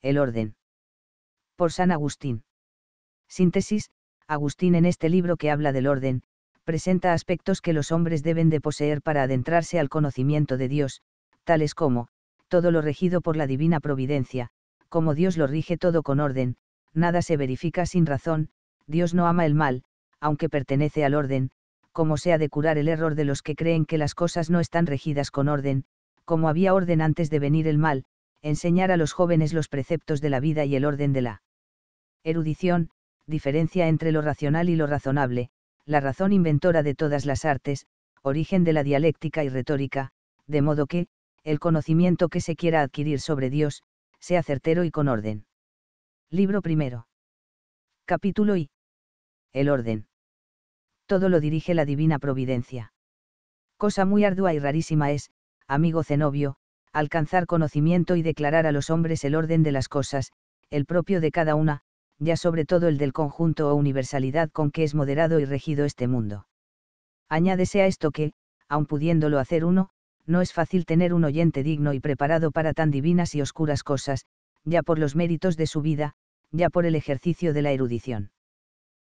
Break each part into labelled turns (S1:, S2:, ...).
S1: El orden. Por San Agustín. Síntesis, Agustín en este libro que habla del orden, presenta aspectos que los hombres deben de poseer para adentrarse al conocimiento de Dios, tales como, todo lo regido por la divina providencia, como Dios lo rige todo con orden, nada se verifica sin razón, Dios no ama el mal, aunque pertenece al orden, como sea de curar el error de los que creen que las cosas no están regidas con orden, como había orden antes de venir el mal, enseñar a los jóvenes los preceptos de la vida y el orden de la erudición, diferencia entre lo racional y lo razonable, la razón inventora de todas las artes, origen de la dialéctica y retórica, de modo que, el conocimiento que se quiera adquirir sobre Dios, sea certero y con orden. Libro primero. Capítulo I. El orden. Todo lo dirige la divina providencia. Cosa muy ardua y rarísima es, amigo Zenobio, alcanzar conocimiento y declarar a los hombres el orden de las cosas, el propio de cada una, ya sobre todo el del conjunto o universalidad con que es moderado y regido este mundo. Añádese a esto que, aun pudiéndolo hacer uno, no es fácil tener un oyente digno y preparado para tan divinas y oscuras cosas, ya por los méritos de su vida, ya por el ejercicio de la erudición.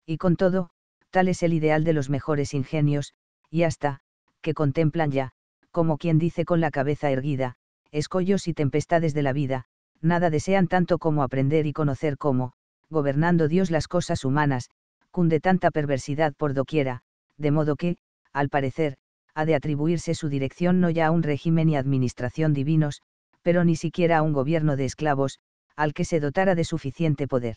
S1: Y con todo, tal es el ideal de los mejores ingenios, y hasta, que contemplan ya, como quien dice con la cabeza erguida, escollos y tempestades de la vida, nada desean tanto como aprender y conocer cómo, gobernando Dios las cosas humanas, cunde tanta perversidad por doquiera, de modo que, al parecer, ha de atribuirse su dirección no ya a un régimen y administración divinos, pero ni siquiera a un gobierno de esclavos, al que se dotara de suficiente poder.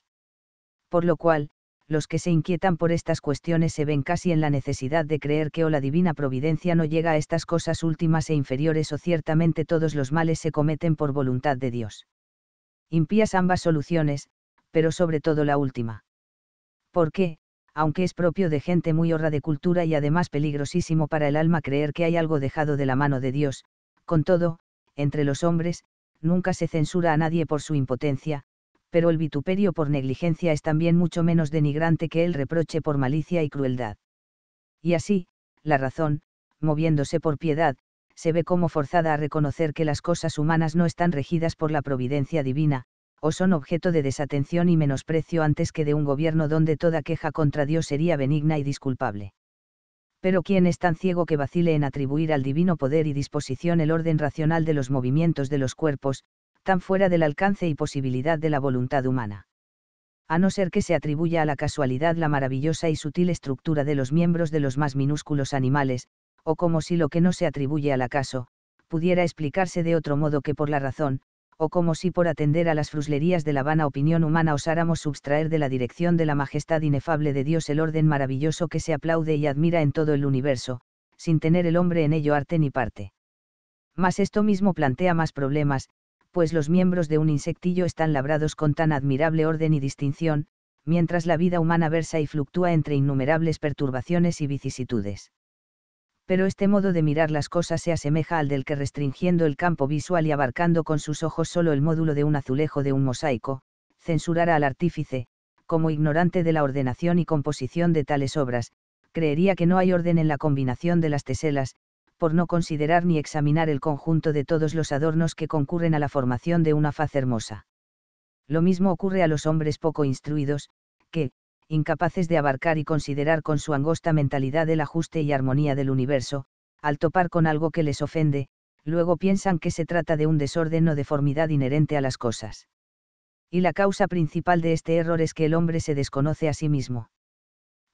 S1: Por lo cual, los que se inquietan por estas cuestiones se ven casi en la necesidad de creer que o la divina providencia no llega a estas cosas últimas e inferiores o ciertamente todos los males se cometen por voluntad de Dios. Impías ambas soluciones, pero sobre todo la última. Porque, aunque es propio de gente muy horra de cultura y además peligrosísimo para el alma creer que hay algo dejado de la mano de Dios, con todo, entre los hombres, nunca se censura a nadie por su impotencia, pero el vituperio por negligencia es también mucho menos denigrante que el reproche por malicia y crueldad. Y así, la razón, moviéndose por piedad, se ve como forzada a reconocer que las cosas humanas no están regidas por la providencia divina, o son objeto de desatención y menosprecio antes que de un gobierno donde toda queja contra Dios sería benigna y disculpable. Pero ¿quién es tan ciego que vacile en atribuir al divino poder y disposición el orden racional de los movimientos de los cuerpos, tan fuera del alcance y posibilidad de la voluntad humana. A no ser que se atribuya a la casualidad la maravillosa y sutil estructura de los miembros de los más minúsculos animales, o como si lo que no se atribuye al acaso, pudiera explicarse de otro modo que por la razón, o como si por atender a las fruslerías de la vana opinión humana osáramos subtraer de la dirección de la majestad inefable de Dios el orden maravilloso que se aplaude y admira en todo el universo, sin tener el hombre en ello arte ni parte. Mas esto mismo plantea más problemas, pues los miembros de un insectillo están labrados con tan admirable orden y distinción, mientras la vida humana versa y fluctúa entre innumerables perturbaciones y vicisitudes. Pero este modo de mirar las cosas se asemeja al del que restringiendo el campo visual y abarcando con sus ojos solo el módulo de un azulejo de un mosaico, censurara al artífice, como ignorante de la ordenación y composición de tales obras, creería que no hay orden en la combinación de las teselas, por no considerar ni examinar el conjunto de todos los adornos que concurren a la formación de una faz hermosa. Lo mismo ocurre a los hombres poco instruidos, que, incapaces de abarcar y considerar con su angosta mentalidad el ajuste y armonía del universo, al topar con algo que les ofende, luego piensan que se trata de un desorden o deformidad inherente a las cosas. Y la causa principal de este error es que el hombre se desconoce a sí mismo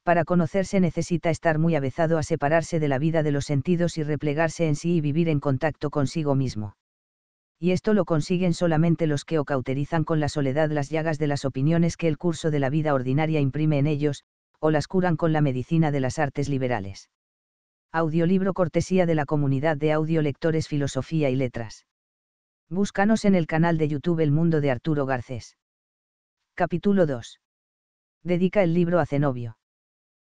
S1: para conocerse necesita estar muy avezado a separarse de la vida de los sentidos y replegarse en sí y vivir en contacto consigo mismo. Y esto lo consiguen solamente los que o cauterizan con la soledad las llagas de las opiniones que el curso de la vida ordinaria imprime en ellos, o las curan con la medicina de las artes liberales. Audiolibro cortesía de la comunidad de audiolectores Filosofía y Letras. Búscanos en el canal de YouTube El Mundo de Arturo Garcés. Capítulo 2. Dedica el libro a Zenobio.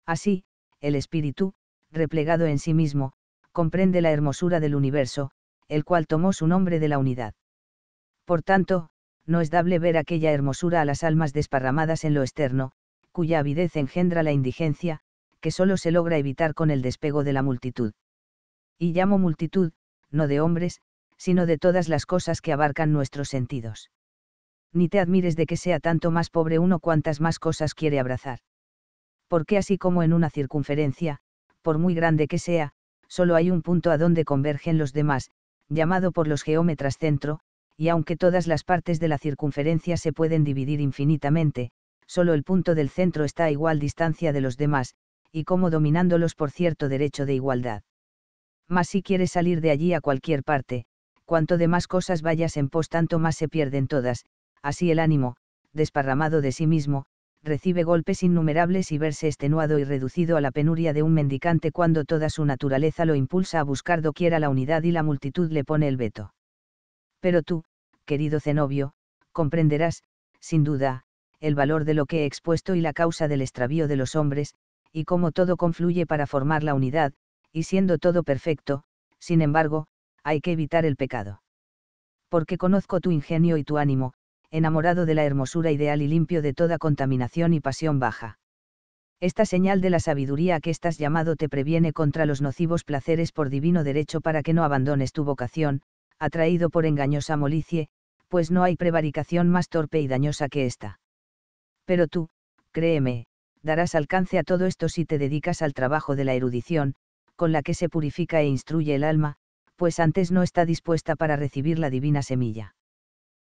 S1: Así, el espíritu, replegado en sí mismo, comprende la hermosura del universo, el cual tomó su nombre de la unidad. Por tanto, no es dable ver aquella hermosura a las almas desparramadas en lo externo, cuya avidez engendra la indigencia, que solo se logra evitar con el despego de la multitud. Y llamo multitud, no de hombres, sino de todas las cosas que abarcan nuestros sentidos. Ni te admires de que sea tanto más pobre uno cuantas más cosas quiere abrazar porque así como en una circunferencia, por muy grande que sea, solo hay un punto a donde convergen los demás, llamado por los geómetras centro, y aunque todas las partes de la circunferencia se pueden dividir infinitamente, solo el punto del centro está a igual distancia de los demás, y como dominándolos por cierto derecho de igualdad. Mas si quieres salir de allí a cualquier parte, cuanto de más cosas vayas en pos tanto más se pierden todas, así el ánimo, desparramado de sí mismo, recibe golpes innumerables y verse extenuado y reducido a la penuria de un mendicante cuando toda su naturaleza lo impulsa a buscar doquiera la unidad y la multitud le pone el veto. Pero tú, querido Zenobio, comprenderás, sin duda, el valor de lo que he expuesto y la causa del extravío de los hombres, y cómo todo confluye para formar la unidad, y siendo todo perfecto, sin embargo, hay que evitar el pecado. Porque conozco tu ingenio y tu ánimo, enamorado de la hermosura ideal y limpio de toda contaminación y pasión baja. Esta señal de la sabiduría a que estás llamado te previene contra los nocivos placeres por divino derecho para que no abandones tu vocación, atraído por engañosa molicie, pues no hay prevaricación más torpe y dañosa que esta. Pero tú, créeme, darás alcance a todo esto si te dedicas al trabajo de la erudición, con la que se purifica e instruye el alma, pues antes no está dispuesta para recibir la divina semilla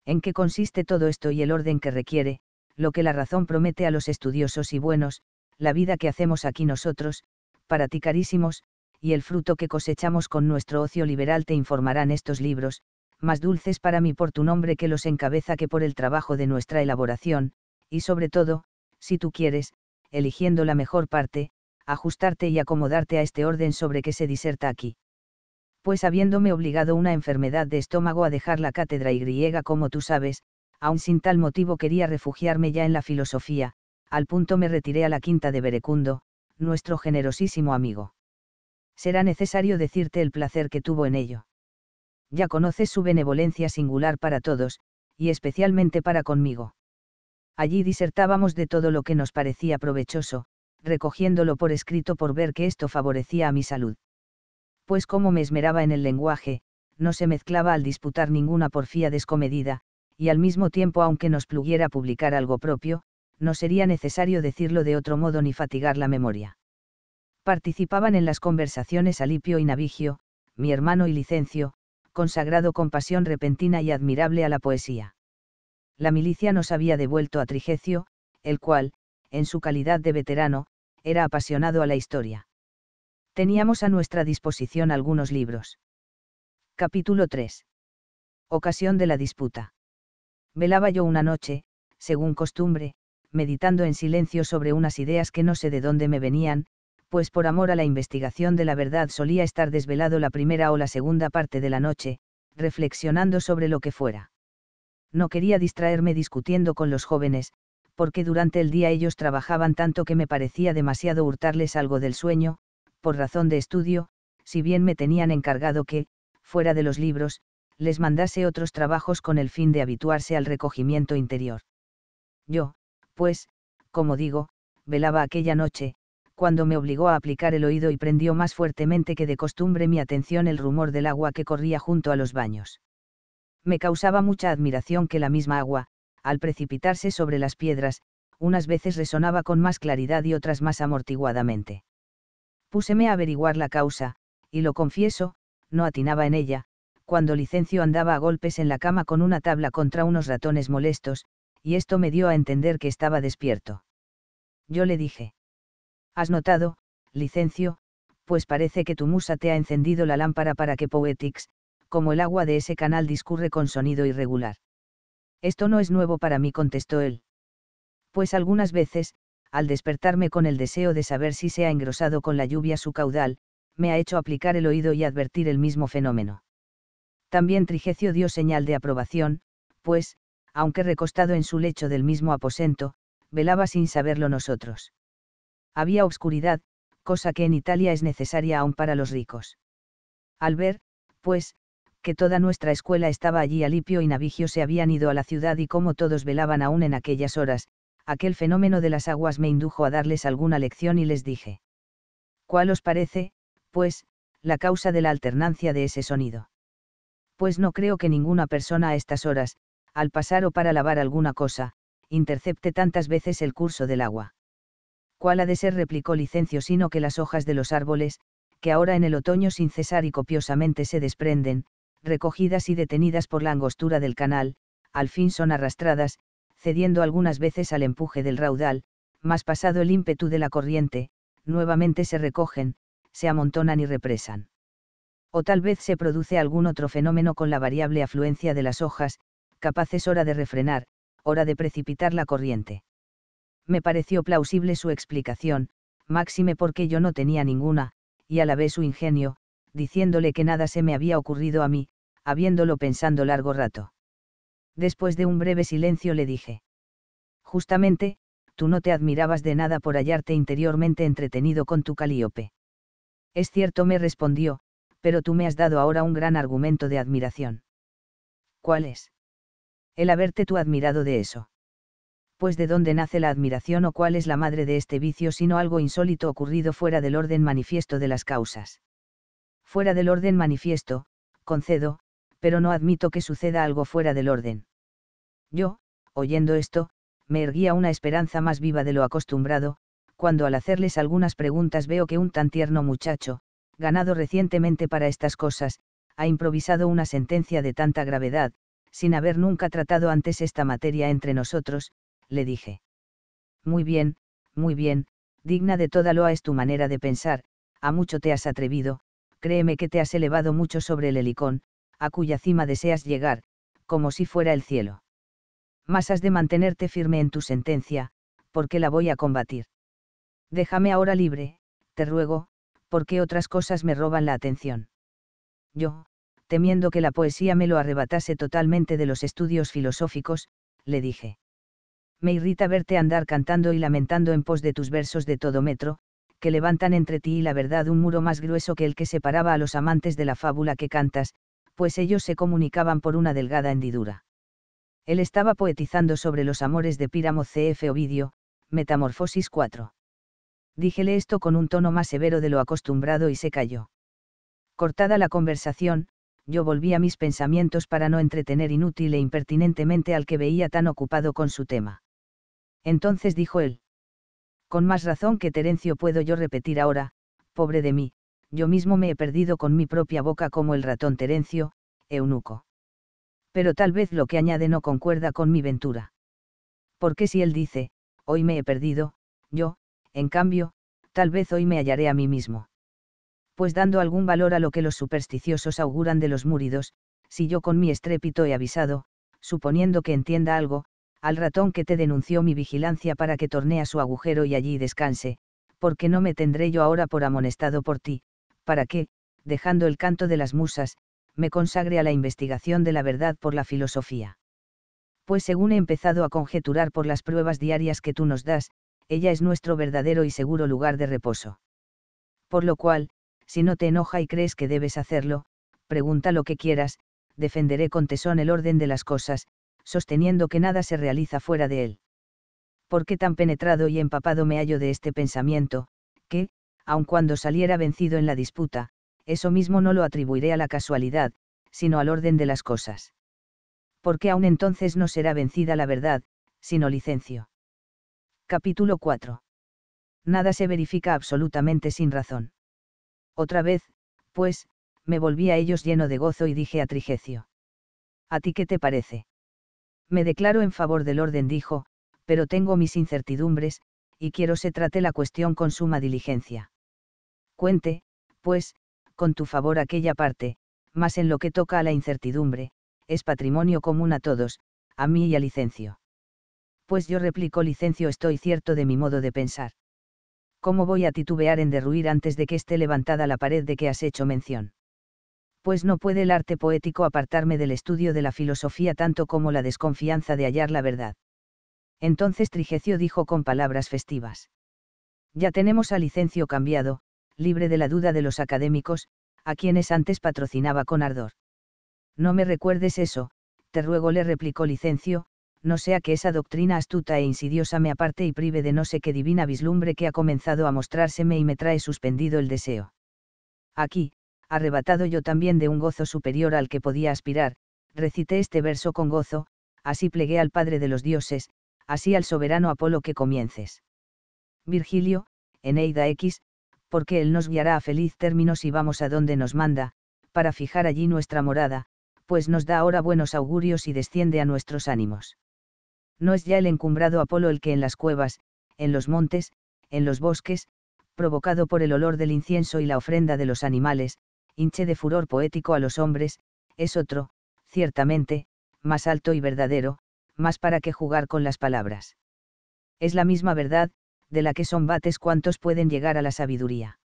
S1: en qué consiste todo esto y el orden que requiere, lo que la razón promete a los estudiosos y buenos, la vida que hacemos aquí nosotros, para ti carísimos, y el fruto que cosechamos con nuestro ocio liberal te informarán estos libros, más dulces para mí por tu nombre que los encabeza que por el trabajo de nuestra elaboración, y sobre todo, si tú quieres, eligiendo la mejor parte, ajustarte y acomodarte a este orden sobre que se diserta aquí pues habiéndome obligado una enfermedad de estómago a dejar la cátedra y griega como tú sabes, aun sin tal motivo quería refugiarme ya en la filosofía, al punto me retiré a la quinta de Berecundo, nuestro generosísimo amigo. Será necesario decirte el placer que tuvo en ello. Ya conoces su benevolencia singular para todos, y especialmente para conmigo. Allí disertábamos de todo lo que nos parecía provechoso, recogiéndolo por escrito por ver que esto favorecía a mi salud pues como me esmeraba en el lenguaje, no se mezclaba al disputar ninguna porfía descomedida, y al mismo tiempo aunque nos pluguiera publicar algo propio, no sería necesario decirlo de otro modo ni fatigar la memoria. Participaban en las conversaciones Alipio y Navigio, mi hermano y Licencio, consagrado con pasión repentina y admirable a la poesía. La milicia nos había devuelto a Trigecio, el cual, en su calidad de veterano, era apasionado a la historia teníamos a nuestra disposición algunos libros. Capítulo 3. Ocasión de la disputa. Velaba yo una noche, según costumbre, meditando en silencio sobre unas ideas que no sé de dónde me venían, pues por amor a la investigación de la verdad solía estar desvelado la primera o la segunda parte de la noche, reflexionando sobre lo que fuera. No quería distraerme discutiendo con los jóvenes, porque durante el día ellos trabajaban tanto que me parecía demasiado hurtarles algo del sueño, por razón de estudio, si bien me tenían encargado que, fuera de los libros, les mandase otros trabajos con el fin de habituarse al recogimiento interior. Yo, pues, como digo, velaba aquella noche, cuando me obligó a aplicar el oído y prendió más fuertemente que de costumbre mi atención el rumor del agua que corría junto a los baños. Me causaba mucha admiración que la misma agua, al precipitarse sobre las piedras, unas veces resonaba con más claridad y otras más amortiguadamente. Púseme a averiguar la causa, y lo confieso, no atinaba en ella, cuando Licencio andaba a golpes en la cama con una tabla contra unos ratones molestos, y esto me dio a entender que estaba despierto. Yo le dije. ¿Has notado, Licencio? Pues parece que tu musa te ha encendido la lámpara para que Poetics, como el agua de ese canal discurre con sonido irregular. Esto no es nuevo para mí, contestó él. Pues algunas veces, al despertarme con el deseo de saber si se ha engrosado con la lluvia su caudal, me ha hecho aplicar el oído y advertir el mismo fenómeno. También Trigecio dio señal de aprobación, pues, aunque recostado en su lecho del mismo aposento, velaba sin saberlo nosotros. Había obscuridad, cosa que en Italia es necesaria aún para los ricos. Al ver, pues, que toda nuestra escuela estaba allí, Alipio y Navigio se habían ido a la ciudad y como todos velaban aún en aquellas horas, aquel fenómeno de las aguas me indujo a darles alguna lección y les dije. ¿Cuál os parece, pues, la causa de la alternancia de ese sonido? Pues no creo que ninguna persona a estas horas, al pasar o para lavar alguna cosa, intercepte tantas veces el curso del agua. ¿Cuál ha de ser? replicó Licencio, sino que las hojas de los árboles, que ahora en el otoño sin cesar y copiosamente se desprenden, recogidas y detenidas por la angostura del canal, al fin son arrastradas, cediendo algunas veces al empuje del raudal, más pasado el ímpetu de la corriente, nuevamente se recogen, se amontonan y represan. O tal vez se produce algún otro fenómeno con la variable afluencia de las hojas, capaces hora de refrenar, hora de precipitar la corriente. Me pareció plausible su explicación, máxime porque yo no tenía ninguna, y alabé su ingenio, diciéndole que nada se me había ocurrido a mí, habiéndolo pensando largo rato después de un breve silencio le dije. Justamente, tú no te admirabas de nada por hallarte interiormente entretenido con tu calíope. Es cierto, me respondió, pero tú me has dado ahora un gran argumento de admiración. ¿Cuál es? El haberte tú admirado de eso. Pues de dónde nace la admiración o cuál es la madre de este vicio sino algo insólito ocurrido fuera del orden manifiesto de las causas. Fuera del orden manifiesto, concedo, pero no admito que suceda algo fuera del orden. Yo, oyendo esto, me erguía una esperanza más viva de lo acostumbrado, cuando al hacerles algunas preguntas veo que un tan tierno muchacho, ganado recientemente para estas cosas, ha improvisado una sentencia de tanta gravedad, sin haber nunca tratado antes esta materia entre nosotros, le dije. Muy bien, muy bien, digna de toda loa es tu manera de pensar, a mucho te has atrevido, créeme que te has elevado mucho sobre el helicón, a cuya cima deseas llegar, como si fuera el cielo. Mas has de mantenerte firme en tu sentencia, porque la voy a combatir. Déjame ahora libre, te ruego, porque otras cosas me roban la atención. Yo, temiendo que la poesía me lo arrebatase totalmente de los estudios filosóficos, le dije. Me irrita verte andar cantando y lamentando en pos de tus versos de todo metro, que levantan entre ti y la verdad un muro más grueso que el que separaba a los amantes de la fábula que cantas, pues ellos se comunicaban por una delgada hendidura. Él estaba poetizando sobre los amores de Píramo C.F. Ovidio, Metamorfosis 4. Díjele esto con un tono más severo de lo acostumbrado y se calló. Cortada la conversación, yo volví a mis pensamientos para no entretener inútil e impertinentemente al que veía tan ocupado con su tema. Entonces dijo él. Con más razón que Terencio puedo yo repetir ahora, pobre de mí, yo mismo me he perdido con mi propia boca como el ratón Terencio, eunuco. Pero tal vez lo que añade no concuerda con mi ventura. Porque si él dice, hoy me he perdido, yo, en cambio, tal vez hoy me hallaré a mí mismo. Pues dando algún valor a lo que los supersticiosos auguran de los múridos, si yo con mi estrépito he avisado, suponiendo que entienda algo, al ratón que te denunció mi vigilancia para que torne a su agujero y allí descanse, porque no me tendré yo ahora por amonestado por ti, para que, dejando el canto de las musas, me consagre a la investigación de la verdad por la filosofía. Pues según he empezado a conjeturar por las pruebas diarias que tú nos das, ella es nuestro verdadero y seguro lugar de reposo. Por lo cual, si no te enoja y crees que debes hacerlo, pregunta lo que quieras, defenderé con tesón el orden de las cosas, sosteniendo que nada se realiza fuera de él. ¿Por qué tan penetrado y empapado me hallo de este pensamiento, que, aun cuando saliera vencido en la disputa, eso mismo no lo atribuiré a la casualidad, sino al orden de las cosas. Porque aun entonces no será vencida la verdad, sino licencio. Capítulo 4. Nada se verifica absolutamente sin razón. Otra vez, pues, me volví a ellos lleno de gozo y dije a Trigecio. ¿A ti qué te parece? Me declaro en favor del orden, dijo, pero tengo mis incertidumbres, y quiero se trate la cuestión con suma diligencia. Cuente, pues, con tu favor aquella parte, más en lo que toca a la incertidumbre, es patrimonio común a todos, a mí y a Licencio. Pues yo replicó Licencio estoy cierto de mi modo de pensar. ¿Cómo voy a titubear en derruir antes de que esté levantada la pared de que has hecho mención? Pues no puede el arte poético apartarme del estudio de la filosofía tanto como la desconfianza de hallar la verdad. Entonces Trigecio dijo con palabras festivas. Ya tenemos a Licencio cambiado, libre de la duda de los académicos, a quienes antes patrocinaba con ardor. No me recuerdes eso, te ruego, le replicó Licencio, no sea que esa doctrina astuta e insidiosa me aparte y prive de no sé qué divina vislumbre que ha comenzado a mostrárseme y me trae suspendido el deseo. Aquí, arrebatado yo también de un gozo superior al que podía aspirar, recité este verso con gozo, así plegué al Padre de los dioses, así al soberano Apolo que comiences. Virgilio, Eneida X, porque Él nos guiará a feliz término si vamos a donde nos manda, para fijar allí nuestra morada, pues nos da ahora buenos augurios y desciende a nuestros ánimos. No es ya el encumbrado Apolo el que en las cuevas, en los montes, en los bosques, provocado por el olor del incienso y la ofrenda de los animales, hinche de furor poético a los hombres, es otro, ciertamente, más alto y verdadero, más para que jugar con las palabras. Es la misma verdad, de la que son bates cuantos pueden llegar a la sabiduría.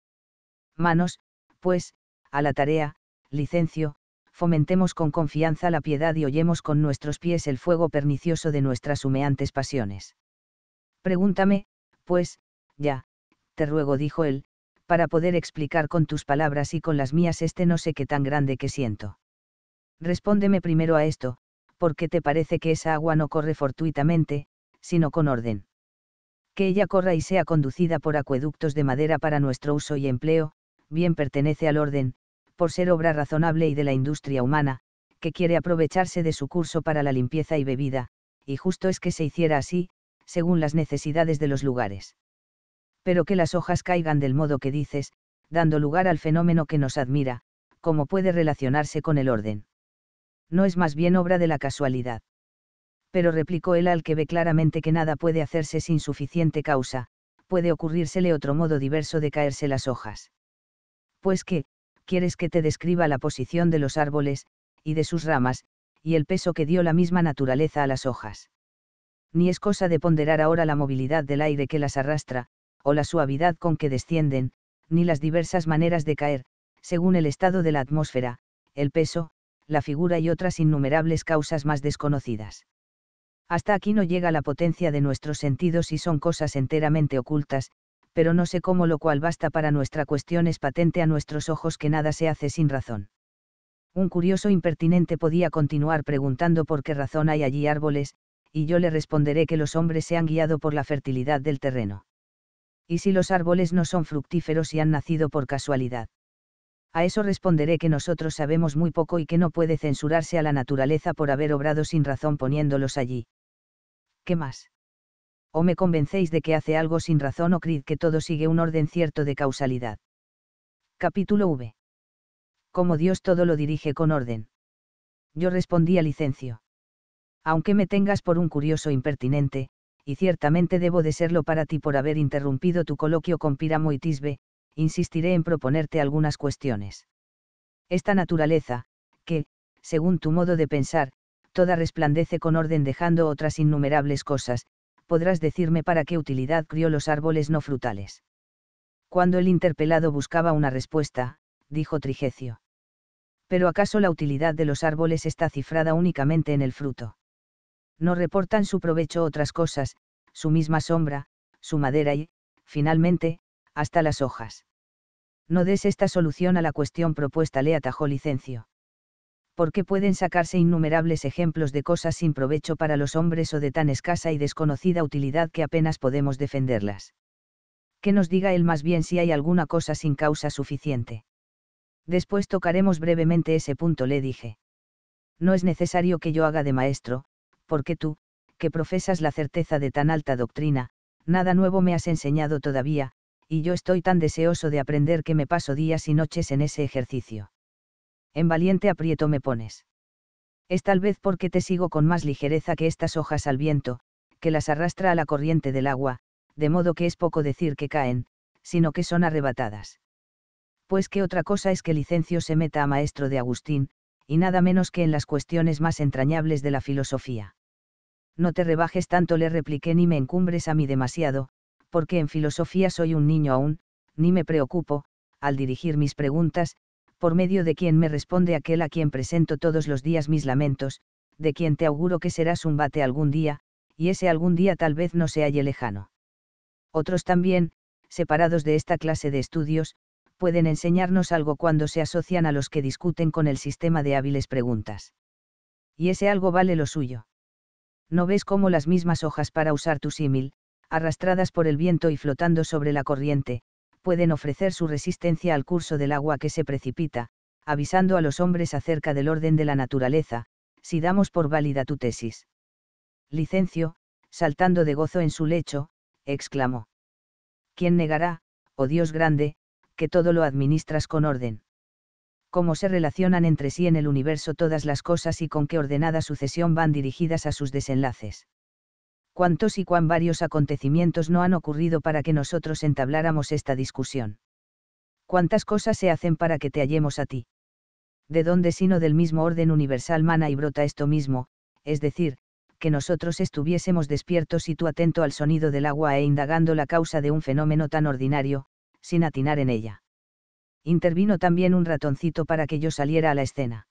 S1: Manos, pues, a la tarea, licencio, fomentemos con confianza la piedad y oyemos con nuestros pies el fuego pernicioso de nuestras humeantes pasiones. Pregúntame, pues, ya, te ruego, dijo él, para poder explicar con tus palabras y con las mías este no sé qué tan grande que siento. Respóndeme primero a esto, porque te parece que esa agua no corre fortuitamente, sino con orden que ella corra y sea conducida por acueductos de madera para nuestro uso y empleo, bien pertenece al orden, por ser obra razonable y de la industria humana, que quiere aprovecharse de su curso para la limpieza y bebida, y justo es que se hiciera así, según las necesidades de los lugares. Pero que las hojas caigan del modo que dices, dando lugar al fenómeno que nos admira, como puede relacionarse con el orden. No es más bien obra de la casualidad pero replicó él al que ve claramente que nada puede hacerse sin suficiente causa, puede ocurrírsele otro modo diverso de caerse las hojas. Pues que, quieres que te describa la posición de los árboles, y de sus ramas, y el peso que dio la misma naturaleza a las hojas. Ni es cosa de ponderar ahora la movilidad del aire que las arrastra, o la suavidad con que descienden, ni las diversas maneras de caer, según el estado de la atmósfera, el peso, la figura y otras innumerables causas más desconocidas. Hasta aquí no llega la potencia de nuestros sentidos y son cosas enteramente ocultas, pero no sé cómo lo cual basta para nuestra cuestión es patente a nuestros ojos que nada se hace sin razón. Un curioso impertinente podía continuar preguntando por qué razón hay allí árboles, y yo le responderé que los hombres se han guiado por la fertilidad del terreno. ¿Y si los árboles no son fructíferos y han nacido por casualidad? A eso responderé que nosotros sabemos muy poco y que no puede censurarse a la naturaleza por haber obrado sin razón poniéndolos allí. ¿qué más? O me convencéis de que hace algo sin razón o creed que todo sigue un orden cierto de causalidad. Capítulo V. Como Dios todo lo dirige con orden. Yo respondí a licencio. Aunque me tengas por un curioso impertinente, y ciertamente debo de serlo para ti por haber interrumpido tu coloquio con Píramo y Tisbe, insistiré en proponerte algunas cuestiones. Esta naturaleza, que, según tu modo de pensar, toda resplandece con orden dejando otras innumerables cosas, podrás decirme para qué utilidad crió los árboles no frutales. Cuando el interpelado buscaba una respuesta, dijo Trigecio. Pero acaso la utilidad de los árboles está cifrada únicamente en el fruto. No reportan su provecho otras cosas, su misma sombra, su madera y, finalmente, hasta las hojas. No des esta solución a la cuestión propuesta, le atajó Licencio porque pueden sacarse innumerables ejemplos de cosas sin provecho para los hombres o de tan escasa y desconocida utilidad que apenas podemos defenderlas. Que nos diga él más bien si hay alguna cosa sin causa suficiente. Después tocaremos brevemente ese punto, le dije. No es necesario que yo haga de maestro, porque tú, que profesas la certeza de tan alta doctrina, nada nuevo me has enseñado todavía, y yo estoy tan deseoso de aprender que me paso días y noches en ese ejercicio en valiente aprieto me pones. Es tal vez porque te sigo con más ligereza que estas hojas al viento, que las arrastra a la corriente del agua, de modo que es poco decir que caen, sino que son arrebatadas. Pues qué otra cosa es que Licencio se meta a maestro de Agustín, y nada menos que en las cuestiones más entrañables de la filosofía. No te rebajes tanto le repliqué ni me encumbres a mí demasiado, porque en filosofía soy un niño aún, ni me preocupo, al dirigir mis preguntas, por medio de quien me responde aquel a quien presento todos los días mis lamentos, de quien te auguro que serás un bate algún día, y ese algún día tal vez no se halle lejano. Otros también, separados de esta clase de estudios, pueden enseñarnos algo cuando se asocian a los que discuten con el sistema de hábiles preguntas. Y ese algo vale lo suyo. ¿No ves cómo las mismas hojas para usar tu símil, arrastradas por el viento y flotando sobre la corriente, pueden ofrecer su resistencia al curso del agua que se precipita, avisando a los hombres acerca del orden de la naturaleza, si damos por válida tu tesis. Licencio, saltando de gozo en su lecho, exclamó. ¿Quién negará, oh Dios grande, que todo lo administras con orden? Cómo se relacionan entre sí en el universo todas las cosas y con qué ordenada sucesión van dirigidas a sus desenlaces cuántos y cuán varios acontecimientos no han ocurrido para que nosotros entabláramos esta discusión. Cuántas cosas se hacen para que te hallemos a ti. ¿De dónde sino del mismo orden universal mana y brota esto mismo, es decir, que nosotros estuviésemos despiertos y tú atento al sonido del agua e indagando la causa de un fenómeno tan ordinario, sin atinar en ella. Intervino también un ratoncito para que yo saliera a la escena.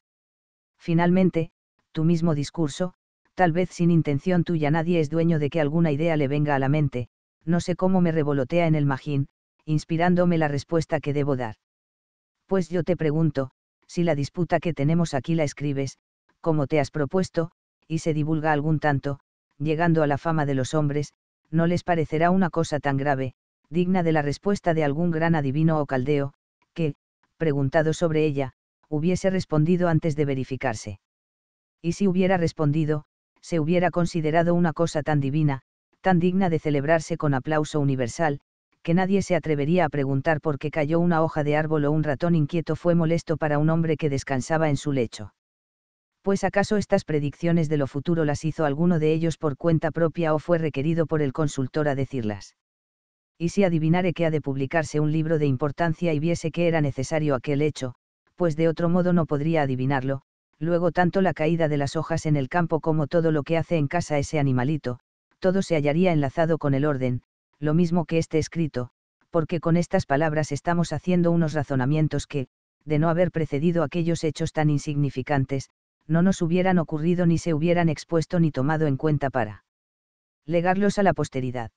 S1: Finalmente, tu mismo discurso, tal vez sin intención tuya nadie es dueño de que alguna idea le venga a la mente, no sé cómo me revolotea en el magín, inspirándome la respuesta que debo dar. Pues yo te pregunto, si la disputa que tenemos aquí la escribes, como te has propuesto, y se divulga algún tanto, llegando a la fama de los hombres, no les parecerá una cosa tan grave, digna de la respuesta de algún gran adivino o caldeo, que, preguntado sobre ella, hubiese respondido antes de verificarse. Y si hubiera respondido, se hubiera considerado una cosa tan divina, tan digna de celebrarse con aplauso universal, que nadie se atrevería a preguntar por qué cayó una hoja de árbol o un ratón inquieto fue molesto para un hombre que descansaba en su lecho. Pues acaso estas predicciones de lo futuro las hizo alguno de ellos por cuenta propia o fue requerido por el consultor a decirlas. Y si adivinare que ha de publicarse un libro de importancia y viese que era necesario aquel hecho, pues de otro modo no podría adivinarlo, luego tanto la caída de las hojas en el campo como todo lo que hace en casa ese animalito, todo se hallaría enlazado con el orden, lo mismo que este escrito, porque con estas palabras estamos haciendo unos razonamientos que, de no haber precedido aquellos hechos tan insignificantes, no nos hubieran ocurrido ni se hubieran expuesto ni tomado en cuenta para legarlos a la posteridad.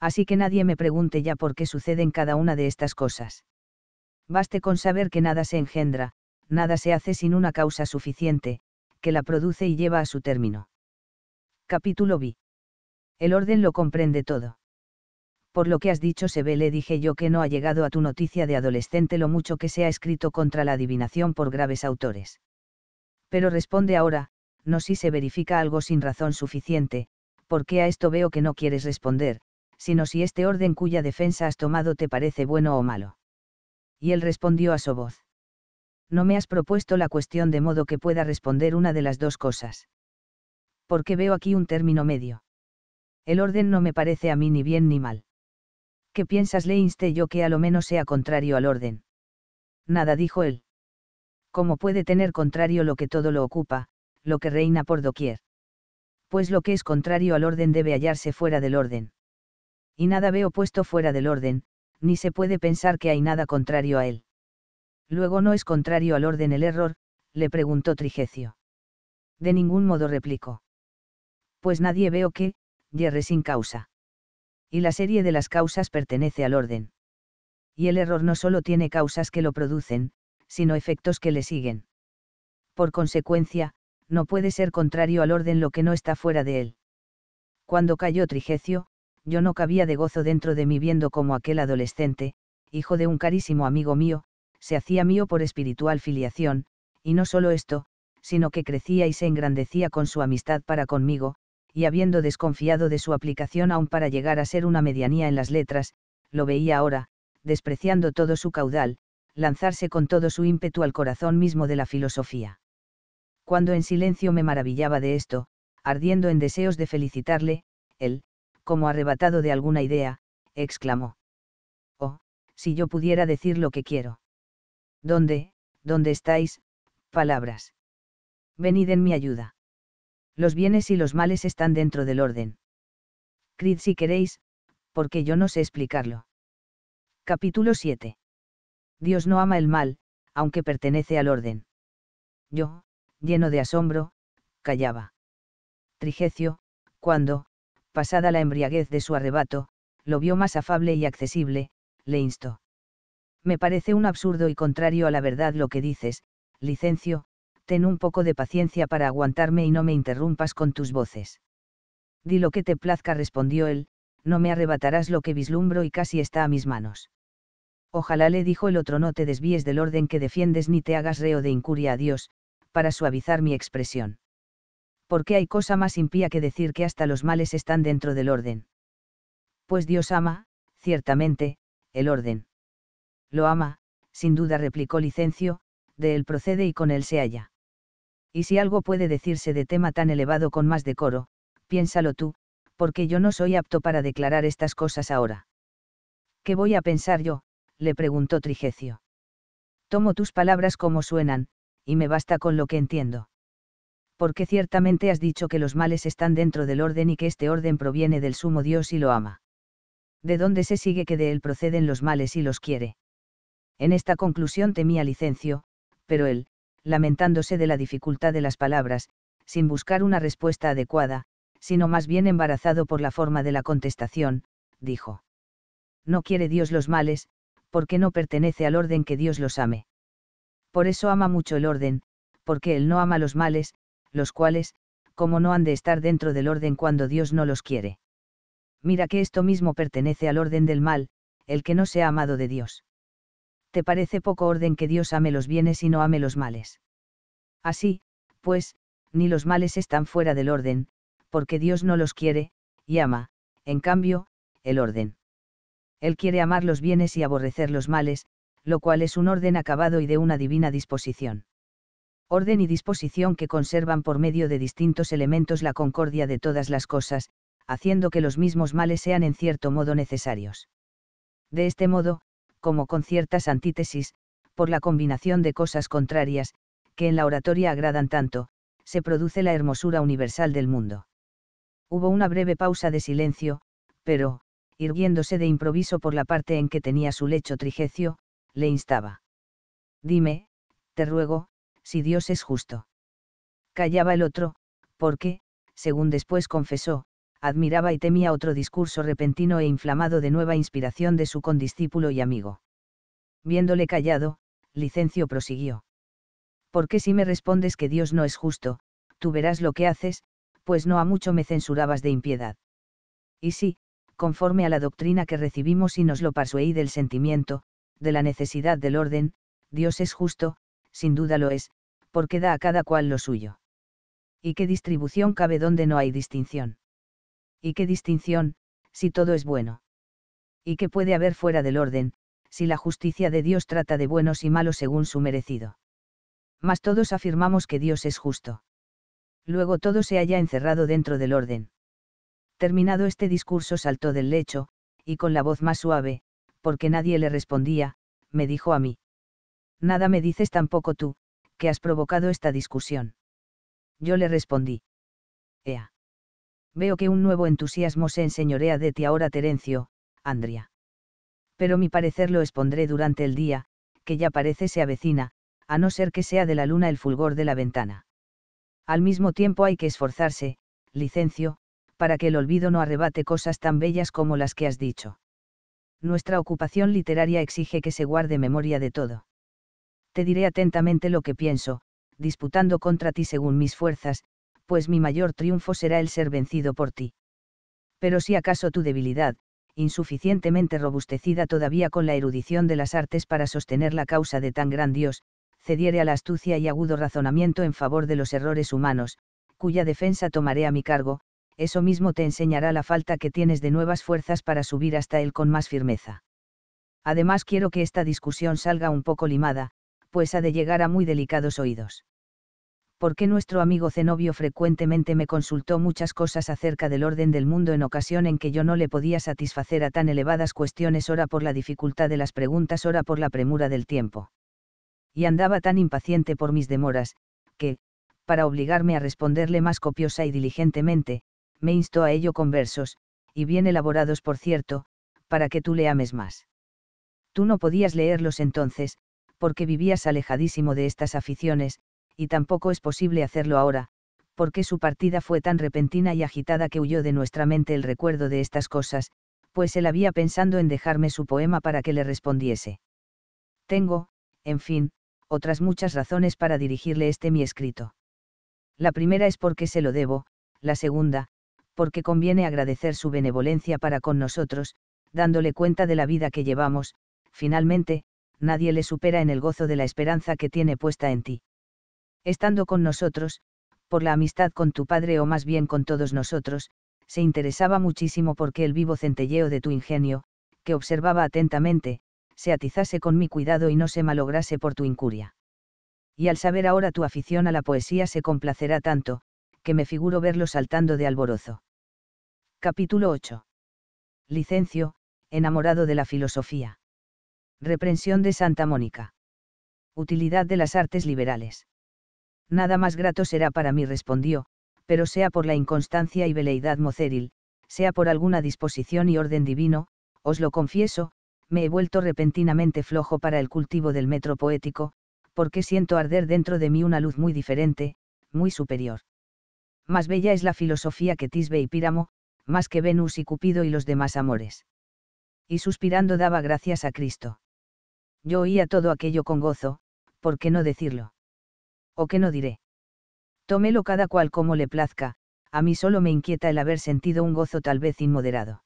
S1: Así que nadie me pregunte ya por qué suceden cada una de estas cosas. Baste con saber que nada se engendra, nada se hace sin una causa suficiente, que la produce y lleva a su término. Capítulo B. El orden lo comprende todo. Por lo que has dicho se ve, le dije yo que no ha llegado a tu noticia de adolescente lo mucho que se ha escrito contra la adivinación por graves autores. Pero responde ahora, no si se verifica algo sin razón suficiente, porque a esto veo que no quieres responder, sino si este orden cuya defensa has tomado te parece bueno o malo. Y él respondió a su voz no me has propuesto la cuestión de modo que pueda responder una de las dos cosas. Porque veo aquí un término medio. El orden no me parece a mí ni bien ni mal. ¿Qué piensas le yo que a lo menos sea contrario al orden? Nada dijo él. ¿Cómo puede tener contrario lo que todo lo ocupa, lo que reina por doquier? Pues lo que es contrario al orden debe hallarse fuera del orden. Y nada veo puesto fuera del orden, ni se puede pensar que hay nada contrario a él. Luego no es contrario al orden el error, le preguntó Trigecio. De ningún modo replicó. Pues nadie veo que, yerre sin causa. Y la serie de las causas pertenece al orden. Y el error no solo tiene causas que lo producen, sino efectos que le siguen. Por consecuencia, no puede ser contrario al orden lo que no está fuera de él. Cuando cayó Trigecio, yo no cabía de gozo dentro de mí viendo como aquel adolescente, hijo de un carísimo amigo mío, se hacía mío por espiritual filiación, y no solo esto, sino que crecía y se engrandecía con su amistad para conmigo, y habiendo desconfiado de su aplicación aún para llegar a ser una medianía en las letras, lo veía ahora, despreciando todo su caudal, lanzarse con todo su ímpetu al corazón mismo de la filosofía. Cuando en silencio me maravillaba de esto, ardiendo en deseos de felicitarle, él, como arrebatado de alguna idea, exclamó. Oh, si yo pudiera decir lo que quiero. ¿Dónde, dónde estáis? Palabras. Venid en mi ayuda. Los bienes y los males están dentro del orden. Crid si queréis, porque yo no sé explicarlo. Capítulo 7. Dios no ama el mal, aunque pertenece al orden. Yo, lleno de asombro, callaba. Trigecio, cuando, pasada la embriaguez de su arrebato, lo vio más afable y accesible, le instó. Me parece un absurdo y contrario a la verdad lo que dices, licencio, ten un poco de paciencia para aguantarme y no me interrumpas con tus voces. Di lo que te plazca, respondió él, no me arrebatarás lo que vislumbro y casi está a mis manos. Ojalá le dijo el otro no te desvíes del orden que defiendes ni te hagas reo de incuria a Dios, para suavizar mi expresión. Porque hay cosa más impía que decir que hasta los males están dentro del orden. Pues Dios ama, ciertamente, el orden. Lo ama, sin duda replicó Licencio, de él procede y con él se halla. Y si algo puede decirse de tema tan elevado con más decoro, piénsalo tú, porque yo no soy apto para declarar estas cosas ahora. ¿Qué voy a pensar yo? le preguntó Trigecio. Tomo tus palabras como suenan, y me basta con lo que entiendo. Porque ciertamente has dicho que los males están dentro del orden y que este orden proviene del sumo Dios y lo ama. ¿De dónde se sigue que de él proceden los males y los quiere? En esta conclusión temía licencio, pero él, lamentándose de la dificultad de las palabras, sin buscar una respuesta adecuada, sino más bien embarazado por la forma de la contestación, dijo. No quiere Dios los males, porque no pertenece al orden que Dios los ame. Por eso ama mucho el orden, porque Él no ama los males, los cuales, como no han de estar dentro del orden cuando Dios no los quiere. Mira que esto mismo pertenece al orden del mal, el que no sea amado de Dios te parece poco orden que Dios ame los bienes y no ame los males. Así, pues, ni los males están fuera del orden, porque Dios no los quiere, y ama, en cambio, el orden. Él quiere amar los bienes y aborrecer los males, lo cual es un orden acabado y de una divina disposición. Orden y disposición que conservan por medio de distintos elementos la concordia de todas las cosas, haciendo que los mismos males sean en cierto modo necesarios. De este modo, como con ciertas antítesis, por la combinación de cosas contrarias, que en la oratoria agradan tanto, se produce la hermosura universal del mundo. Hubo una breve pausa de silencio, pero, irguiéndose de improviso por la parte en que tenía su lecho Trigecio, le instaba. Dime, te ruego, si Dios es justo. Callaba el otro, porque, según después confesó, admiraba y temía otro discurso repentino e inflamado de nueva inspiración de su condiscípulo y amigo. Viéndole callado, Licencio prosiguió. Porque si me respondes que Dios no es justo, tú verás lo que haces, pues no a mucho me censurabas de impiedad. Y sí, conforme a la doctrina que recibimos y nos lo persuadí del sentimiento, de la necesidad del orden, Dios es justo, sin duda lo es, porque da a cada cual lo suyo. ¿Y qué distribución cabe donde no hay distinción? y qué distinción, si todo es bueno. Y qué puede haber fuera del orden, si la justicia de Dios trata de buenos y malos según su merecido. Mas todos afirmamos que Dios es justo. Luego todo se haya encerrado dentro del orden. Terminado este discurso saltó del lecho, y con la voz más suave, porque nadie le respondía, me dijo a mí. Nada me dices tampoco tú, que has provocado esta discusión. Yo le respondí. Ea Veo que un nuevo entusiasmo se enseñorea de ti ahora, Terencio, Andrea. Pero mi parecer lo expondré durante el día, que ya parece se avecina, a no ser que sea de la luna el fulgor de la ventana. Al mismo tiempo hay que esforzarse, licencio, para que el olvido no arrebate cosas tan bellas como las que has dicho. Nuestra ocupación literaria exige que se guarde memoria de todo. Te diré atentamente lo que pienso, disputando contra ti según mis fuerzas, pues mi mayor triunfo será el ser vencido por ti. Pero si acaso tu debilidad, insuficientemente robustecida todavía con la erudición de las artes para sostener la causa de tan gran Dios, cediere a la astucia y agudo razonamiento en favor de los errores humanos, cuya defensa tomaré a mi cargo, eso mismo te enseñará la falta que tienes de nuevas fuerzas para subir hasta él con más firmeza. Además quiero que esta discusión salga un poco limada, pues ha de llegar a muy delicados oídos porque nuestro amigo Zenobio frecuentemente me consultó muchas cosas acerca del orden del mundo en ocasión en que yo no le podía satisfacer a tan elevadas cuestiones ora por la dificultad de las preguntas ora por la premura del tiempo. Y andaba tan impaciente por mis demoras, que, para obligarme a responderle más copiosa y diligentemente, me instó a ello con versos, y bien elaborados por cierto, para que tú le ames más. Tú no podías leerlos entonces, porque vivías alejadísimo de estas aficiones, y tampoco es posible hacerlo ahora, porque su partida fue tan repentina y agitada que huyó de nuestra mente el recuerdo de estas cosas, pues él había pensando en dejarme su poema para que le respondiese. Tengo, en fin, otras muchas razones para dirigirle este mi escrito. La primera es porque se lo debo, la segunda, porque conviene agradecer su benevolencia para con nosotros, dándole cuenta de la vida que llevamos, finalmente, nadie le supera en el gozo de la esperanza que tiene puesta en ti estando con nosotros, por la amistad con tu padre o más bien con todos nosotros, se interesaba muchísimo porque el vivo centelleo de tu ingenio, que observaba atentamente, se atizase con mi cuidado y no se malograse por tu incuria. Y al saber ahora tu afición a la poesía se complacerá tanto, que me figuro verlo saltando de alborozo. Capítulo 8. Licencio, enamorado de la filosofía. Reprensión de Santa Mónica. Utilidad de las artes liberales. Nada más grato será para mí, respondió, pero sea por la inconstancia y veleidad moceril, sea por alguna disposición y orden divino, os lo confieso, me he vuelto repentinamente flojo para el cultivo del metro poético, porque siento arder dentro de mí una luz muy diferente, muy superior. Más bella es la filosofía que Tisbe y Píramo, más que Venus y Cupido y los demás amores. Y suspirando daba gracias a Cristo. Yo oía todo aquello con gozo, ¿por qué no decirlo? ¿O qué no diré? Tómelo cada cual como le plazca, a mí solo me inquieta el haber sentido un gozo tal vez inmoderado.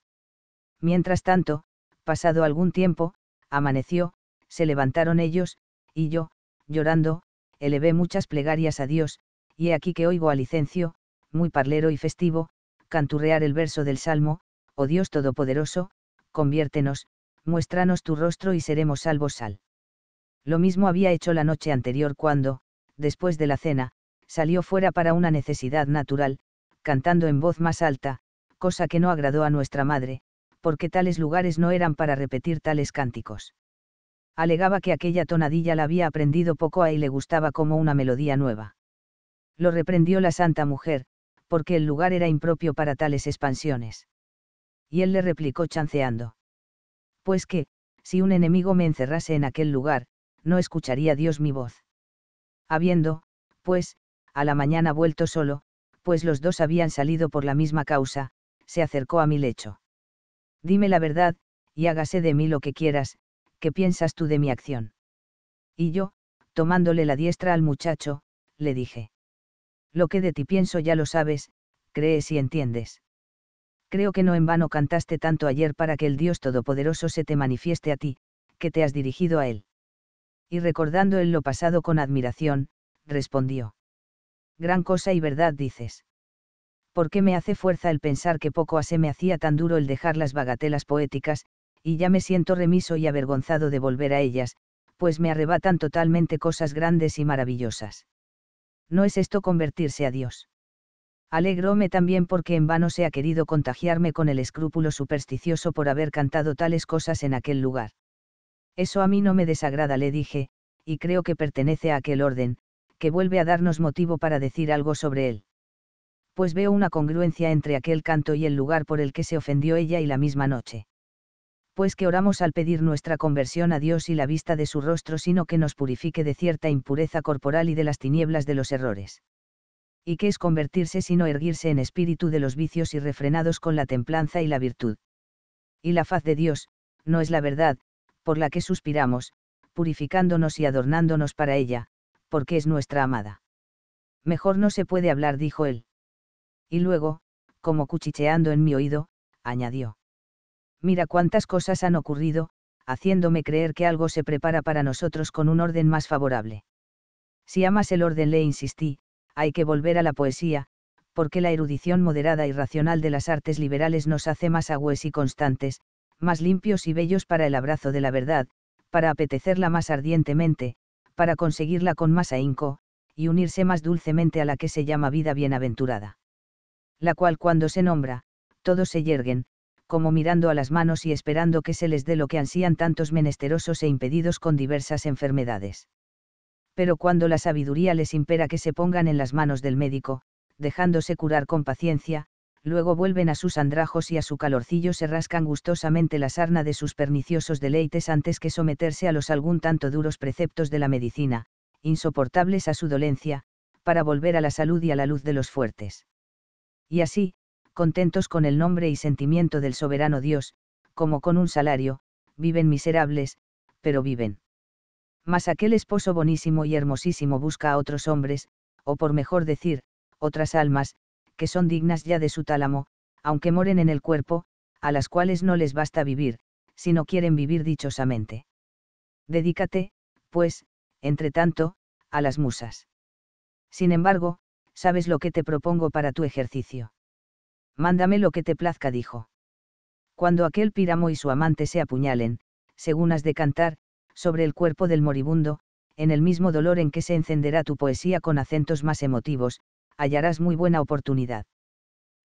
S1: Mientras tanto, pasado algún tiempo, amaneció, se levantaron ellos, y yo, llorando, elevé muchas plegarias a Dios, y he aquí que oigo a Licencio, muy parlero y festivo, canturrear el verso del Salmo, Oh Dios Todopoderoso, conviértenos, muéstranos tu rostro y seremos salvos al. Lo mismo había hecho la noche anterior cuando, después de la cena, salió fuera para una necesidad natural, cantando en voz más alta, cosa que no agradó a nuestra madre, porque tales lugares no eran para repetir tales cánticos. Alegaba que aquella tonadilla la había aprendido poco a y le gustaba como una melodía nueva. Lo reprendió la santa mujer, porque el lugar era impropio para tales expansiones. Y él le replicó chanceando. Pues que, si un enemigo me encerrase en aquel lugar, no escucharía Dios mi voz habiendo, pues, a la mañana vuelto solo, pues los dos habían salido por la misma causa, se acercó a mi lecho. Dime la verdad, y hágase de mí lo que quieras, ¿qué piensas tú de mi acción? Y yo, tomándole la diestra al muchacho, le dije. Lo que de ti pienso ya lo sabes, crees y entiendes. Creo que no en vano cantaste tanto ayer para que el Dios Todopoderoso se te manifieste a ti, que te has dirigido a Él y recordando en lo pasado con admiración, respondió. Gran cosa y verdad dices. ¿Por qué me hace fuerza el pensar que poco se me hacía tan duro el dejar las bagatelas poéticas, y ya me siento remiso y avergonzado de volver a ellas, pues me arrebatan totalmente cosas grandes y maravillosas. ¿No es esto convertirse a Dios? Alegróme también porque en vano se ha querido contagiarme con el escrúpulo supersticioso por haber cantado tales cosas en aquel lugar. Eso a mí no me desagrada, le dije, y creo que pertenece a aquel orden, que vuelve a darnos motivo para decir algo sobre él. Pues veo una congruencia entre aquel canto y el lugar por el que se ofendió ella y la misma noche. Pues que oramos al pedir nuestra conversión a Dios y la vista de su rostro, sino que nos purifique de cierta impureza corporal y de las tinieblas de los errores. ¿Y qué es convertirse sino erguirse en espíritu de los vicios y refrenados con la templanza y la virtud? Y la faz de Dios, no es la verdad, por la que suspiramos, purificándonos y adornándonos para ella, porque es nuestra amada. Mejor no se puede hablar, dijo él. Y luego, como cuchicheando en mi oído, añadió. Mira cuántas cosas han ocurrido, haciéndome creer que algo se prepara para nosotros con un orden más favorable. Si amas el orden, le insistí, hay que volver a la poesía, porque la erudición moderada y racional de las artes liberales nos hace más agües y constantes, más limpios y bellos para el abrazo de la verdad, para apetecerla más ardientemente, para conseguirla con más ahínco, y unirse más dulcemente a la que se llama vida bienaventurada. La cual cuando se nombra, todos se yerguen, como mirando a las manos y esperando que se les dé lo que ansían tantos menesterosos e impedidos con diversas enfermedades. Pero cuando la sabiduría les impera que se pongan en las manos del médico, dejándose curar con paciencia, luego vuelven a sus andrajos y a su calorcillo se rascan gustosamente la sarna de sus perniciosos deleites antes que someterse a los algún tanto duros preceptos de la medicina, insoportables a su dolencia, para volver a la salud y a la luz de los fuertes. Y así, contentos con el nombre y sentimiento del soberano Dios, como con un salario, viven miserables, pero viven. Mas aquel esposo bonísimo y hermosísimo busca a otros hombres, o por mejor decir, otras almas, que son dignas ya de su tálamo, aunque moren en el cuerpo, a las cuales no les basta vivir, sino quieren vivir dichosamente. Dedícate, pues, entre tanto, a las musas. Sin embargo, sabes lo que te propongo para tu ejercicio. Mándame lo que te plazca, dijo. Cuando aquel píramo y su amante se apuñalen, según has de cantar, sobre el cuerpo del moribundo, en el mismo dolor en que se encenderá tu poesía con acentos más emotivos, hallarás muy buena oportunidad.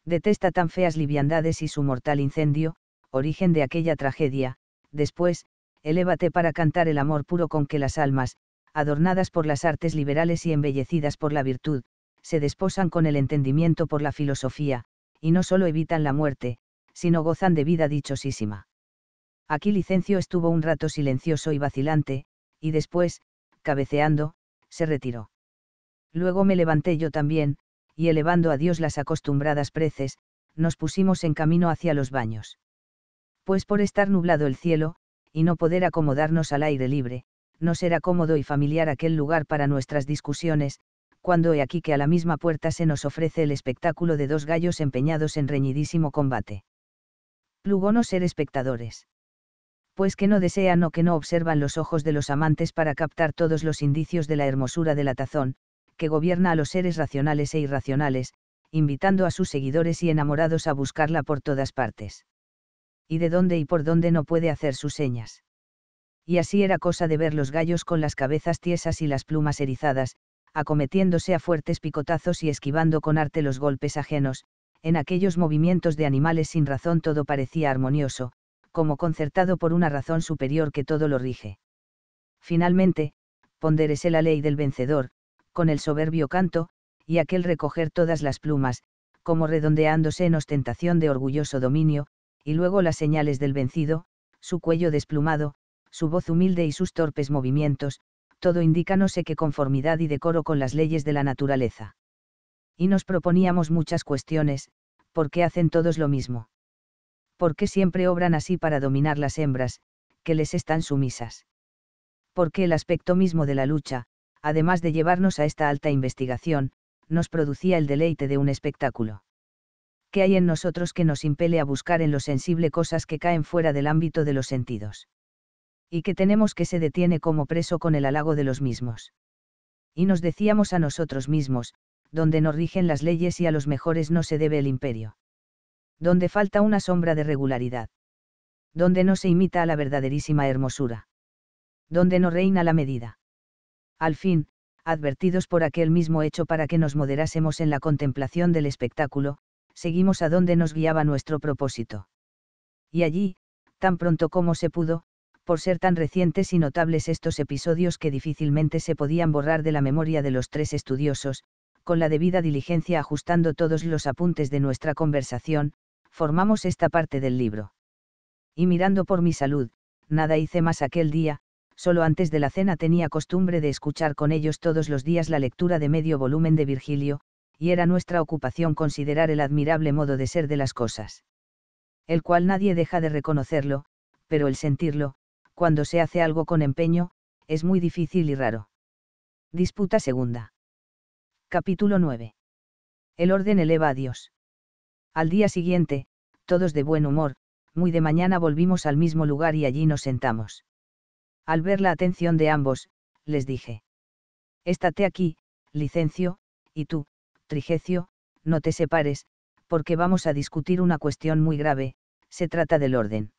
S1: Detesta tan feas liviandades y su mortal incendio, origen de aquella tragedia, después, elévate para cantar el amor puro con que las almas, adornadas por las artes liberales y embellecidas por la virtud, se desposan con el entendimiento por la filosofía, y no solo evitan la muerte, sino gozan de vida dichosísima. Aquí Licencio estuvo un rato silencioso y vacilante, y después, cabeceando, se retiró. Luego me levanté yo también, y elevando a Dios las acostumbradas preces, nos pusimos en camino hacia los baños. Pues por estar nublado el cielo, y no poder acomodarnos al aire libre, no será cómodo y familiar aquel lugar para nuestras discusiones, cuando he aquí que a la misma puerta se nos ofrece el espectáculo de dos gallos empeñados en reñidísimo combate. Plugo no ser espectadores. Pues que no desean o que no observan los ojos de los amantes para captar todos los indicios de la hermosura de la tazón, que gobierna a los seres racionales e irracionales, invitando a sus seguidores y enamorados a buscarla por todas partes. Y de dónde y por dónde no puede hacer sus señas. Y así era cosa de ver los gallos con las cabezas tiesas y las plumas erizadas, acometiéndose a fuertes picotazos y esquivando con arte los golpes ajenos, en aquellos movimientos de animales sin razón todo parecía armonioso, como concertado por una razón superior que todo lo rige. Finalmente, ponderese la ley del vencedor, con el soberbio canto, y aquel recoger todas las plumas, como redondeándose en ostentación de orgulloso dominio, y luego las señales del vencido, su cuello desplumado, su voz humilde y sus torpes movimientos, todo indica no sé qué conformidad y decoro con las leyes de la naturaleza. Y nos proponíamos muchas cuestiones, ¿por qué hacen todos lo mismo? ¿Por qué siempre obran así para dominar las hembras, que les están sumisas? ¿Por qué el aspecto mismo de la lucha, además de llevarnos a esta alta investigación, nos producía el deleite de un espectáculo. ¿Qué hay en nosotros que nos impele a buscar en lo sensible cosas que caen fuera del ámbito de los sentidos? Y que tenemos que se detiene como preso con el halago de los mismos. Y nos decíamos a nosotros mismos, donde no rigen las leyes y a los mejores no se debe el imperio. Donde falta una sombra de regularidad. Donde no se imita a la verdaderísima hermosura. Donde no reina la medida al fin, advertidos por aquel mismo hecho para que nos moderásemos en la contemplación del espectáculo, seguimos a donde nos guiaba nuestro propósito. Y allí, tan pronto como se pudo, por ser tan recientes y notables estos episodios que difícilmente se podían borrar de la memoria de los tres estudiosos, con la debida diligencia ajustando todos los apuntes de nuestra conversación, formamos esta parte del libro. Y mirando por mi salud, nada hice más aquel día, solo antes de la cena tenía costumbre de escuchar con ellos todos los días la lectura de medio volumen de Virgilio, y era nuestra ocupación considerar el admirable modo de ser de las cosas. El cual nadie deja de reconocerlo, pero el sentirlo, cuando se hace algo con empeño, es muy difícil y raro. Disputa segunda. Capítulo 9. El orden eleva a Dios. Al día siguiente, todos de buen humor, muy de mañana volvimos al mismo lugar y allí nos sentamos. Al ver la atención de ambos, les dije. Estate aquí, licencio, y tú, trigecio, no te separes, porque vamos a discutir una cuestión muy grave, se trata del orden.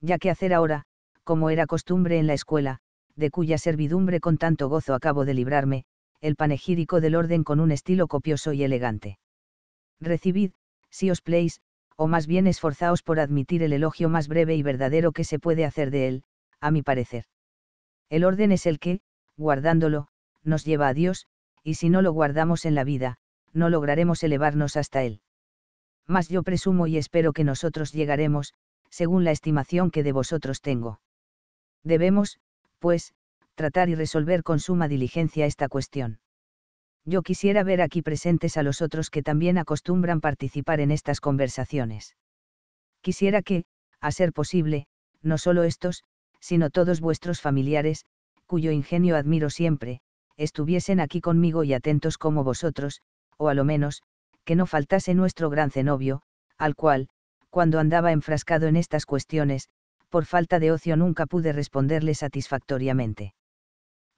S1: Ya que hacer ahora, como era costumbre en la escuela, de cuya servidumbre con tanto gozo acabo de librarme, el panegírico del orden con un estilo copioso y elegante. Recibid, si os pleis, o más bien esforzaos por admitir el elogio más breve y verdadero que se puede hacer de él, a mi parecer. El orden es el que, guardándolo, nos lleva a Dios, y si no lo guardamos en la vida, no lograremos elevarnos hasta Él. Mas yo presumo y espero que nosotros llegaremos, según la estimación que de vosotros tengo. Debemos, pues, tratar y resolver con suma diligencia esta cuestión. Yo quisiera ver aquí presentes a los otros que también acostumbran participar en estas conversaciones. Quisiera que, a ser posible, no solo estos, sino todos vuestros familiares, cuyo ingenio admiro siempre, estuviesen aquí conmigo y atentos como vosotros, o a lo menos, que no faltase nuestro gran cenobio, al cual, cuando andaba enfrascado en estas cuestiones, por falta de ocio nunca pude responderle satisfactoriamente.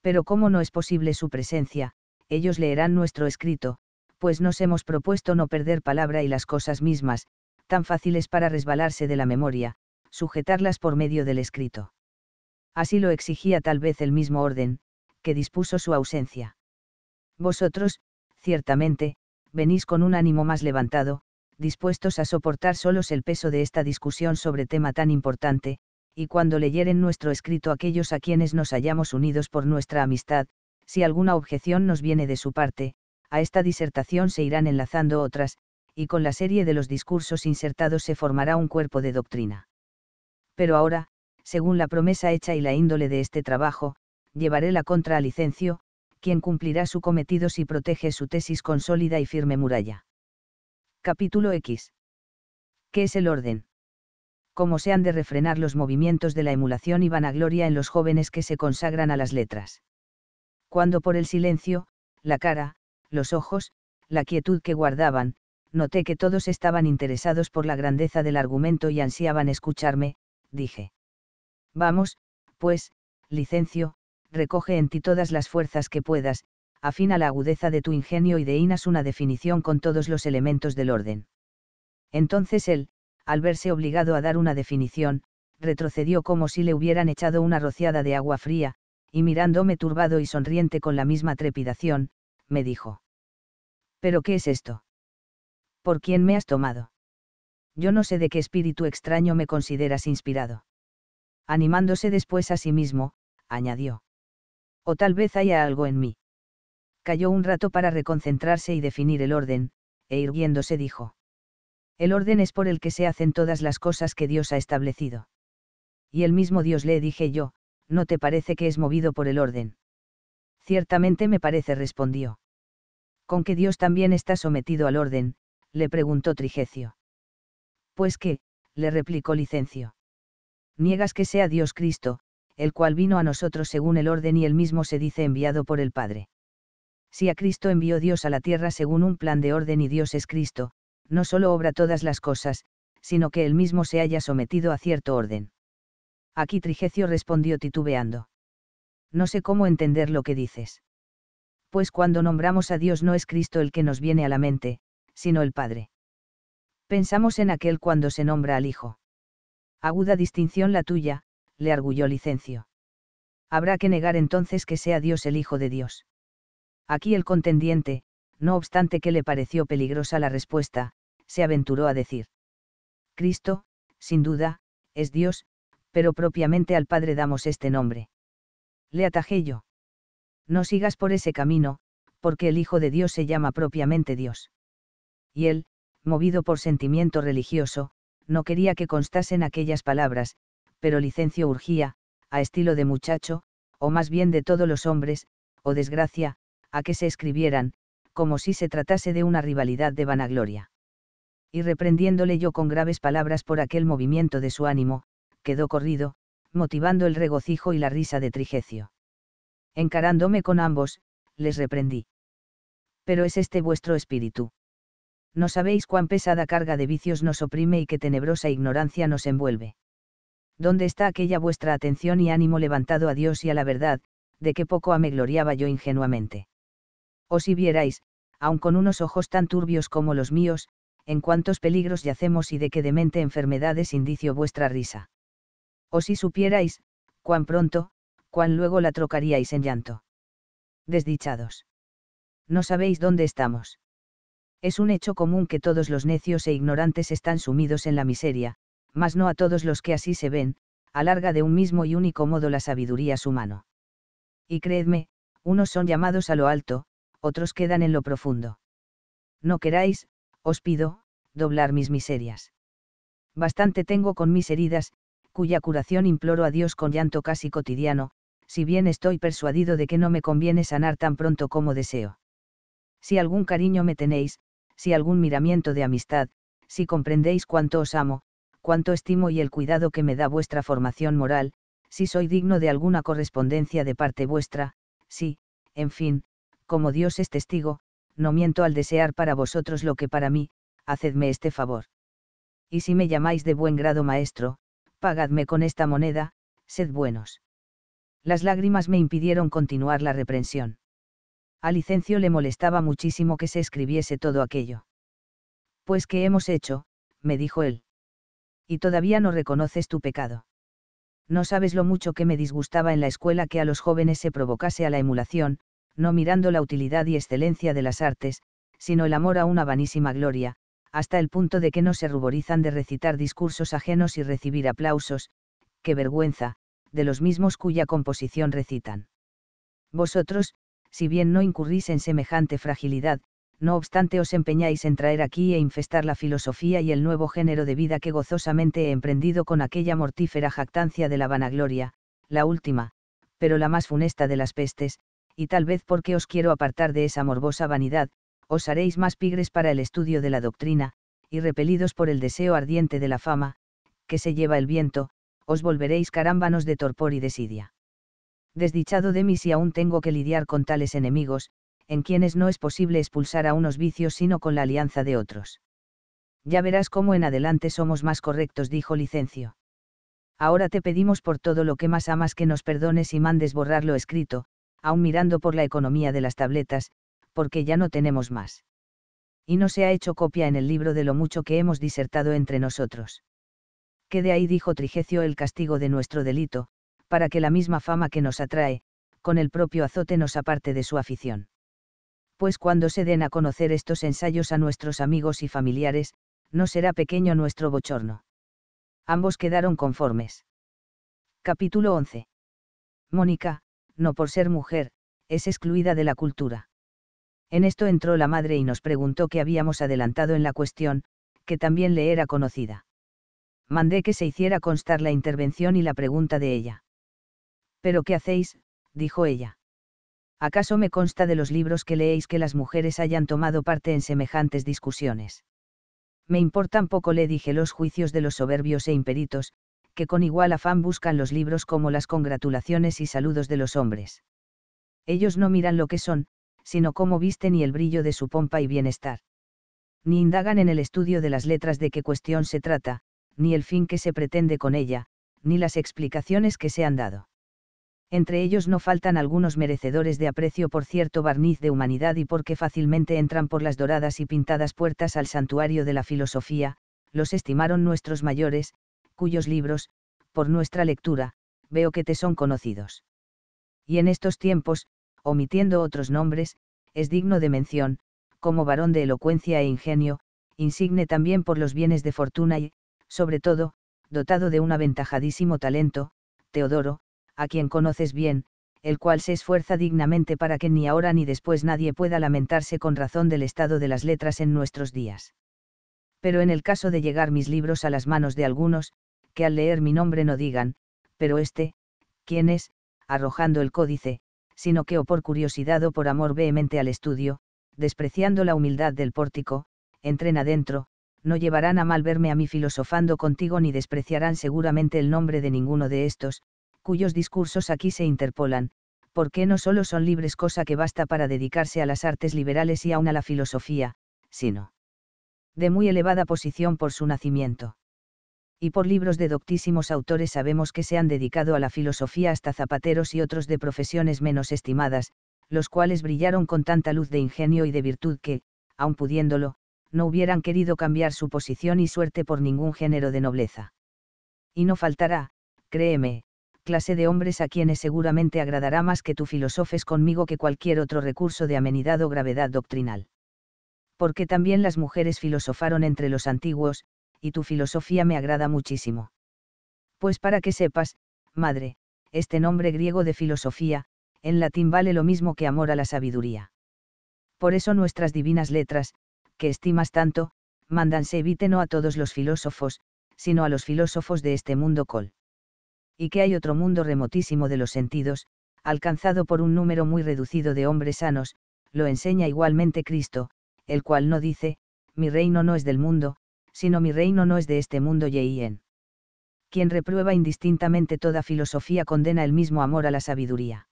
S1: Pero como no es posible su presencia, ellos leerán nuestro escrito, pues nos hemos propuesto no perder palabra y las cosas mismas, tan fáciles para resbalarse de la memoria, sujetarlas por medio del escrito así lo exigía tal vez el mismo orden, que dispuso su ausencia. Vosotros, ciertamente, venís con un ánimo más levantado, dispuestos a soportar solos el peso de esta discusión sobre tema tan importante, y cuando leyeren nuestro escrito aquellos a quienes nos hallamos unidos por nuestra amistad, si alguna objeción nos viene de su parte, a esta disertación se irán enlazando otras, y con la serie de los discursos insertados se formará un cuerpo de doctrina. Pero ahora, según la promesa hecha y la índole de este trabajo, llevaré la contra a Licencio, quien cumplirá su cometido si protege su tesis con sólida y firme muralla. Capítulo X. ¿Qué es el orden? Cómo se han de refrenar los movimientos de la emulación y vanagloria en los jóvenes que se consagran a las letras. Cuando por el silencio, la cara, los ojos, la quietud que guardaban, noté que todos estaban interesados por la grandeza del argumento y ansiaban escucharme, dije. Vamos, pues, licencio, recoge en ti todas las fuerzas que puedas, afina la agudeza de tu ingenio y deinas una definición con todos los elementos del orden. Entonces él, al verse obligado a dar una definición, retrocedió como si le hubieran echado una rociada de agua fría, y mirándome turbado y sonriente con la misma trepidación, me dijo. ¿Pero qué es esto? ¿Por quién me has tomado? Yo no sé de qué espíritu extraño me consideras inspirado animándose después a sí mismo, añadió. O tal vez haya algo en mí. Cayó un rato para reconcentrarse y definir el orden, e irguiéndose dijo. El orden es por el que se hacen todas las cosas que Dios ha establecido. Y el mismo Dios le dije yo, ¿no te parece que es movido por el orden? Ciertamente me parece, respondió. ¿Con que Dios también está sometido al orden? le preguntó Trigecio. Pues qué, le replicó Licencio niegas que sea Dios Cristo, el cual vino a nosotros según el orden y él mismo se dice enviado por el Padre. Si a Cristo envió Dios a la tierra según un plan de orden y Dios es Cristo, no solo obra todas las cosas, sino que él mismo se haya sometido a cierto orden. Aquí Trigecio respondió titubeando. No sé cómo entender lo que dices. Pues cuando nombramos a Dios no es Cristo el que nos viene a la mente, sino el Padre. Pensamos en aquel cuando se nombra al Hijo. Aguda distinción la tuya, le arguyó Licencio. Habrá que negar entonces que sea Dios el Hijo de Dios. Aquí el contendiente, no obstante que le pareció peligrosa la respuesta, se aventuró a decir. Cristo, sin duda, es Dios, pero propiamente al Padre damos este nombre. Le atajé yo. No sigas por ese camino, porque el Hijo de Dios se llama propiamente Dios. Y él, movido por sentimiento religioso, no quería que constasen aquellas palabras, pero licencio urgía, a estilo de muchacho, o más bien de todos los hombres, o desgracia, a que se escribieran, como si se tratase de una rivalidad de vanagloria. Y reprendiéndole yo con graves palabras por aquel movimiento de su ánimo, quedó corrido, motivando el regocijo y la risa de Trigecio. Encarándome con ambos, les reprendí. Pero es este vuestro espíritu no sabéis cuán pesada carga de vicios nos oprime y qué tenebrosa ignorancia nos envuelve. ¿Dónde está aquella vuestra atención y ánimo levantado a Dios y a la verdad, de qué poco amegloriaba gloriaba yo ingenuamente? O si vierais, aun con unos ojos tan turbios como los míos, en cuántos peligros yacemos y de qué demente enfermedades indicio vuestra risa. O si supierais, cuán pronto, cuán luego la trocaríais en llanto. Desdichados. No sabéis dónde estamos. Es un hecho común que todos los necios e ignorantes están sumidos en la miseria, mas no a todos los que así se ven, alarga de un mismo y único modo la sabiduría humana. mano. Y creedme, unos son llamados a lo alto, otros quedan en lo profundo. No queráis, os pido, doblar mis miserias. Bastante tengo con mis heridas, cuya curación imploro a Dios con llanto casi cotidiano, si bien estoy persuadido de que no me conviene sanar tan pronto como deseo. Si algún cariño me tenéis, si algún miramiento de amistad, si comprendéis cuánto os amo, cuánto estimo y el cuidado que me da vuestra formación moral, si soy digno de alguna correspondencia de parte vuestra, si, en fin, como Dios es testigo, no miento al desear para vosotros lo que para mí, hacedme este favor. Y si me llamáis de buen grado maestro, pagadme con esta moneda, sed buenos. Las lágrimas me impidieron continuar la reprensión a Licencio le molestaba muchísimo que se escribiese todo aquello. Pues ¿qué hemos hecho? me dijo él. Y todavía no reconoces tu pecado. No sabes lo mucho que me disgustaba en la escuela que a los jóvenes se provocase a la emulación, no mirando la utilidad y excelencia de las artes, sino el amor a una vanísima gloria, hasta el punto de que no se ruborizan de recitar discursos ajenos y recibir aplausos, qué vergüenza, de los mismos cuya composición recitan. Vosotros, si bien no incurrís en semejante fragilidad, no obstante os empeñáis en traer aquí e infestar la filosofía y el nuevo género de vida que gozosamente he emprendido con aquella mortífera jactancia de la vanagloria, la última, pero la más funesta de las pestes, y tal vez porque os quiero apartar de esa morbosa vanidad, os haréis más pigres para el estudio de la doctrina, y repelidos por el deseo ardiente de la fama, que se lleva el viento, os volveréis carámbanos de torpor y desidia desdichado de mí si aún tengo que lidiar con tales enemigos, en quienes no es posible expulsar a unos vicios sino con la alianza de otros. Ya verás cómo en adelante somos más correctos, dijo Licencio. Ahora te pedimos por todo lo que más amas que nos perdones y mandes borrar lo escrito, aun mirando por la economía de las tabletas, porque ya no tenemos más. Y no se ha hecho copia en el libro de lo mucho que hemos disertado entre nosotros. de ahí, dijo Trigecio, el castigo de nuestro delito, para que la misma fama que nos atrae, con el propio azote nos aparte de su afición. Pues cuando se den a conocer estos ensayos a nuestros amigos y familiares, no será pequeño nuestro bochorno. Ambos quedaron conformes. Capítulo 11. Mónica, no por ser mujer, es excluida de la cultura. En esto entró la madre y nos preguntó qué habíamos adelantado en la cuestión, que también le era conocida. Mandé que se hiciera constar la intervención y la pregunta de ella. Pero ¿qué hacéis? dijo ella. ¿Acaso me consta de los libros que leéis que las mujeres hayan tomado parte en semejantes discusiones? Me importan poco, le dije, los juicios de los soberbios e imperitos, que con igual afán buscan los libros como las congratulaciones y saludos de los hombres. Ellos no miran lo que son, sino cómo visten y el brillo de su pompa y bienestar. Ni indagan en el estudio de las letras de qué cuestión se trata, ni el fin que se pretende con ella, ni las explicaciones que se han dado entre ellos no faltan algunos merecedores de aprecio por cierto barniz de humanidad y porque fácilmente entran por las doradas y pintadas puertas al santuario de la filosofía, los estimaron nuestros mayores, cuyos libros, por nuestra lectura, veo que te son conocidos. Y en estos tiempos, omitiendo otros nombres, es digno de mención, como varón de elocuencia e ingenio, insigne también por los bienes de fortuna y, sobre todo, dotado de un aventajadísimo talento, Teodoro, a quien conoces bien, el cual se esfuerza dignamente para que ni ahora ni después nadie pueda lamentarse con razón del estado de las letras en nuestros días. Pero en el caso de llegar mis libros a las manos de algunos, que al leer mi nombre no digan, pero este, ¿quién es? arrojando el códice, sino que o por curiosidad o por amor vehemente al estudio, despreciando la humildad del pórtico, entren adentro, no llevarán a mal verme a mí filosofando contigo ni despreciarán seguramente el nombre de ninguno de estos, cuyos discursos aquí se interpolan, porque no solo son libres cosa que basta para dedicarse a las artes liberales y aún a la filosofía, sino de muy elevada posición por su nacimiento. Y por libros de doctísimos autores sabemos que se han dedicado a la filosofía hasta zapateros y otros de profesiones menos estimadas, los cuales brillaron con tanta luz de ingenio y de virtud que, aun pudiéndolo, no hubieran querido cambiar su posición y suerte por ningún género de nobleza. Y no faltará, créeme, clase de hombres a quienes seguramente agradará más que tu filosofes conmigo que cualquier otro recurso de amenidad o gravedad doctrinal. Porque también las mujeres filosofaron entre los antiguos, y tu filosofía me agrada muchísimo. Pues para que sepas, madre, este nombre griego de filosofía, en latín vale lo mismo que amor a la sabiduría. Por eso nuestras divinas letras, que estimas tanto, mandan se evite no a todos los filósofos, sino a los filósofos de este mundo col y que hay otro mundo remotísimo de los sentidos, alcanzado por un número muy reducido de hombres sanos, lo enseña igualmente Cristo, el cual no dice, mi reino no es del mundo, sino mi reino no es de este mundo y en Quien reprueba indistintamente toda filosofía condena el mismo amor a la sabiduría.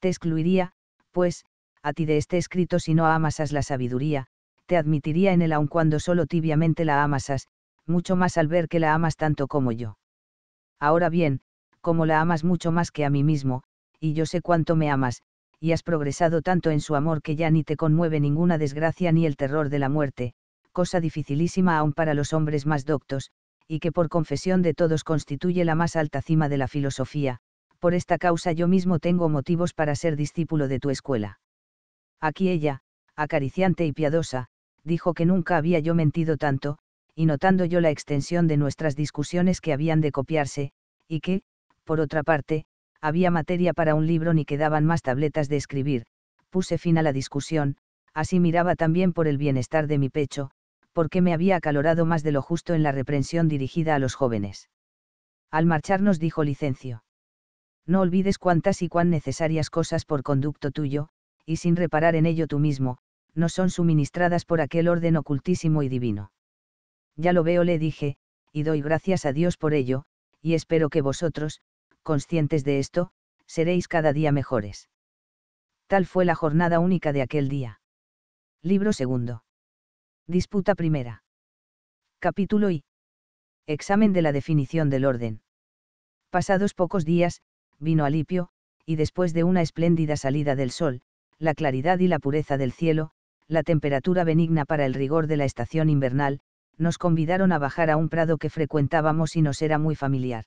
S1: Te excluiría, pues, a ti de este escrito si no amasas la sabiduría, te admitiría en él aun cuando solo tibiamente la amasas, mucho más al ver que la amas tanto como yo. Ahora bien, como la amas mucho más que a mí mismo, y yo sé cuánto me amas, y has progresado tanto en su amor que ya ni te conmueve ninguna desgracia ni el terror de la muerte, cosa dificilísima aún para los hombres más doctos, y que por confesión de todos constituye la más alta cima de la filosofía, por esta causa yo mismo tengo motivos para ser discípulo de tu escuela. Aquí ella, acariciante y piadosa, dijo que nunca había yo mentido tanto, y notando yo la extensión de nuestras discusiones que habían de copiarse, y que, por otra parte, había materia para un libro ni quedaban más tabletas de escribir, puse fin a la discusión, así miraba también por el bienestar de mi pecho, porque me había acalorado más de lo justo en la reprensión dirigida a los jóvenes. Al marcharnos dijo Licencio. No olvides cuántas y cuán necesarias cosas por conducto tuyo, y sin reparar en ello tú mismo, no son suministradas por aquel orden ocultísimo y divino. Ya lo veo, le dije, y doy gracias a Dios por ello, y espero que vosotros, conscientes de esto, seréis cada día mejores. Tal fue la jornada única de aquel día. Libro segundo. Disputa primera. Capítulo I. Examen de la definición del orden. Pasados pocos días, vino Alipio, y después de una espléndida salida del sol, la claridad y la pureza del cielo, la temperatura benigna para el rigor de la estación invernal, nos convidaron a bajar a un prado que frecuentábamos y nos era muy familiar.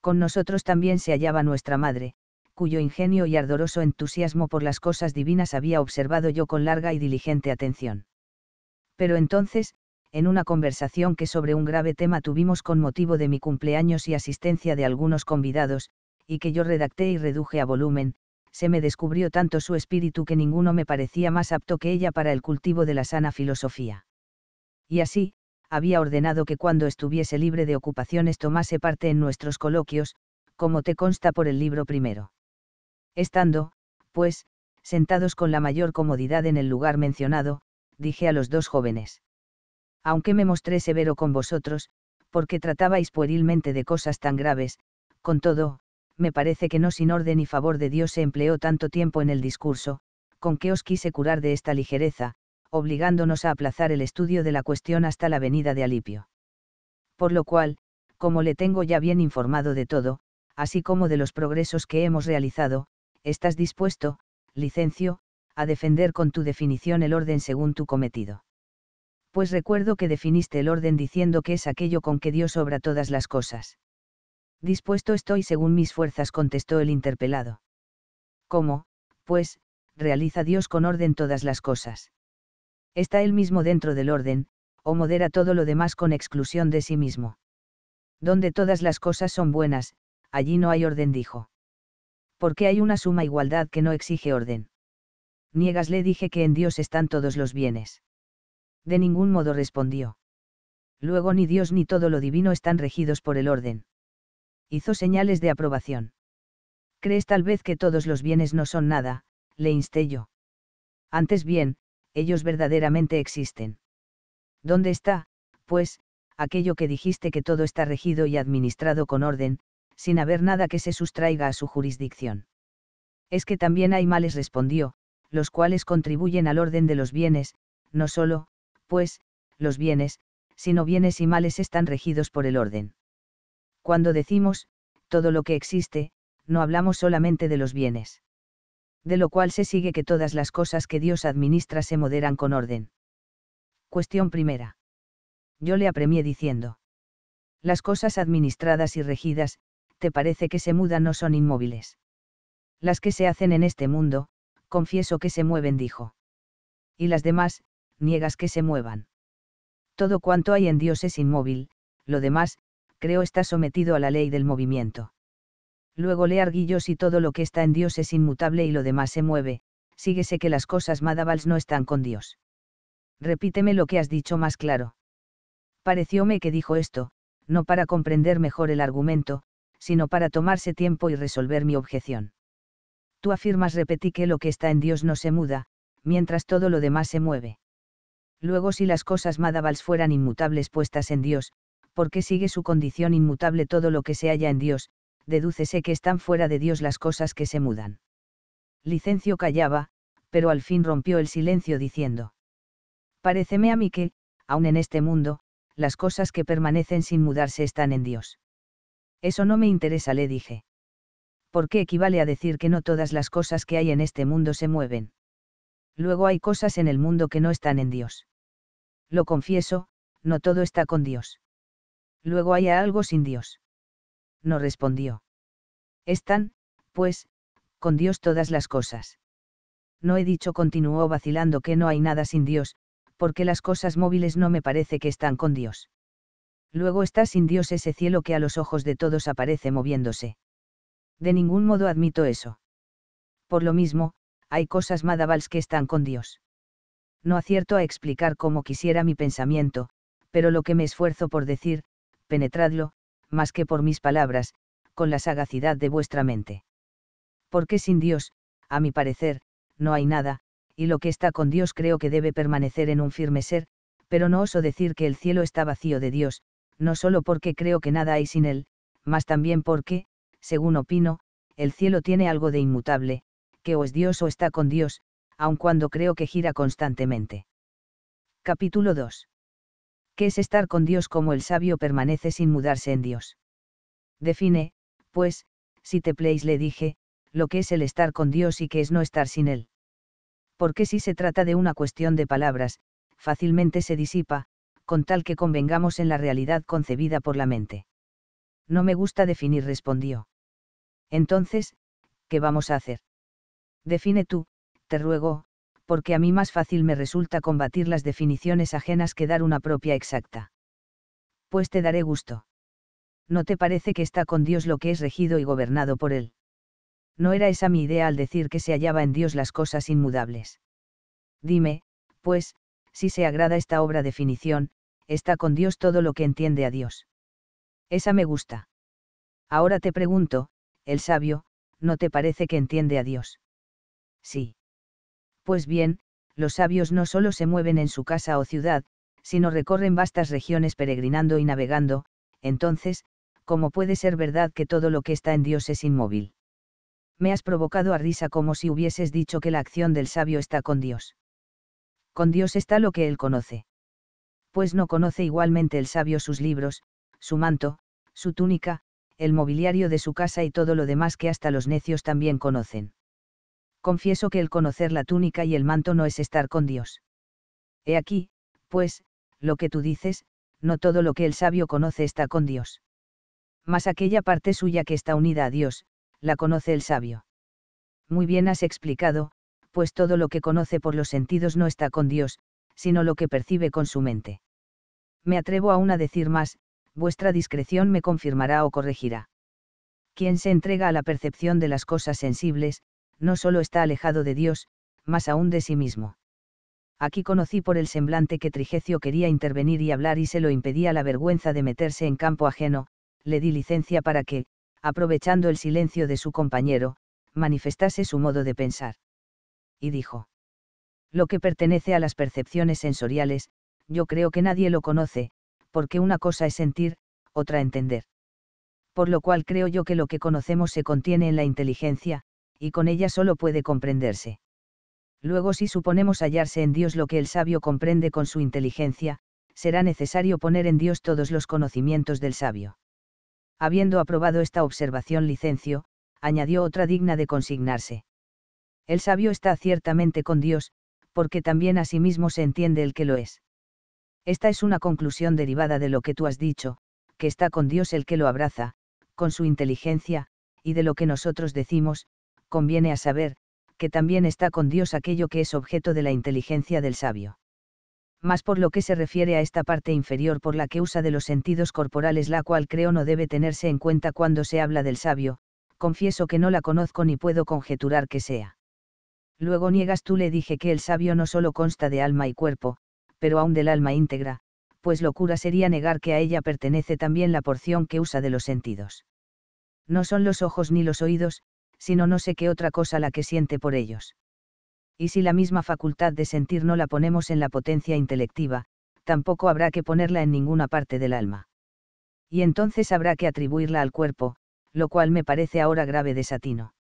S1: Con nosotros también se hallaba nuestra madre, cuyo ingenio y ardoroso entusiasmo por las cosas divinas había observado yo con larga y diligente atención. Pero entonces, en una conversación que sobre un grave tema tuvimos con motivo de mi cumpleaños y asistencia de algunos convidados, y que yo redacté y reduje a volumen, se me descubrió tanto su espíritu que ninguno me parecía más apto que ella para el cultivo de la sana filosofía y así, había ordenado que cuando estuviese libre de ocupaciones tomase parte en nuestros coloquios, como te consta por el libro primero. Estando, pues, sentados con la mayor comodidad en el lugar mencionado, dije a los dos jóvenes. Aunque me mostré severo con vosotros, porque tratabais puerilmente de cosas tan graves, con todo, me parece que no sin orden y favor de Dios se empleó tanto tiempo en el discurso, con que os quise curar de esta ligereza, obligándonos a aplazar el estudio de la cuestión hasta la venida de Alipio. Por lo cual, como le tengo ya bien informado de todo, así como de los progresos que hemos realizado, estás dispuesto, licencio, a defender con tu definición el orden según tu cometido. Pues recuerdo que definiste el orden diciendo que es aquello con que Dios obra todas las cosas. Dispuesto estoy según mis fuerzas, contestó el interpelado. ¿Cómo, pues, realiza Dios con orden todas las cosas? está él mismo dentro del orden, o modera todo lo demás con exclusión de sí mismo. Donde todas las cosas son buenas, allí no hay orden, dijo. Porque hay una suma igualdad que no exige orden. Niegas le dije que en Dios están todos los bienes. De ningún modo respondió. Luego ni Dios ni todo lo divino están regidos por el orden. Hizo señales de aprobación. ¿Crees tal vez que todos los bienes no son nada? le insté yo. Antes bien, ellos verdaderamente existen. ¿Dónde está, pues, aquello que dijiste que todo está regido y administrado con orden, sin haber nada que se sustraiga a su jurisdicción? Es que también hay males, respondió, los cuales contribuyen al orden de los bienes, no solo, pues, los bienes, sino bienes y males están regidos por el orden. Cuando decimos, todo lo que existe, no hablamos solamente de los bienes de lo cual se sigue que todas las cosas que Dios administra se moderan con orden. Cuestión primera. Yo le apremié diciendo. Las cosas administradas y regidas, te parece que se mudan o son inmóviles. Las que se hacen en este mundo, confieso que se mueven, dijo. Y las demás, niegas que se muevan. Todo cuanto hay en Dios es inmóvil, lo demás, creo está sometido a la ley del movimiento luego le arguillos y todo lo que está en Dios es inmutable y lo demás se mueve, síguese que las cosas madavals no están con Dios. Repíteme lo que has dicho más claro. Parecióme que dijo esto, no para comprender mejor el argumento, sino para tomarse tiempo y resolver mi objeción. Tú afirmas repetí que lo que está en Dios no se muda, mientras todo lo demás se mueve. Luego si las cosas madavals fueran inmutables puestas en Dios, ¿por qué sigue su condición inmutable todo lo que se halla en Dios, dedúcese que están fuera de Dios las cosas que se mudan. Licencio callaba, pero al fin rompió el silencio diciendo. Paréceme a mí que, aun en este mundo, las cosas que permanecen sin mudarse están en Dios. Eso no me interesa, le dije. Por qué equivale a decir que no todas las cosas que hay en este mundo se mueven. Luego hay cosas en el mundo que no están en Dios. Lo confieso, no todo está con Dios. Luego hay algo sin Dios no respondió. Están, pues, con Dios todas las cosas. No he dicho, continuó vacilando, que no hay nada sin Dios, porque las cosas móviles no me parece que están con Dios. Luego está sin Dios ese cielo que a los ojos de todos aparece moviéndose. De ningún modo admito eso. Por lo mismo, hay cosas madavals que están con Dios. No acierto a explicar como quisiera mi pensamiento, pero lo que me esfuerzo por decir, penetradlo, más que por mis palabras, con la sagacidad de vuestra mente. Porque sin Dios, a mi parecer, no hay nada, y lo que está con Dios creo que debe permanecer en un firme ser, pero no oso decir que el cielo está vacío de Dios, no solo porque creo que nada hay sin Él, mas también porque, según opino, el cielo tiene algo de inmutable, que o es Dios o está con Dios, aun cuando creo que gira constantemente. Capítulo 2. ¿qué es estar con Dios como el sabio permanece sin mudarse en Dios. Define, pues, si te pleis le dije, lo que es el estar con Dios y qué es no estar sin Él. Porque si se trata de una cuestión de palabras, fácilmente se disipa, con tal que convengamos en la realidad concebida por la mente. No me gusta definir, respondió. Entonces, ¿qué vamos a hacer? Define tú, te ruego, porque a mí más fácil me resulta combatir las definiciones ajenas que dar una propia exacta. Pues te daré gusto. ¿No te parece que está con Dios lo que es regido y gobernado por Él? No era esa mi idea al decir que se hallaba en Dios las cosas inmudables. Dime, pues, si se agrada esta obra definición, está con Dios todo lo que entiende a Dios. Esa me gusta. Ahora te pregunto, el sabio, ¿no te parece que entiende a Dios? Sí. Pues bien, los sabios no solo se mueven en su casa o ciudad, sino recorren vastas regiones peregrinando y navegando, entonces, ¿cómo puede ser verdad que todo lo que está en Dios es inmóvil? Me has provocado a risa como si hubieses dicho que la acción del sabio está con Dios. Con Dios está lo que él conoce. Pues no conoce igualmente el sabio sus libros, su manto, su túnica, el mobiliario de su casa y todo lo demás que hasta los necios también conocen confieso que el conocer la túnica y el manto no es estar con Dios. He aquí, pues, lo que tú dices, no todo lo que el sabio conoce está con Dios. Mas aquella parte suya que está unida a Dios, la conoce el sabio. Muy bien has explicado, pues todo lo que conoce por los sentidos no está con Dios, sino lo que percibe con su mente. Me atrevo aún a decir más, vuestra discreción me confirmará o corregirá. Quien se entrega a la percepción de las cosas sensibles, no solo está alejado de Dios, más aún de sí mismo. Aquí conocí por el semblante que Trigecio quería intervenir y hablar y se lo impedía la vergüenza de meterse en campo ajeno, le di licencia para que, aprovechando el silencio de su compañero, manifestase su modo de pensar. Y dijo. Lo que pertenece a las percepciones sensoriales, yo creo que nadie lo conoce, porque una cosa es sentir, otra entender. Por lo cual creo yo que lo que conocemos se contiene en la inteligencia, y con ella solo puede comprenderse. Luego si suponemos hallarse en Dios lo que el sabio comprende con su inteligencia, será necesario poner en Dios todos los conocimientos del sabio. Habiendo aprobado esta observación licencio, añadió otra digna de consignarse. El sabio está ciertamente con Dios, porque también a sí mismo se entiende el que lo es. Esta es una conclusión derivada de lo que tú has dicho, que está con Dios el que lo abraza, con su inteligencia, y de lo que nosotros decimos, conviene a saber, que también está con Dios aquello que es objeto de la inteligencia del sabio. Mas por lo que se refiere a esta parte inferior por la que usa de los sentidos corporales, la cual creo no debe tenerse en cuenta cuando se habla del sabio, confieso que no la conozco ni puedo conjeturar que sea. Luego niegas tú le dije que el sabio no solo consta de alma y cuerpo, pero aún del alma íntegra, pues locura sería negar que a ella pertenece también la porción que usa de los sentidos. No son los ojos ni los oídos, sino no sé qué otra cosa la que siente por ellos. Y si la misma facultad de sentir no la ponemos en la potencia intelectiva, tampoco habrá que ponerla en ninguna parte del alma. Y entonces habrá que atribuirla al cuerpo, lo cual me parece ahora grave desatino.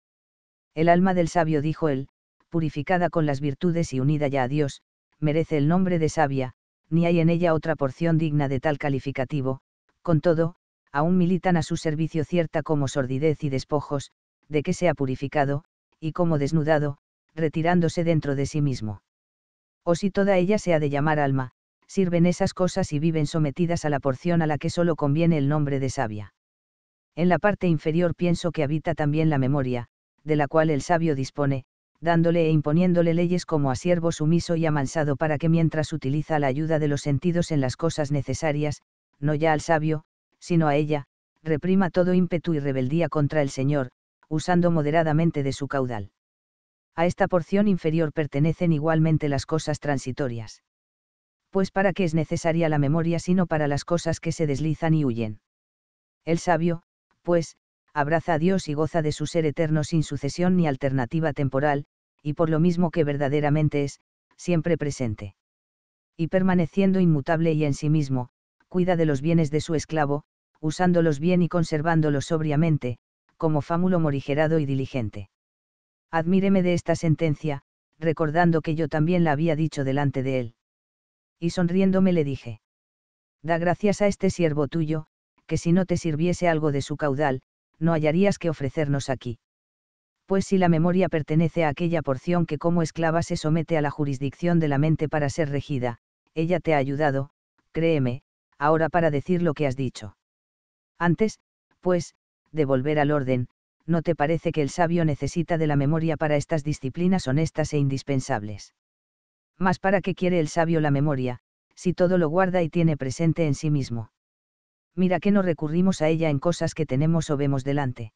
S1: El alma del sabio, dijo él, purificada con las virtudes y unida ya a Dios, merece el nombre de sabia, ni hay en ella otra porción digna de tal calificativo, con todo, aún militan a su servicio cierta como sordidez y despojos, de que sea purificado, y como desnudado, retirándose dentro de sí mismo. O si toda ella se ha de llamar alma, sirven esas cosas y viven sometidas a la porción a la que solo conviene el nombre de sabia. En la parte inferior pienso que habita también la memoria, de la cual el sabio dispone, dándole e imponiéndole leyes como a siervo sumiso y amansado para que mientras utiliza la ayuda de los sentidos en las cosas necesarias, no ya al sabio, sino a ella, reprima todo ímpetu y rebeldía contra el Señor, usando moderadamente de su caudal. A esta porción inferior pertenecen igualmente las cosas transitorias. Pues para qué es necesaria la memoria sino para las cosas que se deslizan y huyen. El sabio, pues, abraza a Dios y goza de su ser eterno sin sucesión ni alternativa temporal, y por lo mismo que verdaderamente es, siempre presente. Y permaneciendo inmutable y en sí mismo, cuida de los bienes de su esclavo, usándolos bien y conservándolos sobriamente, como fámulo morigerado y diligente. Admíreme de esta sentencia, recordando que yo también la había dicho delante de él. Y sonriéndome le dije. Da gracias a este siervo tuyo, que si no te sirviese algo de su caudal, no hallarías que ofrecernos aquí. Pues si la memoria pertenece a aquella porción que como esclava se somete a la jurisdicción de la mente para ser regida, ella te ha ayudado, créeme, ahora para decir lo que has dicho. Antes, pues, de volver al orden, ¿no te parece que el sabio necesita de la memoria para estas disciplinas honestas e indispensables? Mas para qué quiere el sabio la memoria, si todo lo guarda y tiene presente en sí mismo. Mira que no recurrimos a ella en cosas que tenemos o vemos delante.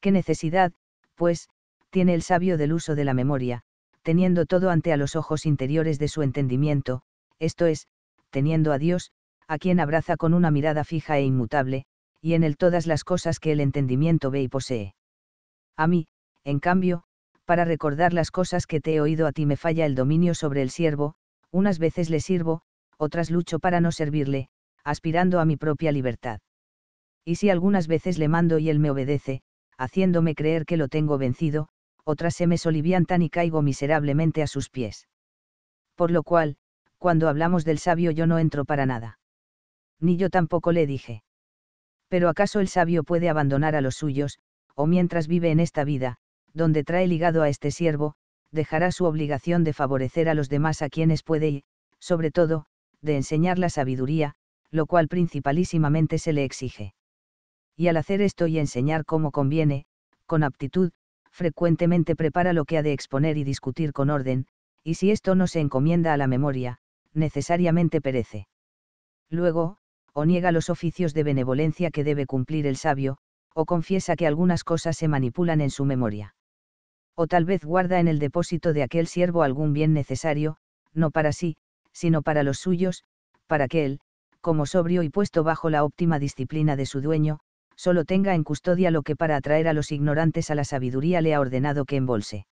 S1: ¿Qué necesidad, pues, tiene el sabio del uso de la memoria, teniendo todo ante a los ojos interiores de su entendimiento, esto es, teniendo a Dios, a quien abraza con una mirada fija e inmutable, y en él todas las cosas que el entendimiento ve y posee. A mí, en cambio, para recordar las cosas que te he oído a ti me falla el dominio sobre el siervo, unas veces le sirvo, otras lucho para no servirle, aspirando a mi propia libertad. Y si algunas veces le mando y él me obedece, haciéndome creer que lo tengo vencido, otras se me soliviantan y caigo miserablemente a sus pies. Por lo cual, cuando hablamos del sabio yo no entro para nada. Ni yo tampoco le dije. Pero acaso el sabio puede abandonar a los suyos, o mientras vive en esta vida, donde trae ligado a este siervo, dejará su obligación de favorecer a los demás a quienes puede y, sobre todo, de enseñar la sabiduría, lo cual principalísimamente se le exige. Y al hacer esto y enseñar cómo conviene, con aptitud, frecuentemente prepara lo que ha de exponer y discutir con orden, y si esto no se encomienda a la memoria, necesariamente perece. Luego, o niega los oficios de benevolencia que debe cumplir el sabio, o confiesa que algunas cosas se manipulan en su memoria. O tal vez guarda en el depósito de aquel siervo algún bien necesario, no para sí, sino para los suyos, para que él, como sobrio y puesto bajo la óptima disciplina de su dueño, solo tenga en custodia lo que para atraer a los ignorantes a la sabiduría le ha ordenado que embolse.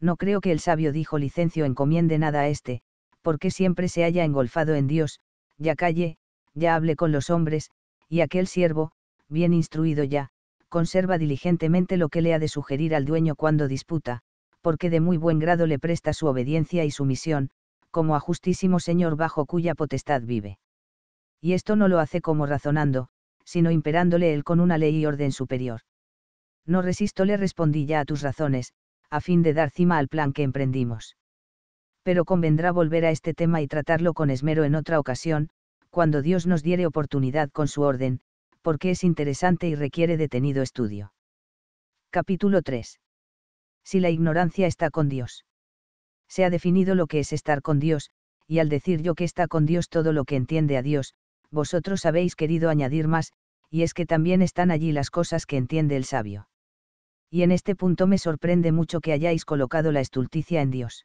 S1: No creo que el sabio dijo licencio encomiende nada a éste, porque siempre se haya engolfado en Dios, ya calle, ya hablé con los hombres, y aquel siervo, bien instruido ya, conserva diligentemente lo que le ha de sugerir al dueño cuando disputa, porque de muy buen grado le presta su obediencia y sumisión, como a justísimo señor bajo cuya potestad vive. Y esto no lo hace como razonando, sino imperándole él con una ley y orden superior. No resisto, le respondí ya a tus razones, a fin de dar cima al plan que emprendimos. Pero convendrá volver a este tema y tratarlo con esmero en otra ocasión, cuando Dios nos diere oportunidad con su orden, porque es interesante y requiere detenido estudio. Capítulo 3. Si la ignorancia está con Dios. Se ha definido lo que es estar con Dios, y al decir yo que está con Dios todo lo que entiende a Dios, vosotros habéis querido añadir más, y es que también están allí las cosas que entiende el sabio. Y en este punto me sorprende mucho que hayáis colocado la estulticia en Dios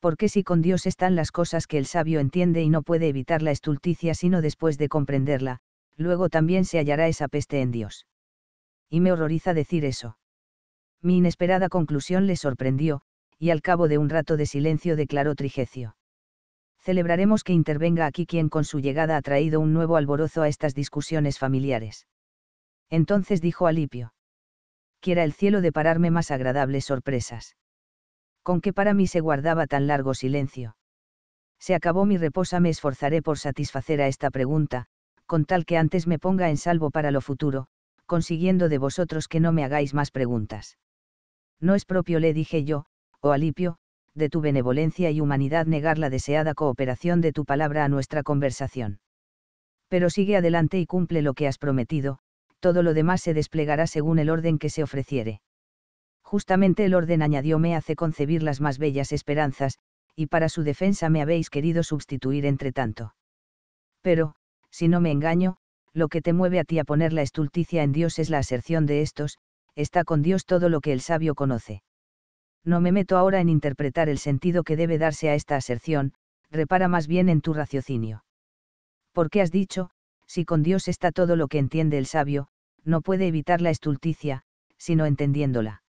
S1: porque si con Dios están las cosas que el sabio entiende y no puede evitar la estulticia sino después de comprenderla, luego también se hallará esa peste en Dios. Y me horroriza decir eso. Mi inesperada conclusión le sorprendió, y al cabo de un rato de silencio declaró Trigecio. Celebraremos que intervenga aquí quien con su llegada ha traído un nuevo alborozo a estas discusiones familiares. Entonces dijo Alipio. Quiera el cielo depararme más agradables sorpresas con que para mí se guardaba tan largo silencio. Se acabó mi reposa, me esforzaré por satisfacer a esta pregunta, con tal que antes me ponga en salvo para lo futuro, consiguiendo de vosotros que no me hagáis más preguntas. No es propio, le dije yo, o oh Alipio, de tu benevolencia y humanidad negar la deseada cooperación de tu palabra a nuestra conversación. Pero sigue adelante y cumple lo que has prometido, todo lo demás se desplegará según el orden que se ofreciere justamente el orden añadió me hace concebir las más bellas esperanzas, y para su defensa me habéis querido sustituir entre tanto. Pero, si no me engaño, lo que te mueve a ti a poner la estulticia en Dios es la aserción de estos, está con Dios todo lo que el sabio conoce. No me meto ahora en interpretar el sentido que debe darse a esta aserción, repara más bien en tu raciocinio. Porque has dicho, si con Dios está todo lo que entiende el sabio, no puede evitar la estulticia, sino entendiéndola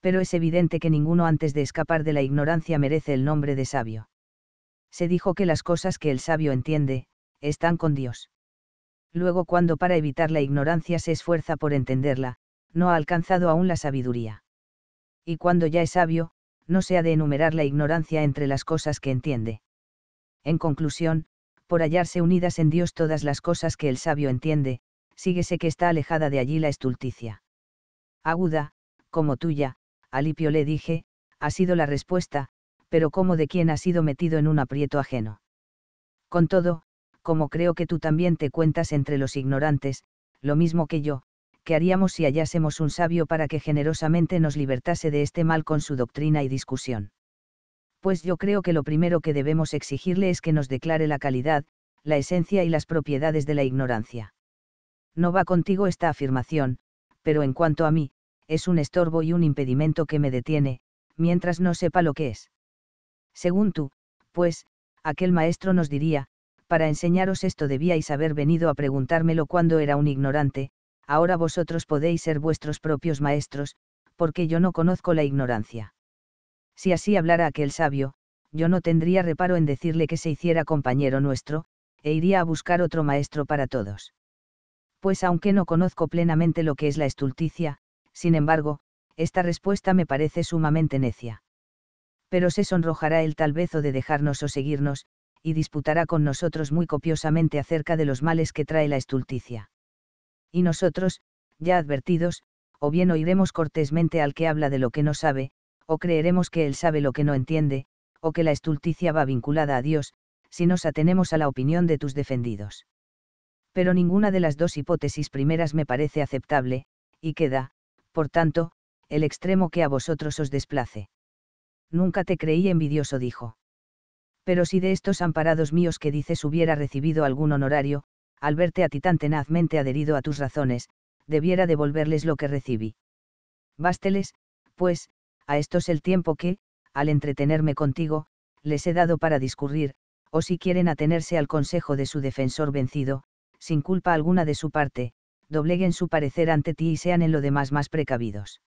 S1: pero es evidente que ninguno antes de escapar de la ignorancia merece el nombre de sabio. Se dijo que las cosas que el sabio entiende, están con Dios. Luego cuando para evitar la ignorancia se esfuerza por entenderla, no ha alcanzado aún la sabiduría. Y cuando ya es sabio, no se ha de enumerar la ignorancia entre las cosas que entiende. En conclusión, por hallarse unidas en Dios todas las cosas que el sabio entiende, síguese que está alejada de allí la estulticia. Aguda, como tuya, Alipio le dije, ha sido la respuesta, pero como de quien ha sido metido en un aprieto ajeno. Con todo, como creo que tú también te cuentas entre los ignorantes, lo mismo que yo, ¿qué haríamos si hallásemos un sabio para que generosamente nos libertase de este mal con su doctrina y discusión? Pues yo creo que lo primero que debemos exigirle es que nos declare la calidad, la esencia y las propiedades de la ignorancia. No va contigo esta afirmación, pero en cuanto a mí, es un estorbo y un impedimento que me detiene, mientras no sepa lo que es. Según tú, pues, aquel maestro nos diría, para enseñaros esto debíais haber venido a preguntármelo cuando era un ignorante, ahora vosotros podéis ser vuestros propios maestros, porque yo no conozco la ignorancia. Si así hablara aquel sabio, yo no tendría reparo en decirle que se hiciera compañero nuestro, e iría a buscar otro maestro para todos. Pues aunque no conozco plenamente lo que es la estulticia, sin embargo, esta respuesta me parece sumamente necia. Pero se sonrojará el tal vez o de dejarnos o seguirnos, y disputará con nosotros muy copiosamente acerca de los males que trae la estulticia. Y nosotros, ya advertidos, o bien oiremos cortésmente al que habla de lo que no sabe, o creeremos que él sabe lo que no entiende, o que la estulticia va vinculada a Dios, si nos atenemos a la opinión de tus defendidos. Pero ninguna de las dos hipótesis primeras me parece aceptable, y queda, por tanto, el extremo que a vosotros os desplace. Nunca te creí envidioso, dijo. Pero si de estos amparados míos que dices hubiera recibido algún honorario, al verte a ti tan tenazmente adherido a tus razones, debiera devolverles lo que recibí. Básteles, pues, a estos el tiempo que, al entretenerme contigo, les he dado para discurrir, o si quieren atenerse al consejo de su defensor vencido, sin culpa alguna de su parte, dobleguen su parecer ante ti y sean en lo demás más precavidos.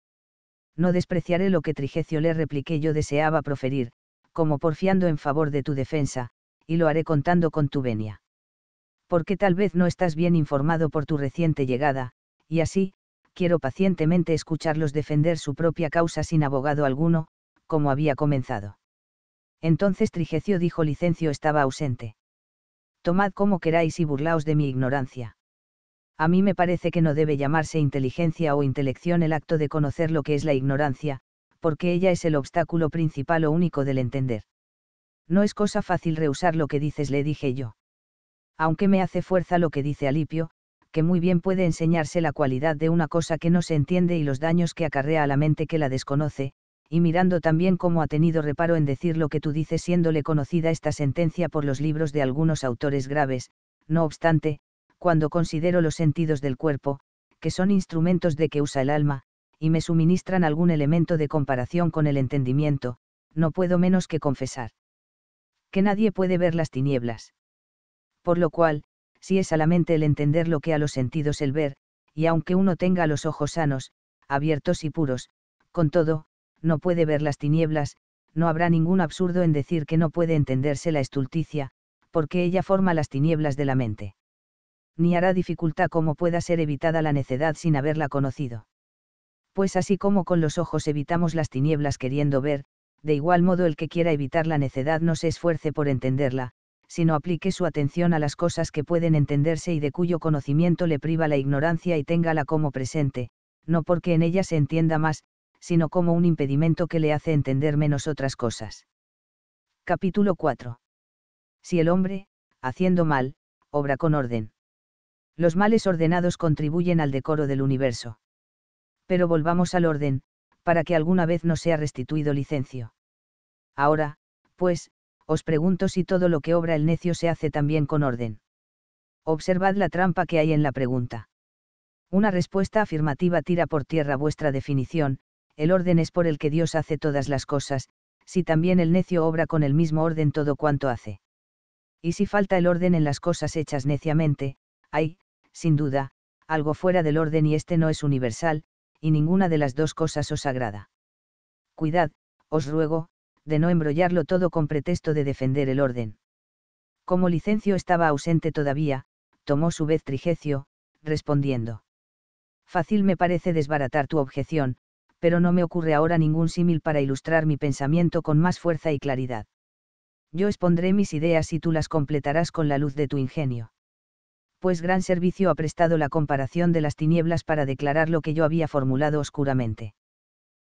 S1: No despreciaré lo que Trigecio le repliqué yo deseaba proferir, como porfiando en favor de tu defensa, y lo haré contando con tu venia. Porque tal vez no estás bien informado por tu reciente llegada, y así, quiero pacientemente escucharlos defender su propia causa sin abogado alguno, como había comenzado. Entonces Trigecio dijo Licencio estaba ausente. Tomad como queráis y burlaos de mi ignorancia a mí me parece que no debe llamarse inteligencia o intelección el acto de conocer lo que es la ignorancia, porque ella es el obstáculo principal o único del entender. No es cosa fácil rehusar lo que dices, le dije yo. Aunque me hace fuerza lo que dice Alipio, que muy bien puede enseñarse la cualidad de una cosa que no se entiende y los daños que acarrea a la mente que la desconoce, y mirando también cómo ha tenido reparo en decir lo que tú dices siéndole conocida esta sentencia por los libros de algunos autores graves, no obstante, cuando considero los sentidos del cuerpo, que son instrumentos de que usa el alma, y me suministran algún elemento de comparación con el entendimiento, no puedo menos que confesar. Que nadie puede ver las tinieblas. Por lo cual, si es a la mente el entender lo que a los sentidos el ver, y aunque uno tenga los ojos sanos, abiertos y puros, con todo, no puede ver las tinieblas, no habrá ningún absurdo en decir que no puede entenderse la estulticia, porque ella forma las tinieblas de la mente ni hará dificultad como pueda ser evitada la necedad sin haberla conocido. Pues así como con los ojos evitamos las tinieblas queriendo ver, de igual modo el que quiera evitar la necedad no se esfuerce por entenderla, sino aplique su atención a las cosas que pueden entenderse y de cuyo conocimiento le priva la ignorancia y téngala como presente, no porque en ella se entienda más, sino como un impedimento que le hace entender menos otras cosas. Capítulo 4. Si el hombre, haciendo mal, obra con orden los males ordenados contribuyen al decoro del universo. Pero volvamos al orden, para que alguna vez no sea restituido licencio. Ahora, pues, os pregunto si todo lo que obra el necio se hace también con orden. Observad la trampa que hay en la pregunta. Una respuesta afirmativa tira por tierra vuestra definición, el orden es por el que Dios hace todas las cosas, si también el necio obra con el mismo orden todo cuanto hace. Y si falta el orden en las cosas hechas neciamente, hay, sin duda, algo fuera del orden y este no es universal, y ninguna de las dos cosas os agrada. Cuidad, os ruego, de no embrollarlo todo con pretexto de defender el orden. Como Licencio estaba ausente todavía, tomó su vez Trigecio, respondiendo. Fácil me parece desbaratar tu objeción, pero no me ocurre ahora ningún símil para ilustrar mi pensamiento con más fuerza y claridad. Yo expondré mis ideas y tú las completarás con la luz de tu ingenio pues gran servicio ha prestado la comparación de las tinieblas para declarar lo que yo había formulado oscuramente.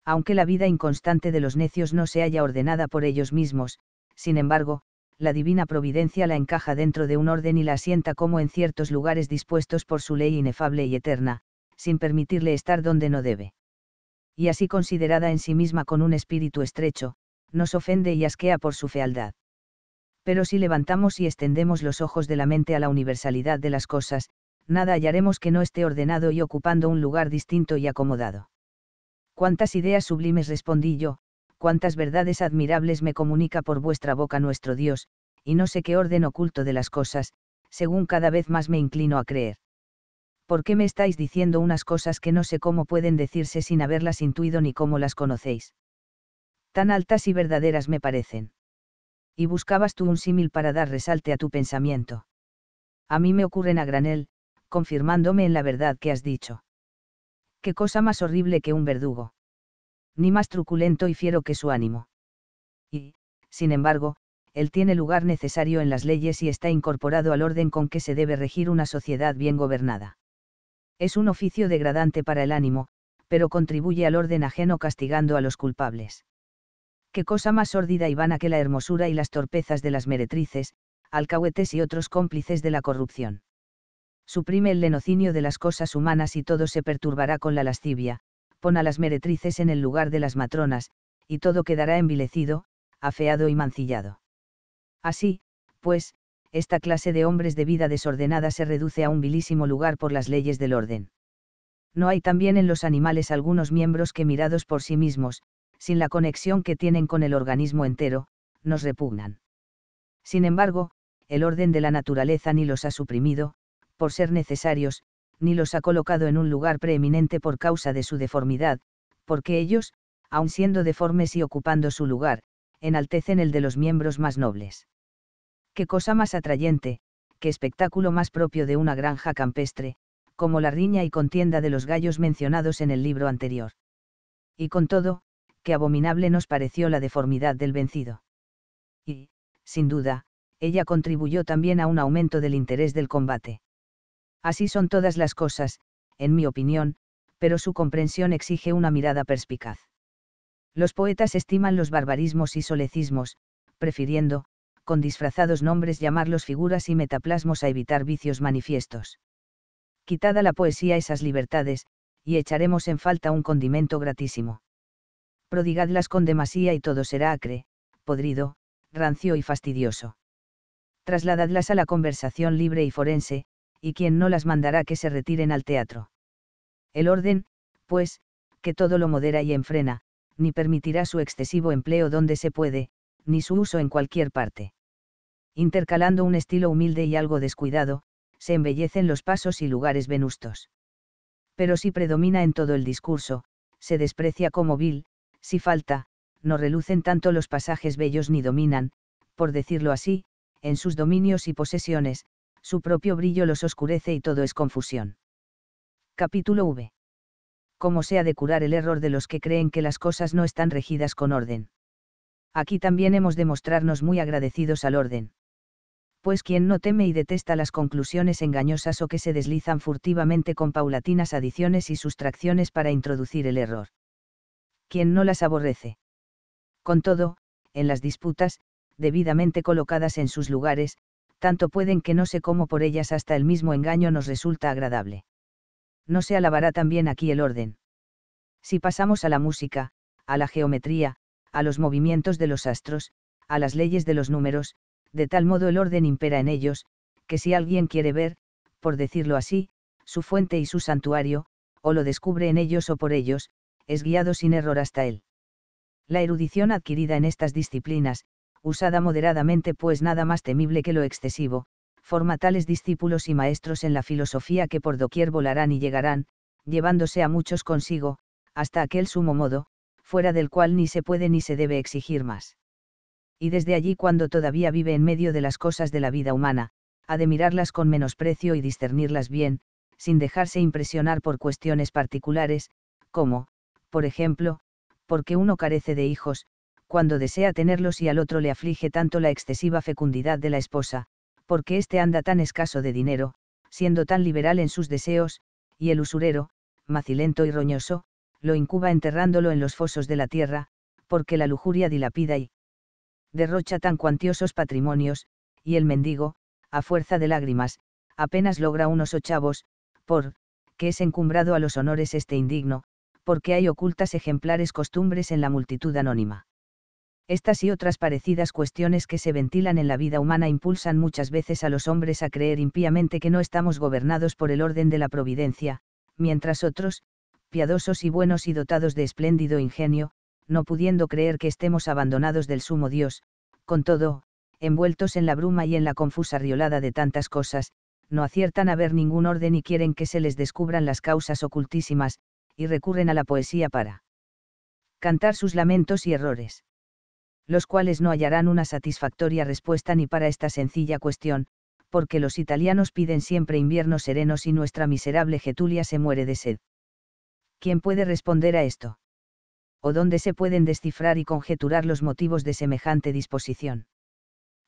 S1: Aunque la vida inconstante de los necios no se haya ordenada por ellos mismos, sin embargo, la divina providencia la encaja dentro de un orden y la asienta como en ciertos lugares dispuestos por su ley inefable y eterna, sin permitirle estar donde no debe. Y así considerada en sí misma con un espíritu estrecho, nos ofende y asquea por su fealdad pero si levantamos y extendemos los ojos de la mente a la universalidad de las cosas, nada hallaremos que no esté ordenado y ocupando un lugar distinto y acomodado. Cuántas ideas sublimes respondí yo, cuántas verdades admirables me comunica por vuestra boca nuestro Dios, y no sé qué orden oculto de las cosas, según cada vez más me inclino a creer. ¿Por qué me estáis diciendo unas cosas que no sé cómo pueden decirse sin haberlas intuido ni cómo las conocéis? Tan altas y verdaderas me parecen. Y buscabas tú un símil para dar resalte a tu pensamiento. A mí me ocurren a granel, confirmándome en la verdad que has dicho. Qué cosa más horrible que un verdugo. Ni más truculento y fiero que su ánimo. Y, sin embargo, él tiene lugar necesario en las leyes y está incorporado al orden con que se debe regir una sociedad bien gobernada. Es un oficio degradante para el ánimo, pero contribuye al orden ajeno castigando a los culpables qué cosa más sórdida y vana que la hermosura y las torpezas de las meretrices, alcahuetes y otros cómplices de la corrupción. Suprime el lenocinio de las cosas humanas y todo se perturbará con la lascivia, pon a las meretrices en el lugar de las matronas, y todo quedará envilecido, afeado y mancillado. Así, pues, esta clase de hombres de vida desordenada se reduce a un vilísimo lugar por las leyes del orden. No hay también en los animales algunos miembros que mirados por sí mismos, sin la conexión que tienen con el organismo entero, nos repugnan. Sin embargo, el orden de la naturaleza ni los ha suprimido, por ser necesarios, ni los ha colocado en un lugar preeminente por causa de su deformidad, porque ellos, aun siendo deformes y ocupando su lugar, enaltecen el de los miembros más nobles. Qué cosa más atrayente, qué espectáculo más propio de una granja campestre, como la riña y contienda de los gallos mencionados en el libro anterior. Y con todo, Qué abominable nos pareció la deformidad del vencido. Y, sin duda, ella contribuyó también a un aumento del interés del combate. Así son todas las cosas, en mi opinión, pero su comprensión exige una mirada perspicaz. Los poetas estiman los barbarismos y solecismos, prefiriendo, con disfrazados nombres llamarlos figuras y metaplasmos a evitar vicios manifiestos. Quitada la poesía esas libertades, y echaremos en falta un condimento gratísimo prodigadlas con demasía y todo será acre, podrido, rancio y fastidioso. Trasladadlas a la conversación libre y forense, y quien no las mandará que se retiren al teatro. El orden, pues, que todo lo modera y enfrena, ni permitirá su excesivo empleo donde se puede, ni su uso en cualquier parte. Intercalando un estilo humilde y algo descuidado, se embellecen los pasos y lugares venustos. Pero si predomina en todo el discurso, se desprecia como vil, si falta, no relucen tanto los pasajes bellos ni dominan, por decirlo así, en sus dominios y posesiones, su propio brillo los oscurece y todo es confusión. Capítulo V. Cómo se ha de curar el error de los que creen que las cosas no están regidas con orden. Aquí también hemos de mostrarnos muy agradecidos al orden. Pues quien no teme y detesta las conclusiones engañosas o que se deslizan furtivamente con paulatinas adiciones y sustracciones para introducir el error quien no las aborrece. Con todo, en las disputas, debidamente colocadas en sus lugares, tanto pueden que no sé cómo por ellas hasta el mismo engaño nos resulta agradable. No se alabará también aquí el orden. Si pasamos a la música, a la geometría, a los movimientos de los astros, a las leyes de los números, de tal modo el orden impera en ellos, que si alguien quiere ver, por decirlo así, su fuente y su santuario, o lo descubre en ellos o por ellos, es guiado sin error hasta él. La erudición adquirida en estas disciplinas, usada moderadamente pues nada más temible que lo excesivo, forma tales discípulos y maestros en la filosofía que por doquier volarán y llegarán, llevándose a muchos consigo, hasta aquel sumo modo, fuera del cual ni se puede ni se debe exigir más. Y desde allí cuando todavía vive en medio de las cosas de la vida humana, ha de mirarlas con menosprecio y discernirlas bien, sin dejarse impresionar por cuestiones particulares, como, por ejemplo, porque uno carece de hijos, cuando desea tenerlos y al otro le aflige tanto la excesiva fecundidad de la esposa, porque éste anda tan escaso de dinero, siendo tan liberal en sus deseos, y el usurero, macilento y roñoso, lo incuba enterrándolo en los fosos de la tierra, porque la lujuria dilapida y derrocha tan cuantiosos patrimonios, y el mendigo, a fuerza de lágrimas, apenas logra unos ochavos, por que es encumbrado a los honores este indigno, porque hay ocultas ejemplares costumbres en la multitud anónima. Estas y otras parecidas cuestiones que se ventilan en la vida humana impulsan muchas veces a los hombres a creer impíamente que no estamos gobernados por el orden de la providencia, mientras otros, piadosos y buenos y dotados de espléndido ingenio, no pudiendo creer que estemos abandonados del sumo Dios, con todo, envueltos en la bruma y en la confusa riolada de tantas cosas, no aciertan a ver ningún orden y quieren que se les descubran las causas ocultísimas, y recurren a la poesía para cantar sus lamentos y errores. Los cuales no hallarán una satisfactoria respuesta ni para esta sencilla cuestión, porque los italianos piden siempre inviernos serenos y nuestra miserable Getulia se muere de sed. ¿Quién puede responder a esto? ¿O dónde se pueden descifrar y conjeturar los motivos de semejante disposición?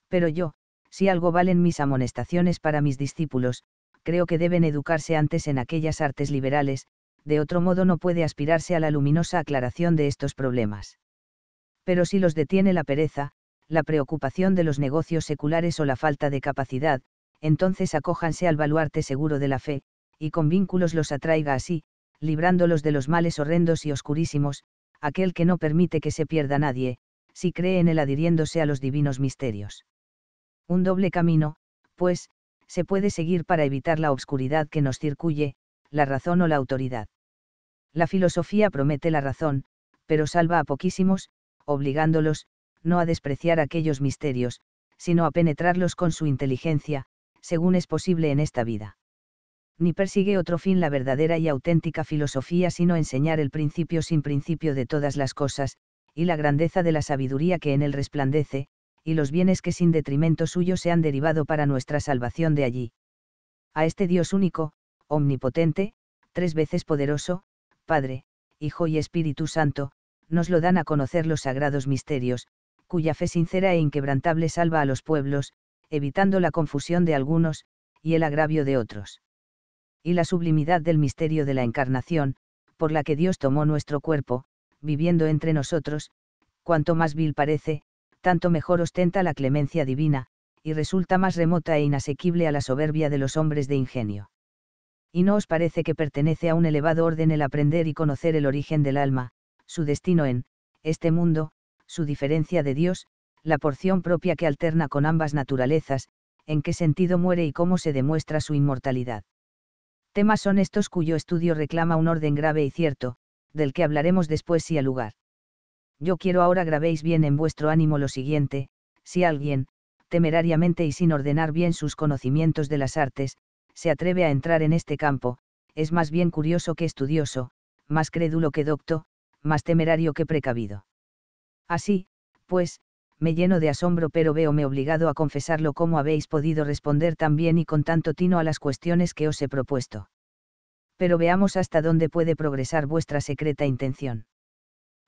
S1: Pero yo, si algo valen mis amonestaciones para mis discípulos, creo que deben educarse antes en aquellas artes liberales, de otro modo no puede aspirarse a la luminosa aclaración de estos problemas. Pero si los detiene la pereza, la preocupación de los negocios seculares o la falta de capacidad, entonces acójanse al baluarte seguro de la fe, y con vínculos los atraiga así, librándolos de los males horrendos y oscurísimos, aquel que no permite que se pierda nadie, si cree en él adhiriéndose a los divinos misterios. Un doble camino, pues, se puede seguir para evitar la obscuridad que nos circuye, la razón o la autoridad. La filosofía promete la razón, pero salva a poquísimos, obligándolos, no a despreciar aquellos misterios, sino a penetrarlos con su inteligencia, según es posible en esta vida. Ni persigue otro fin la verdadera y auténtica filosofía sino enseñar el principio sin principio de todas las cosas, y la grandeza de la sabiduría que en él resplandece, y los bienes que sin detrimento suyo se han derivado para nuestra salvación de allí. A este Dios único, omnipotente, tres veces poderoso, Padre, Hijo y Espíritu Santo, nos lo dan a conocer los sagrados misterios, cuya fe sincera e inquebrantable salva a los pueblos, evitando la confusión de algunos, y el agravio de otros. Y la sublimidad del misterio de la encarnación, por la que Dios tomó nuestro cuerpo, viviendo entre nosotros, cuanto más vil parece, tanto mejor ostenta la clemencia divina, y resulta más remota e inasequible a la soberbia de los hombres de ingenio y no os parece que pertenece a un elevado orden el aprender y conocer el origen del alma, su destino en, este mundo, su diferencia de Dios, la porción propia que alterna con ambas naturalezas, en qué sentido muere y cómo se demuestra su inmortalidad. Temas son estos cuyo estudio reclama un orden grave y cierto, del que hablaremos después si al lugar. Yo quiero ahora grabéis bien en vuestro ánimo lo siguiente, si alguien, temerariamente y sin ordenar bien sus conocimientos de las artes, se atreve a entrar en este campo, es más bien curioso que estudioso, más crédulo que docto, más temerario que precavido. Así, pues, me lleno de asombro pero veome obligado a confesarlo como habéis podido responder tan bien y con tanto tino a las cuestiones que os he propuesto. Pero veamos hasta dónde puede progresar vuestra secreta intención.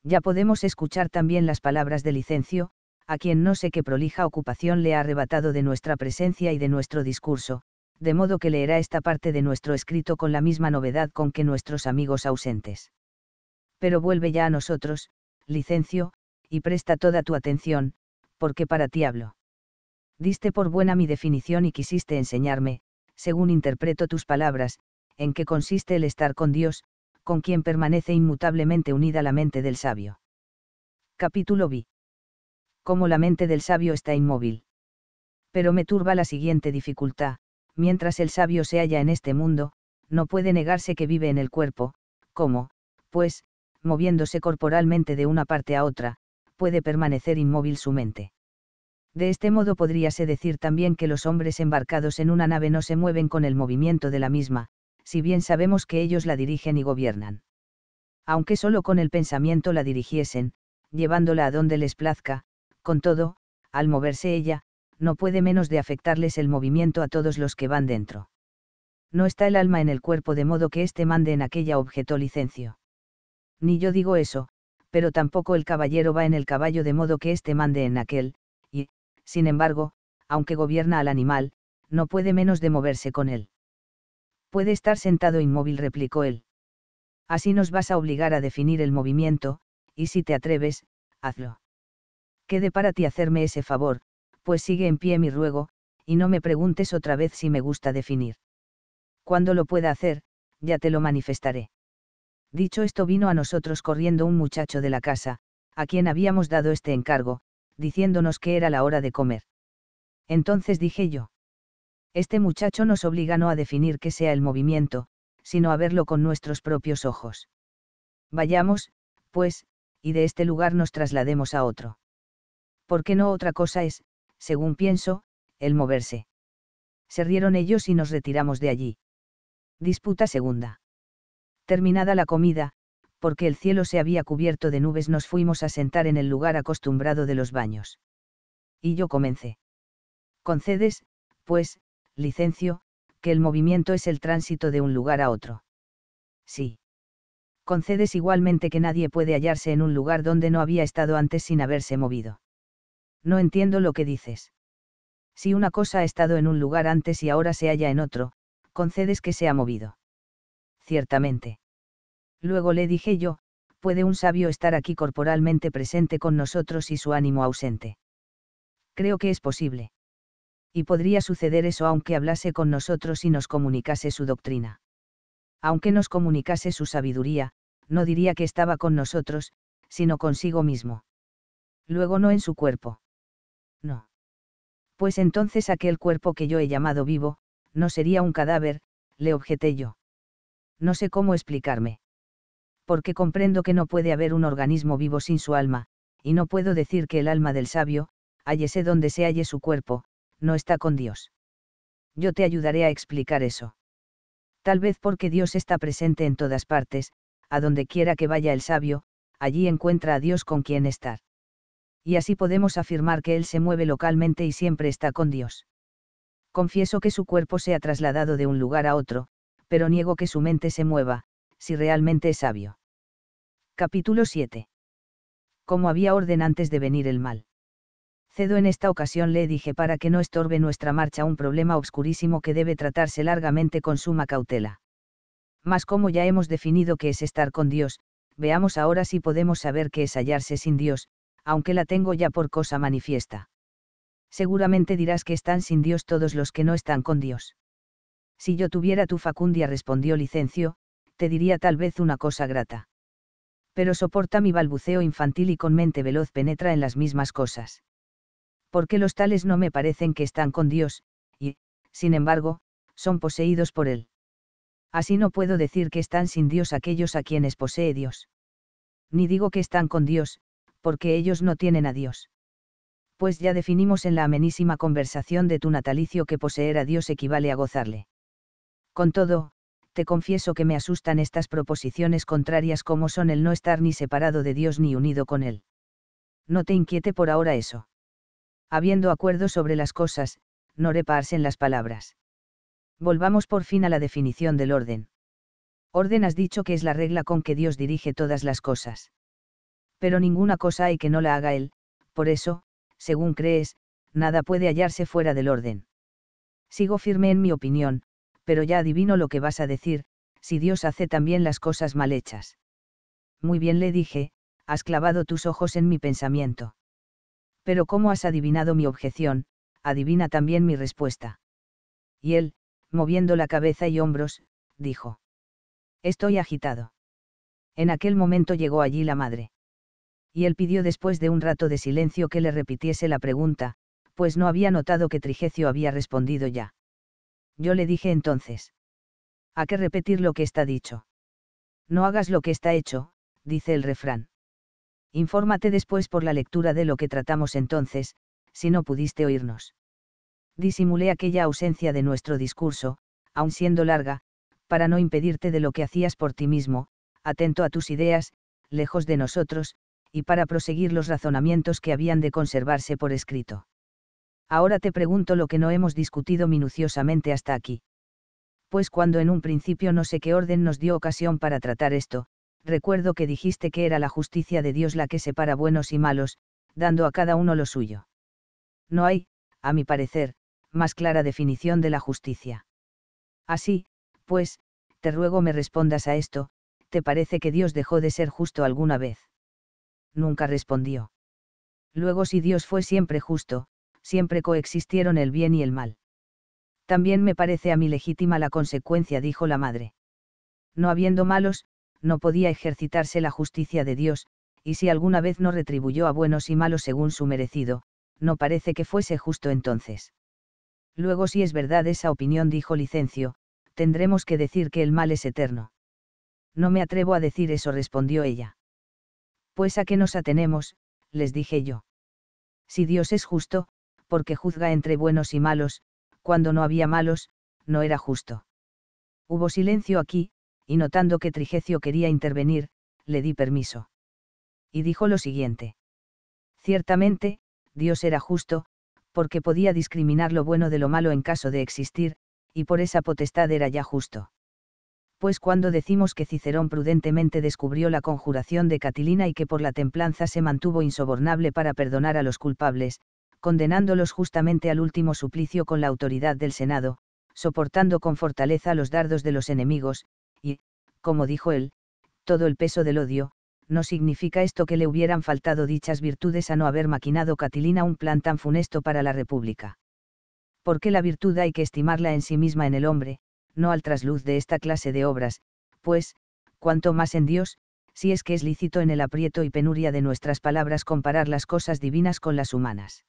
S1: Ya podemos escuchar también las palabras de licencio, a quien no sé qué prolija ocupación le ha arrebatado de nuestra presencia y de nuestro discurso, de modo que leerá esta parte de nuestro escrito con la misma novedad con que nuestros amigos ausentes. Pero vuelve ya a nosotros, licencio, y presta toda tu atención, porque para ti hablo. Diste por buena mi definición y quisiste enseñarme, según interpreto tus palabras, en qué consiste el estar con Dios, con quien permanece inmutablemente unida la mente del sabio. Capítulo B. Cómo la mente del sabio está inmóvil. Pero me turba la siguiente dificultad, mientras el sabio se halla en este mundo, no puede negarse que vive en el cuerpo, como, pues, moviéndose corporalmente de una parte a otra, puede permanecer inmóvil su mente. De este modo podríase decir también que los hombres embarcados en una nave no se mueven con el movimiento de la misma, si bien sabemos que ellos la dirigen y gobiernan. Aunque solo con el pensamiento la dirigiesen, llevándola a donde les plazca, con todo, al moverse ella, no puede menos de afectarles el movimiento a todos los que van dentro. No está el alma en el cuerpo de modo que éste mande en aquella objeto licencio. Ni yo digo eso, pero tampoco el caballero va en el caballo de modo que éste mande en aquel, y, sin embargo, aunque gobierna al animal, no puede menos de moverse con él. Puede estar sentado inmóvil, replicó él. Así nos vas a obligar a definir el movimiento, y si te atreves, hazlo. Quede para ti hacerme ese favor, pues sigue en pie mi ruego, y no me preguntes otra vez si me gusta definir. Cuando lo pueda hacer, ya te lo manifestaré. Dicho esto vino a nosotros corriendo un muchacho de la casa, a quien habíamos dado este encargo, diciéndonos que era la hora de comer. Entonces dije yo. Este muchacho nos obliga no a definir qué sea el movimiento, sino a verlo con nuestros propios ojos. Vayamos, pues, y de este lugar nos traslademos a otro. Porque no otra cosa es, según pienso, el moverse. Se rieron ellos y nos retiramos de allí. Disputa segunda. Terminada la comida, porque el cielo se había cubierto de nubes, nos fuimos a sentar en el lugar acostumbrado de los baños. Y yo comencé. Concedes, pues, licencio, que el movimiento es el tránsito de un lugar a otro. Sí. Concedes igualmente que nadie puede hallarse en un lugar donde no había estado antes sin haberse movido. No entiendo lo que dices. Si una cosa ha estado en un lugar antes y ahora se halla en otro, concedes que se ha movido. Ciertamente. Luego le dije yo, puede un sabio estar aquí corporalmente presente con nosotros y su ánimo ausente. Creo que es posible. Y podría suceder eso aunque hablase con nosotros y nos comunicase su doctrina. Aunque nos comunicase su sabiduría, no diría que estaba con nosotros, sino consigo mismo. Luego no en su cuerpo. No. Pues entonces aquel cuerpo que yo he llamado vivo, no sería un cadáver, le objeté yo. No sé cómo explicarme. Porque comprendo que no puede haber un organismo vivo sin su alma, y no puedo decir que el alma del sabio, hallese donde se halle su cuerpo, no está con Dios. Yo te ayudaré a explicar eso. Tal vez porque Dios está presente en todas partes, a donde quiera que vaya el sabio, allí encuentra a Dios con quien estar y así podemos afirmar que Él se mueve localmente y siempre está con Dios. Confieso que su cuerpo se ha trasladado de un lugar a otro, pero niego que su mente se mueva, si realmente es sabio. Capítulo 7. Como había orden antes de venir el mal. Cedo en esta ocasión le dije para que no estorbe nuestra marcha un problema obscurísimo que debe tratarse largamente con suma cautela. Mas como ya hemos definido que es estar con Dios, veamos ahora si podemos saber qué es hallarse sin Dios, aunque la tengo ya por cosa manifiesta. Seguramente dirás que están sin Dios todos los que no están con Dios. Si yo tuviera tu facundia, respondió Licencio, te diría tal vez una cosa grata. Pero soporta mi balbuceo infantil y con mente veloz penetra en las mismas cosas. Porque los tales no me parecen que están con Dios, y, sin embargo, son poseídos por Él. Así no puedo decir que están sin Dios aquellos a quienes posee Dios. Ni digo que están con Dios, porque ellos no tienen a Dios. Pues ya definimos en la amenísima conversación de tu natalicio que poseer a Dios equivale a gozarle. Con todo, te confieso que me asustan estas proposiciones contrarias como son el no estar ni separado de Dios ni unido con Él. No te inquiete por ahora eso. Habiendo acuerdo sobre las cosas, no reparsen en las palabras. Volvamos por fin a la definición del orden. Orden has dicho que es la regla con que Dios dirige todas las cosas pero ninguna cosa hay que no la haga él, por eso, según crees, nada puede hallarse fuera del orden. Sigo firme en mi opinión, pero ya adivino lo que vas a decir, si Dios hace también las cosas mal hechas. Muy bien le dije, has clavado tus ojos en mi pensamiento. Pero ¿cómo has adivinado mi objeción? Adivina también mi respuesta. Y él, moviendo la cabeza y hombros, dijo. Estoy agitado. En aquel momento llegó allí la madre y él pidió después de un rato de silencio que le repitiese la pregunta, pues no había notado que Trigecio había respondido ya. Yo le dije entonces. ¿A qué repetir lo que está dicho? No hagas lo que está hecho, dice el refrán. Infórmate después por la lectura de lo que tratamos entonces, si no pudiste oírnos. Disimulé aquella ausencia de nuestro discurso, aun siendo larga, para no impedirte de lo que hacías por ti mismo, atento a tus ideas, lejos de nosotros, y para proseguir los razonamientos que habían de conservarse por escrito. Ahora te pregunto lo que no hemos discutido minuciosamente hasta aquí. Pues cuando en un principio no sé qué orden nos dio ocasión para tratar esto, recuerdo que dijiste que era la justicia de Dios la que separa buenos y malos, dando a cada uno lo suyo. No hay, a mi parecer, más clara definición de la justicia. Así, pues, te ruego me respondas a esto, ¿te parece que Dios dejó de ser justo alguna vez? nunca respondió. Luego si Dios fue siempre justo, siempre coexistieron el bien y el mal. También me parece a mí legítima la consecuencia, dijo la madre. No habiendo malos, no podía ejercitarse la justicia de Dios, y si alguna vez no retribuyó a buenos y malos según su merecido, no parece que fuese justo entonces. Luego si es verdad esa opinión, dijo Licencio, tendremos que decir que el mal es eterno. No me atrevo a decir eso, respondió ella. Pues a qué nos atenemos, les dije yo. Si Dios es justo, porque juzga entre buenos y malos, cuando no había malos, no era justo. Hubo silencio aquí, y notando que Trigecio quería intervenir, le di permiso. Y dijo lo siguiente. Ciertamente, Dios era justo, porque podía discriminar lo bueno de lo malo en caso de existir, y por esa potestad era ya justo pues cuando decimos que Cicerón prudentemente descubrió la conjuración de Catilina y que por la templanza se mantuvo insobornable para perdonar a los culpables, condenándolos justamente al último suplicio con la autoridad del Senado, soportando con fortaleza los dardos de los enemigos, y, como dijo él, todo el peso del odio, no significa esto que le hubieran faltado dichas virtudes a no haber maquinado Catilina un plan tan funesto para la República. Porque la virtud hay que estimarla en sí misma en el hombre, no al trasluz de esta clase de obras, pues, cuanto más en Dios, si es que es lícito en el aprieto y penuria de nuestras palabras comparar las cosas divinas con las humanas.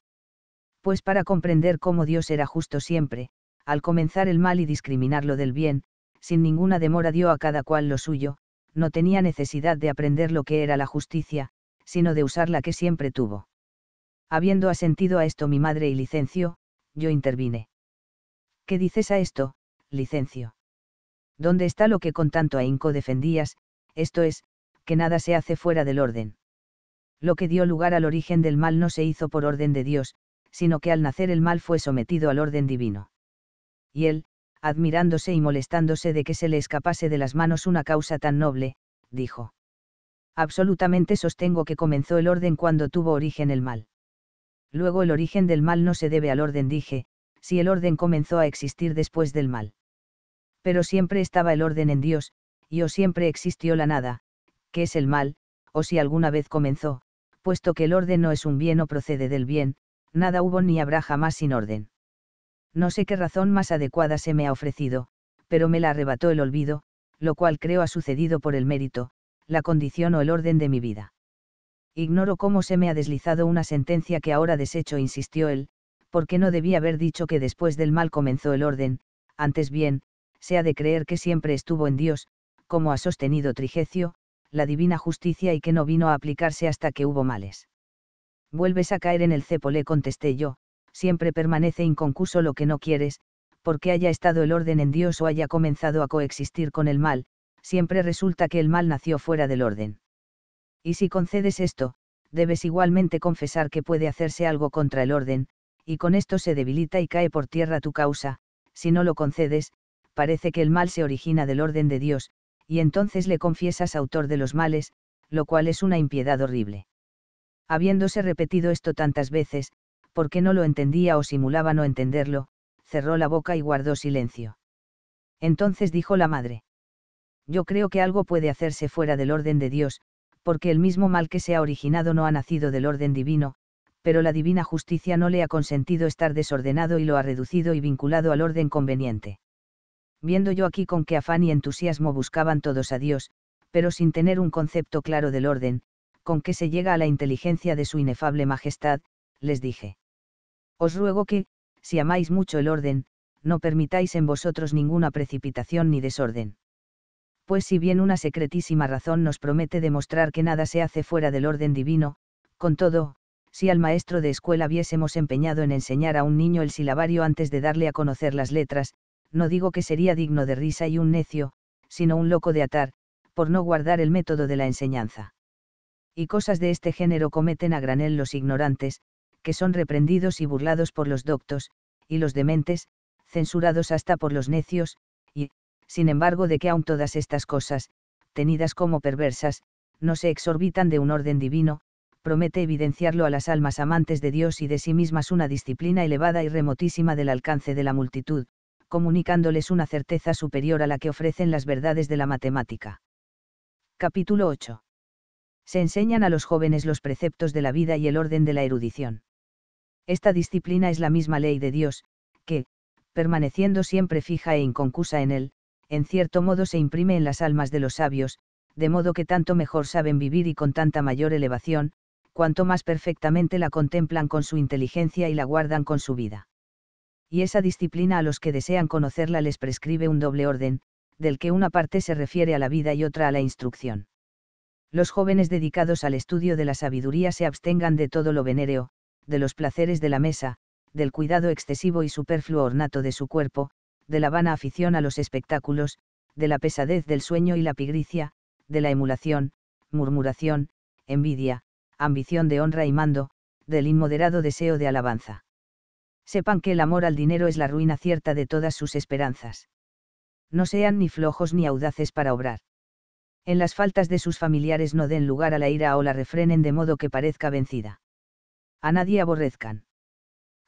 S1: Pues para comprender cómo Dios era justo siempre, al comenzar el mal y discriminarlo del bien, sin ninguna demora dio a cada cual lo suyo, no tenía necesidad de aprender lo que era la justicia, sino de usar la que siempre tuvo. Habiendo asentido a esto mi madre y licencio, yo intervine. ¿Qué dices a esto, licencio. ¿Dónde está lo que con tanto ahínco defendías, esto es, que nada se hace fuera del orden? Lo que dio lugar al origen del mal no se hizo por orden de Dios, sino que al nacer el mal fue sometido al orden divino. Y él, admirándose y molestándose de que se le escapase de las manos una causa tan noble, dijo. Absolutamente sostengo que comenzó el orden cuando tuvo origen el mal. Luego el origen del mal no se debe al orden, dije, si el orden comenzó a existir después del mal pero siempre estaba el orden en Dios, y o siempre existió la nada, que es el mal, o si alguna vez comenzó, puesto que el orden no es un bien o procede del bien, nada hubo ni habrá jamás sin orden. No sé qué razón más adecuada se me ha ofrecido, pero me la arrebató el olvido, lo cual creo ha sucedido por el mérito, la condición o el orden de mi vida. Ignoro cómo se me ha deslizado una sentencia que ahora deshecho insistió él, porque no debía haber dicho que después del mal comenzó el orden, antes bien, sea de creer que siempre estuvo en Dios, como ha sostenido Trigecio, la divina justicia y que no vino a aplicarse hasta que hubo males. Vuelves a caer en el cepo, le contesté yo, siempre permanece inconcluso lo que no quieres, porque haya estado el orden en Dios o haya comenzado a coexistir con el mal, siempre resulta que el mal nació fuera del orden. Y si concedes esto, debes igualmente confesar que puede hacerse algo contra el orden, y con esto se debilita y cae por tierra tu causa, si no lo concedes, parece que el mal se origina del orden de Dios, y entonces le confiesas autor de los males, lo cual es una impiedad horrible. Habiéndose repetido esto tantas veces, porque no lo entendía o simulaba no entenderlo, cerró la boca y guardó silencio. Entonces dijo la madre. Yo creo que algo puede hacerse fuera del orden de Dios, porque el mismo mal que se ha originado no ha nacido del orden divino, pero la divina justicia no le ha consentido estar desordenado y lo ha reducido y vinculado al orden conveniente viendo yo aquí con qué afán y entusiasmo buscaban todos a Dios, pero sin tener un concepto claro del orden, con que se llega a la inteligencia de su inefable majestad, les dije. Os ruego que, si amáis mucho el orden, no permitáis en vosotros ninguna precipitación ni desorden. Pues si bien una secretísima razón nos promete demostrar que nada se hace fuera del orden divino, con todo, si al maestro de escuela viésemos empeñado en enseñar a un niño el silabario antes de darle a conocer las letras, no digo que sería digno de risa y un necio, sino un loco de atar, por no guardar el método de la enseñanza. Y cosas de este género cometen a granel los ignorantes, que son reprendidos y burlados por los doctos, y los dementes, censurados hasta por los necios, y, sin embargo, de que aun todas estas cosas, tenidas como perversas, no se exorbitan de un orden divino, promete evidenciarlo a las almas amantes de Dios y de sí mismas una disciplina elevada y remotísima del alcance de la multitud, comunicándoles una certeza superior a la que ofrecen las verdades de la matemática. Capítulo 8. Se enseñan a los jóvenes los preceptos de la vida y el orden de la erudición. Esta disciplina es la misma ley de Dios, que, permaneciendo siempre fija e inconcusa en él, en cierto modo se imprime en las almas de los sabios, de modo que tanto mejor saben vivir y con tanta mayor elevación, cuanto más perfectamente la contemplan con su inteligencia y la guardan con su vida y esa disciplina a los que desean conocerla les prescribe un doble orden, del que una parte se refiere a la vida y otra a la instrucción. Los jóvenes dedicados al estudio de la sabiduría se abstengan de todo lo venéreo, de los placeres de la mesa, del cuidado excesivo y superfluo ornato de su cuerpo, de la vana afición a los espectáculos, de la pesadez del sueño y la pigricia, de la emulación, murmuración, envidia, ambición de honra y mando, del inmoderado deseo de alabanza sepan que el amor al dinero es la ruina cierta de todas sus esperanzas. No sean ni flojos ni audaces para obrar. En las faltas de sus familiares no den lugar a la ira o la refrenen de modo que parezca vencida. A nadie aborrezcan.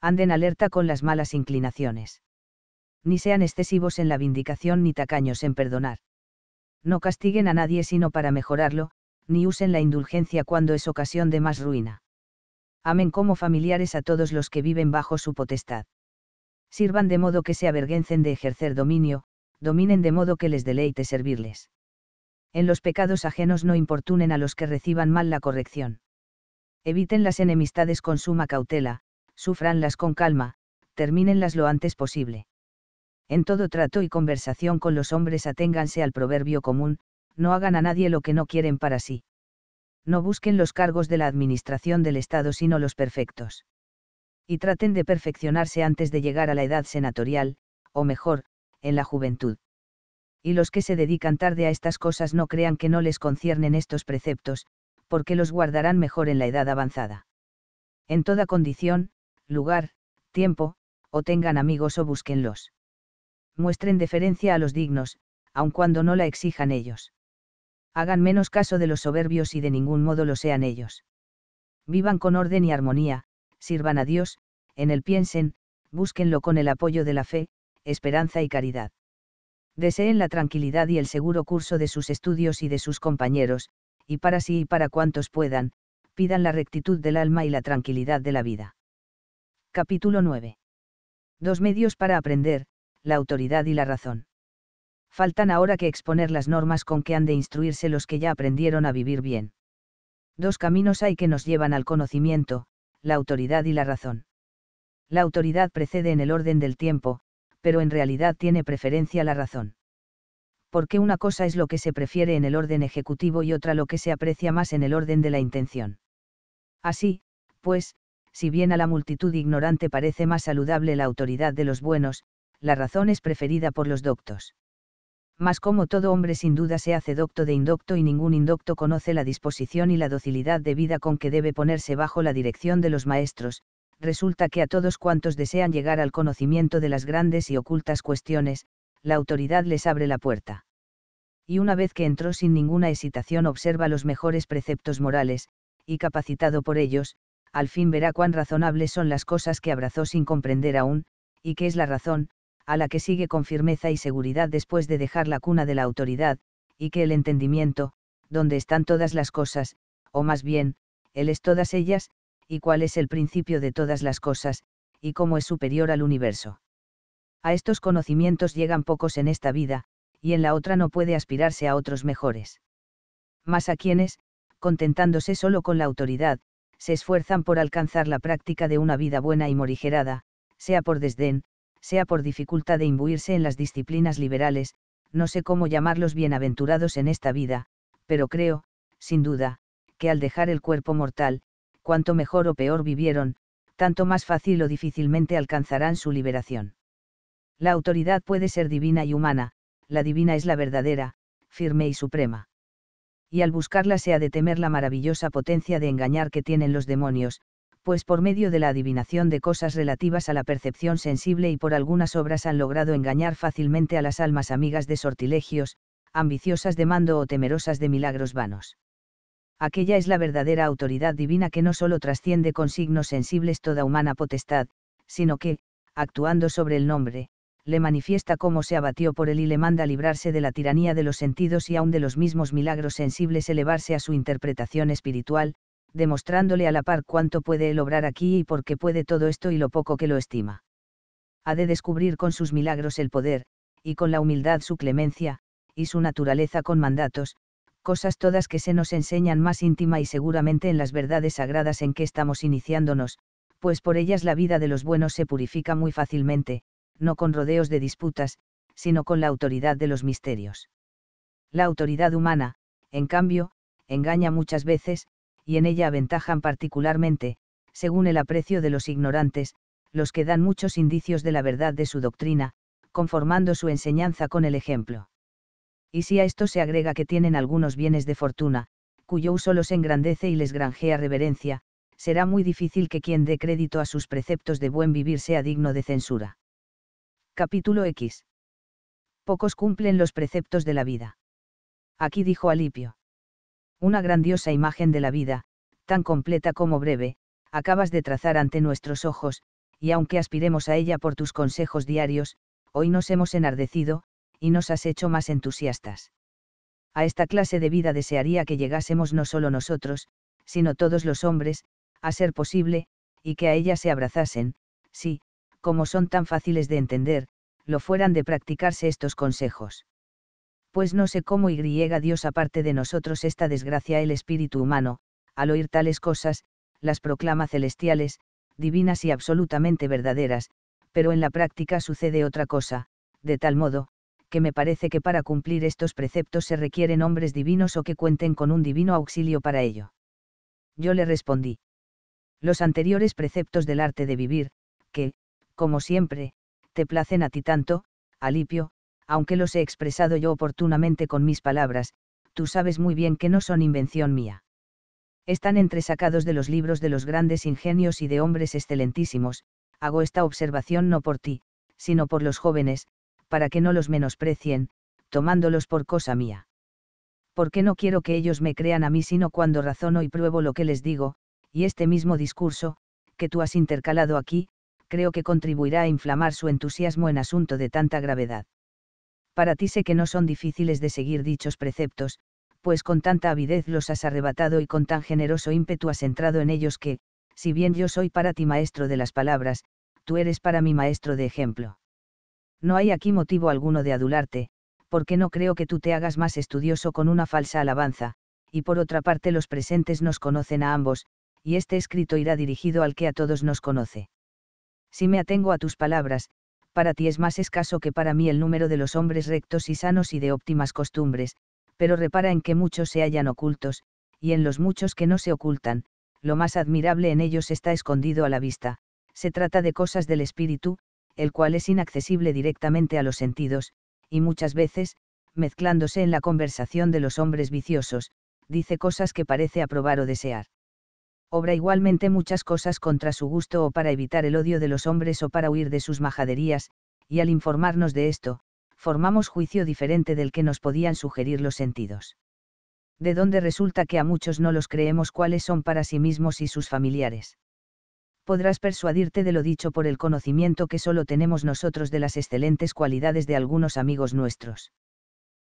S1: Anden alerta con las malas inclinaciones. Ni sean excesivos en la vindicación ni tacaños en perdonar. No castiguen a nadie sino para mejorarlo, ni usen la indulgencia cuando es ocasión de más ruina amen como familiares a todos los que viven bajo su potestad. Sirvan de modo que se avergüencen de ejercer dominio, dominen de modo que les deleite servirles. En los pecados ajenos no importunen a los que reciban mal la corrección. Eviten las enemistades con suma cautela, sufranlas con calma, termínenlas lo antes posible. En todo trato y conversación con los hombres aténganse al proverbio común, no hagan a nadie lo que no quieren para sí no busquen los cargos de la administración del Estado sino los perfectos. Y traten de perfeccionarse antes de llegar a la edad senatorial, o mejor, en la juventud. Y los que se dedican tarde a estas cosas no crean que no les conciernen estos preceptos, porque los guardarán mejor en la edad avanzada. En toda condición, lugar, tiempo, o tengan amigos o búsquenlos. Muestren deferencia a los dignos, aun cuando no la exijan ellos hagan menos caso de los soberbios y de ningún modo lo sean ellos. Vivan con orden y armonía, sirvan a Dios, en él piensen, búsquenlo con el apoyo de la fe, esperanza y caridad. Deseen la tranquilidad y el seguro curso de sus estudios y de sus compañeros, y para sí y para cuantos puedan, pidan la rectitud del alma y la tranquilidad de la vida. Capítulo 9. Dos medios para aprender, la autoridad y la razón faltan ahora que exponer las normas con que han de instruirse los que ya aprendieron a vivir bien. Dos caminos hay que nos llevan al conocimiento, la autoridad y la razón. La autoridad precede en el orden del tiempo, pero en realidad tiene preferencia la razón. Porque una cosa es lo que se prefiere en el orden ejecutivo y otra lo que se aprecia más en el orden de la intención. Así, pues, si bien a la multitud ignorante parece más saludable la autoridad de los buenos, la razón es preferida por los doctos mas como todo hombre sin duda se hace docto de indocto y ningún indocto conoce la disposición y la docilidad de vida con que debe ponerse bajo la dirección de los maestros, resulta que a todos cuantos desean llegar al conocimiento de las grandes y ocultas cuestiones, la autoridad les abre la puerta. Y una vez que entró sin ninguna hesitación observa los mejores preceptos morales, y capacitado por ellos, al fin verá cuán razonables son las cosas que abrazó sin comprender aún, y qué es la razón, a la que sigue con firmeza y seguridad después de dejar la cuna de la autoridad, y que el entendimiento, donde están todas las cosas, o más bien, él es todas ellas, y cuál es el principio de todas las cosas, y cómo es superior al universo. A estos conocimientos llegan pocos en esta vida, y en la otra no puede aspirarse a otros mejores. Mas a quienes, contentándose solo con la autoridad, se esfuerzan por alcanzar la práctica de una vida buena y morigerada, sea por desdén, sea por dificultad de imbuirse en las disciplinas liberales, no sé cómo llamarlos bienaventurados en esta vida, pero creo, sin duda, que al dejar el cuerpo mortal, cuanto mejor o peor vivieron, tanto más fácil o difícilmente alcanzarán su liberación. La autoridad puede ser divina y humana, la divina es la verdadera, firme y suprema. Y al buscarla se ha de temer la maravillosa potencia de engañar que tienen los demonios, pues por medio de la adivinación de cosas relativas a la percepción sensible y por algunas obras han logrado engañar fácilmente a las almas amigas de sortilegios, ambiciosas de mando o temerosas de milagros vanos. Aquella es la verdadera autoridad divina que no solo trasciende con signos sensibles toda humana potestad, sino que, actuando sobre el nombre, le manifiesta cómo se abatió por él y le manda librarse de la tiranía de los sentidos y aun de los mismos milagros sensibles elevarse a su interpretación espiritual, demostrándole a la par cuánto puede él obrar aquí y por qué puede todo esto y lo poco que lo estima. Ha de descubrir con sus milagros el poder, y con la humildad su clemencia, y su naturaleza con mandatos, cosas todas que se nos enseñan más íntima y seguramente en las verdades sagradas en que estamos iniciándonos, pues por ellas la vida de los buenos se purifica muy fácilmente, no con rodeos de disputas, sino con la autoridad de los misterios. La autoridad humana, en cambio, engaña muchas veces, y en ella aventajan particularmente, según el aprecio de los ignorantes, los que dan muchos indicios de la verdad de su doctrina, conformando su enseñanza con el ejemplo. Y si a esto se agrega que tienen algunos bienes de fortuna, cuyo uso los engrandece y les granjea reverencia, será muy difícil que quien dé crédito a sus preceptos de buen vivir sea digno de censura. Capítulo X. Pocos cumplen los preceptos de la vida. Aquí dijo Alipio una grandiosa imagen de la vida, tan completa como breve, acabas de trazar ante nuestros ojos, y aunque aspiremos a ella por tus consejos diarios, hoy nos hemos enardecido, y nos has hecho más entusiastas. A esta clase de vida desearía que llegásemos no solo nosotros, sino todos los hombres, a ser posible, y que a ella se abrazasen, si, como son tan fáciles de entender, lo fueran de practicarse estos consejos pues no sé cómo y griega Dios aparte de nosotros esta desgracia el espíritu humano, al oír tales cosas, las proclama celestiales, divinas y absolutamente verdaderas, pero en la práctica sucede otra cosa, de tal modo, que me parece que para cumplir estos preceptos se requieren hombres divinos o que cuenten con un divino auxilio para ello. Yo le respondí. Los anteriores preceptos del arte de vivir, que, como siempre, te placen a ti tanto, Alipio, aunque los he expresado yo oportunamente con mis palabras, tú sabes muy bien que no son invención mía. Están entresacados de los libros de los grandes ingenios y de hombres excelentísimos, hago esta observación no por ti, sino por los jóvenes, para que no los menosprecien, tomándolos por cosa mía. Porque no quiero que ellos me crean a mí sino cuando razono y pruebo lo que les digo, y este mismo discurso, que tú has intercalado aquí, creo que contribuirá a inflamar su entusiasmo en asunto de tanta gravedad para ti sé que no son difíciles de seguir dichos preceptos, pues con tanta avidez los has arrebatado y con tan generoso ímpetu has entrado en ellos que, si bien yo soy para ti maestro de las palabras, tú eres para mí maestro de ejemplo. No hay aquí motivo alguno de adularte, porque no creo que tú te hagas más estudioso con una falsa alabanza, y por otra parte los presentes nos conocen a ambos, y este escrito irá dirigido al que a todos nos conoce. Si me atengo a tus palabras, para ti es más escaso que para mí el número de los hombres rectos y sanos y de óptimas costumbres, pero repara en que muchos se hallan ocultos, y en los muchos que no se ocultan, lo más admirable en ellos está escondido a la vista, se trata de cosas del espíritu, el cual es inaccesible directamente a los sentidos, y muchas veces, mezclándose en la conversación de los hombres viciosos, dice cosas que parece aprobar o desear obra igualmente muchas cosas contra su gusto o para evitar el odio de los hombres o para huir de sus majaderías, y al informarnos de esto, formamos juicio diferente del que nos podían sugerir los sentidos. De donde resulta que a muchos no los creemos cuáles son para sí mismos y sus familiares. Podrás persuadirte de lo dicho por el conocimiento que solo tenemos nosotros de las excelentes cualidades de algunos amigos nuestros.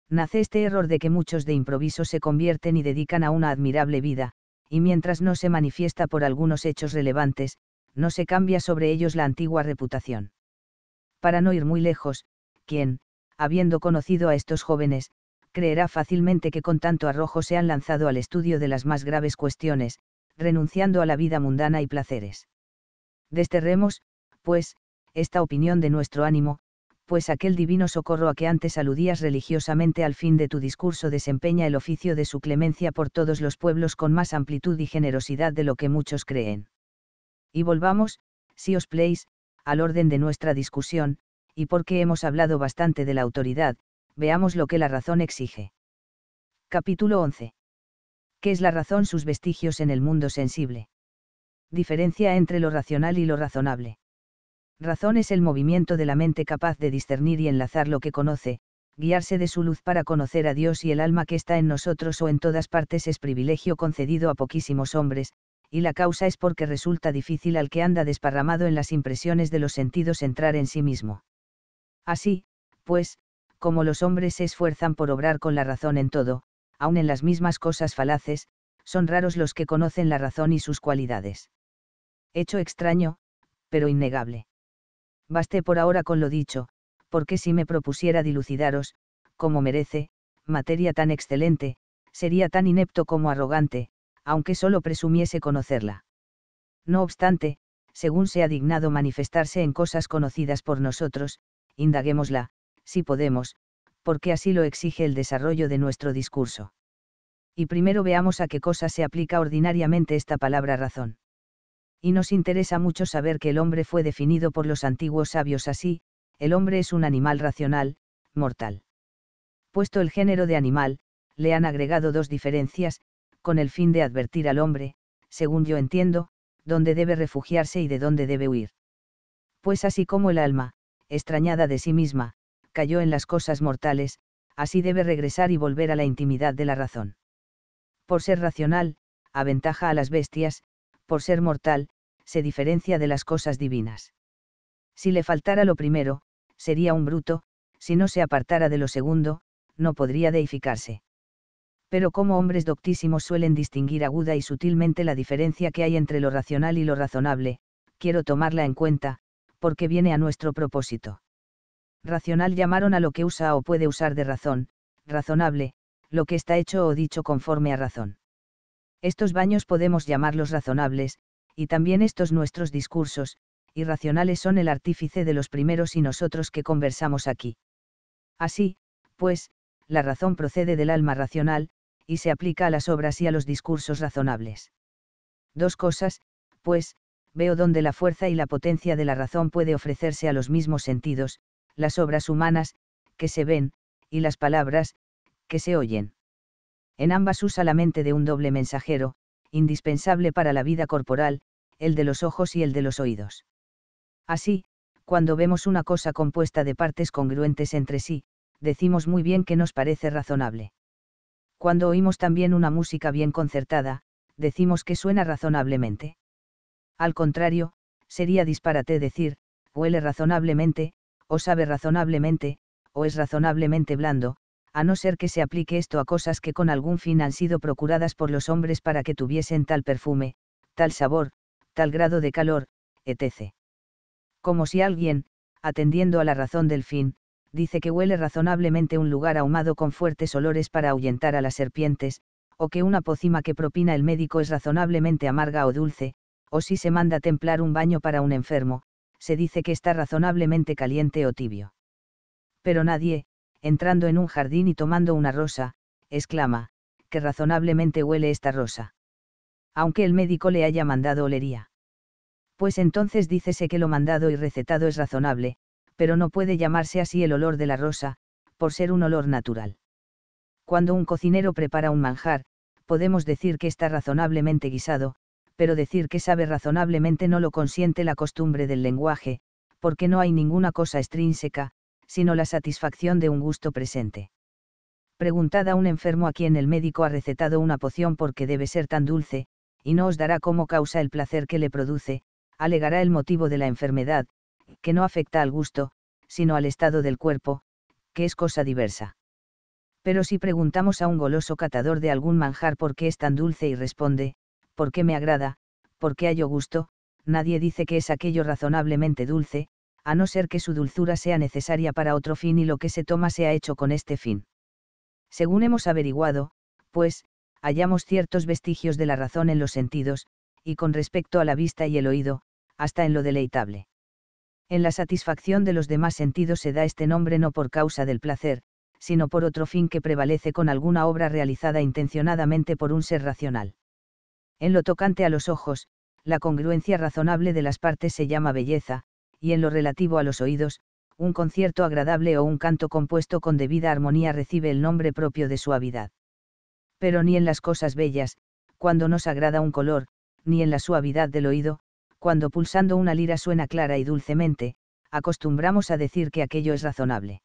S1: Nace este error de que muchos de improviso se convierten y dedican a una admirable vida, y mientras no se manifiesta por algunos hechos relevantes, no se cambia sobre ellos la antigua reputación. Para no ir muy lejos, quien, habiendo conocido a estos jóvenes, creerá fácilmente que con tanto arrojo se han lanzado al estudio de las más graves cuestiones, renunciando a la vida mundana y placeres. Desterremos, pues, esta opinión de nuestro ánimo, pues aquel divino socorro a que antes aludías religiosamente al fin de tu discurso desempeña el oficio de su clemencia por todos los pueblos con más amplitud y generosidad de lo que muchos creen. Y volvamos, si os place, al orden de nuestra discusión, y porque hemos hablado bastante de la autoridad, veamos lo que la razón exige. Capítulo 11. ¿Qué es la razón sus vestigios en el mundo sensible? Diferencia entre lo racional y lo razonable. Razón es el movimiento de la mente capaz de discernir y enlazar lo que conoce, guiarse de su luz para conocer a Dios y el alma que está en nosotros o en todas partes es privilegio concedido a poquísimos hombres, y la causa es porque resulta difícil al que anda desparramado en las impresiones de los sentidos entrar en sí mismo. Así, pues, como los hombres se esfuerzan por obrar con la razón en todo, aun en las mismas cosas falaces, son raros los que conocen la razón y sus cualidades. Hecho extraño, pero innegable. Basté por ahora con lo dicho, porque si me propusiera dilucidaros, como merece, materia tan excelente, sería tan inepto como arrogante, aunque solo presumiese conocerla. No obstante, según se ha dignado manifestarse en cosas conocidas por nosotros, indaguémosla, si podemos, porque así lo exige el desarrollo de nuestro discurso. Y primero veamos a qué cosa se aplica ordinariamente esta palabra razón y nos interesa mucho saber que el hombre fue definido por los antiguos sabios así, el hombre es un animal racional, mortal. Puesto el género de animal, le han agregado dos diferencias, con el fin de advertir al hombre, según yo entiendo, dónde debe refugiarse y de dónde debe huir. Pues así como el alma, extrañada de sí misma, cayó en las cosas mortales, así debe regresar y volver a la intimidad de la razón. Por ser racional, aventaja a las bestias, por ser mortal, se diferencia de las cosas divinas. Si le faltara lo primero, sería un bruto, si no se apartara de lo segundo, no podría deificarse. Pero como hombres doctísimos suelen distinguir aguda y sutilmente la diferencia que hay entre lo racional y lo razonable, quiero tomarla en cuenta, porque viene a nuestro propósito. Racional llamaron a lo que usa o puede usar de razón, razonable, lo que está hecho o dicho conforme a razón. Estos baños podemos llamarlos razonables, y también estos nuestros discursos, irracionales son el artífice de los primeros y nosotros que conversamos aquí. Así, pues, la razón procede del alma racional, y se aplica a las obras y a los discursos razonables. Dos cosas, pues, veo donde la fuerza y la potencia de la razón puede ofrecerse a los mismos sentidos, las obras humanas, que se ven, y las palabras, que se oyen. En ambas usa la mente de un doble mensajero, indispensable para la vida corporal, el de los ojos y el de los oídos. Así, cuando vemos una cosa compuesta de partes congruentes entre sí, decimos muy bien que nos parece razonable. Cuando oímos también una música bien concertada, decimos que suena razonablemente. Al contrario, sería disparate decir, huele razonablemente, o sabe razonablemente, o es razonablemente blando, a no ser que se aplique esto a cosas que con algún fin han sido procuradas por los hombres para que tuviesen tal perfume, tal sabor, tal grado de calor, etc. Como si alguien, atendiendo a la razón del fin, dice que huele razonablemente un lugar ahumado con fuertes olores para ahuyentar a las serpientes, o que una pócima que propina el médico es razonablemente amarga o dulce, o si se manda templar un baño para un enfermo, se dice que está razonablemente caliente o tibio. Pero nadie, entrando en un jardín y tomando una rosa, exclama, que razonablemente huele esta rosa. Aunque el médico le haya mandado olería. Pues entonces dícese que lo mandado y recetado es razonable, pero no puede llamarse así el olor de la rosa, por ser un olor natural. Cuando un cocinero prepara un manjar, podemos decir que está razonablemente guisado, pero decir que sabe razonablemente no lo consiente la costumbre del lenguaje, porque no hay ninguna cosa extrínseca, sino la satisfacción de un gusto presente. Preguntad a un enfermo a quien el médico ha recetado una poción porque debe ser tan dulce, y no os dará como causa el placer que le produce, alegará el motivo de la enfermedad, que no afecta al gusto, sino al estado del cuerpo, que es cosa diversa. Pero si preguntamos a un goloso catador de algún manjar por qué es tan dulce y responde, qué me agrada, porque hallo gusto, nadie dice que es aquello razonablemente dulce, a no ser que su dulzura sea necesaria para otro fin y lo que se toma sea hecho con este fin. Según hemos averiguado, pues, hallamos ciertos vestigios de la razón en los sentidos, y con respecto a la vista y el oído, hasta en lo deleitable. En la satisfacción de los demás sentidos se da este nombre no por causa del placer, sino por otro fin que prevalece con alguna obra realizada intencionadamente por un ser racional. En lo tocante a los ojos, la congruencia razonable de las partes se llama belleza, y en lo relativo a los oídos, un concierto agradable o un canto compuesto con debida armonía recibe el nombre propio de suavidad. Pero ni en las cosas bellas, cuando nos agrada un color, ni en la suavidad del oído, cuando pulsando una lira suena clara y dulcemente, acostumbramos a decir que aquello es razonable.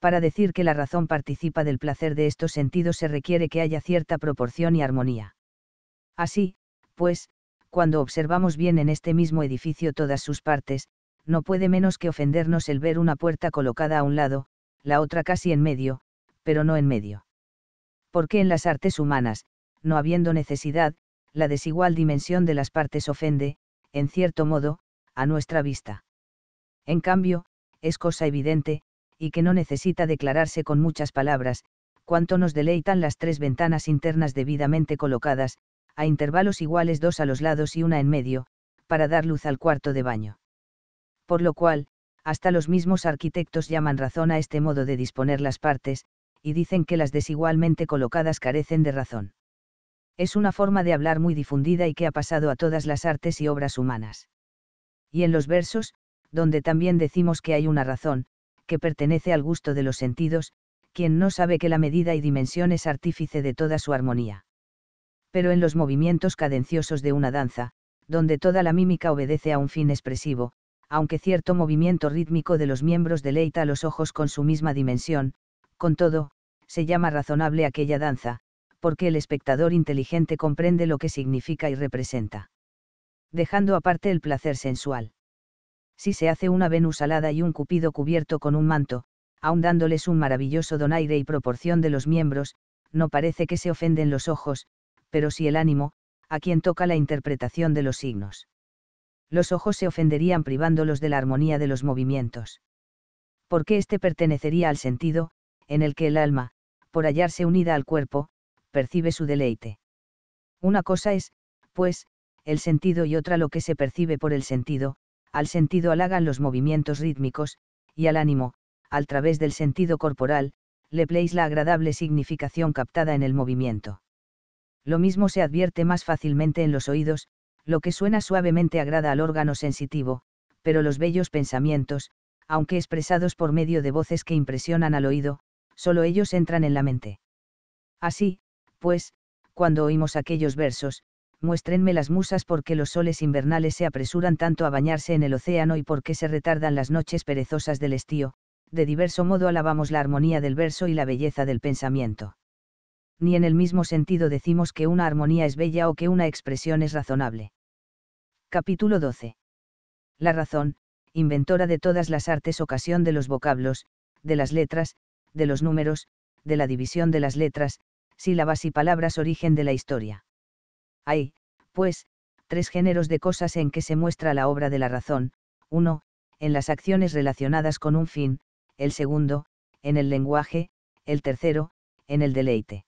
S1: Para decir que la razón participa del placer de estos sentidos se requiere que haya cierta proporción y armonía. Así, pues, cuando observamos bien en este mismo edificio todas sus partes, no puede menos que ofendernos el ver una puerta colocada a un lado, la otra casi en medio, pero no en medio. Porque en las artes humanas, no habiendo necesidad, la desigual dimensión de las partes ofende, en cierto modo, a nuestra vista. En cambio, es cosa evidente, y que no necesita declararse con muchas palabras, cuánto nos deleitan las tres ventanas internas debidamente colocadas, a intervalos iguales dos a los lados y una en medio, para dar luz al cuarto de baño por lo cual, hasta los mismos arquitectos llaman razón a este modo de disponer las partes, y dicen que las desigualmente colocadas carecen de razón. Es una forma de hablar muy difundida y que ha pasado a todas las artes y obras humanas. Y en los versos, donde también decimos que hay una razón, que pertenece al gusto de los sentidos, quien no sabe que la medida y dimensión es artífice de toda su armonía. Pero en los movimientos cadenciosos de una danza, donde toda la mímica obedece a un fin expresivo, aunque cierto movimiento rítmico de los miembros deleita a los ojos con su misma dimensión, con todo, se llama razonable aquella danza, porque el espectador inteligente comprende lo que significa y representa. Dejando aparte el placer sensual. Si se hace una Venus alada y un Cupido cubierto con un manto, aun dándoles un maravilloso donaire y proporción de los miembros, no parece que se ofenden los ojos, pero sí el ánimo, a quien toca la interpretación de los signos los ojos se ofenderían privándolos de la armonía de los movimientos. Porque éste pertenecería al sentido, en el que el alma, por hallarse unida al cuerpo, percibe su deleite. Una cosa es, pues, el sentido y otra lo que se percibe por el sentido, al sentido halagan los movimientos rítmicos, y al ánimo, al través del sentido corporal, le pleis la agradable significación captada en el movimiento. Lo mismo se advierte más fácilmente en los oídos, lo que suena suavemente agrada al órgano sensitivo, pero los bellos pensamientos, aunque expresados por medio de voces que impresionan al oído, solo ellos entran en la mente. Así, pues, cuando oímos aquellos versos, muéstrenme las musas porque los soles invernales se apresuran tanto a bañarse en el océano y porque se retardan las noches perezosas del estío, de diverso modo alabamos la armonía del verso y la belleza del pensamiento. Ni en el mismo sentido decimos que una armonía es bella o que una expresión es razonable. Capítulo 12. La razón, inventora de todas las artes, ocasión de los vocablos, de las letras, de los números, de la división de las letras, sílabas y palabras, origen de la historia. Hay, pues, tres géneros de cosas en que se muestra la obra de la razón, uno, en las acciones relacionadas con un fin, el segundo, en el lenguaje, el tercero, en el deleite.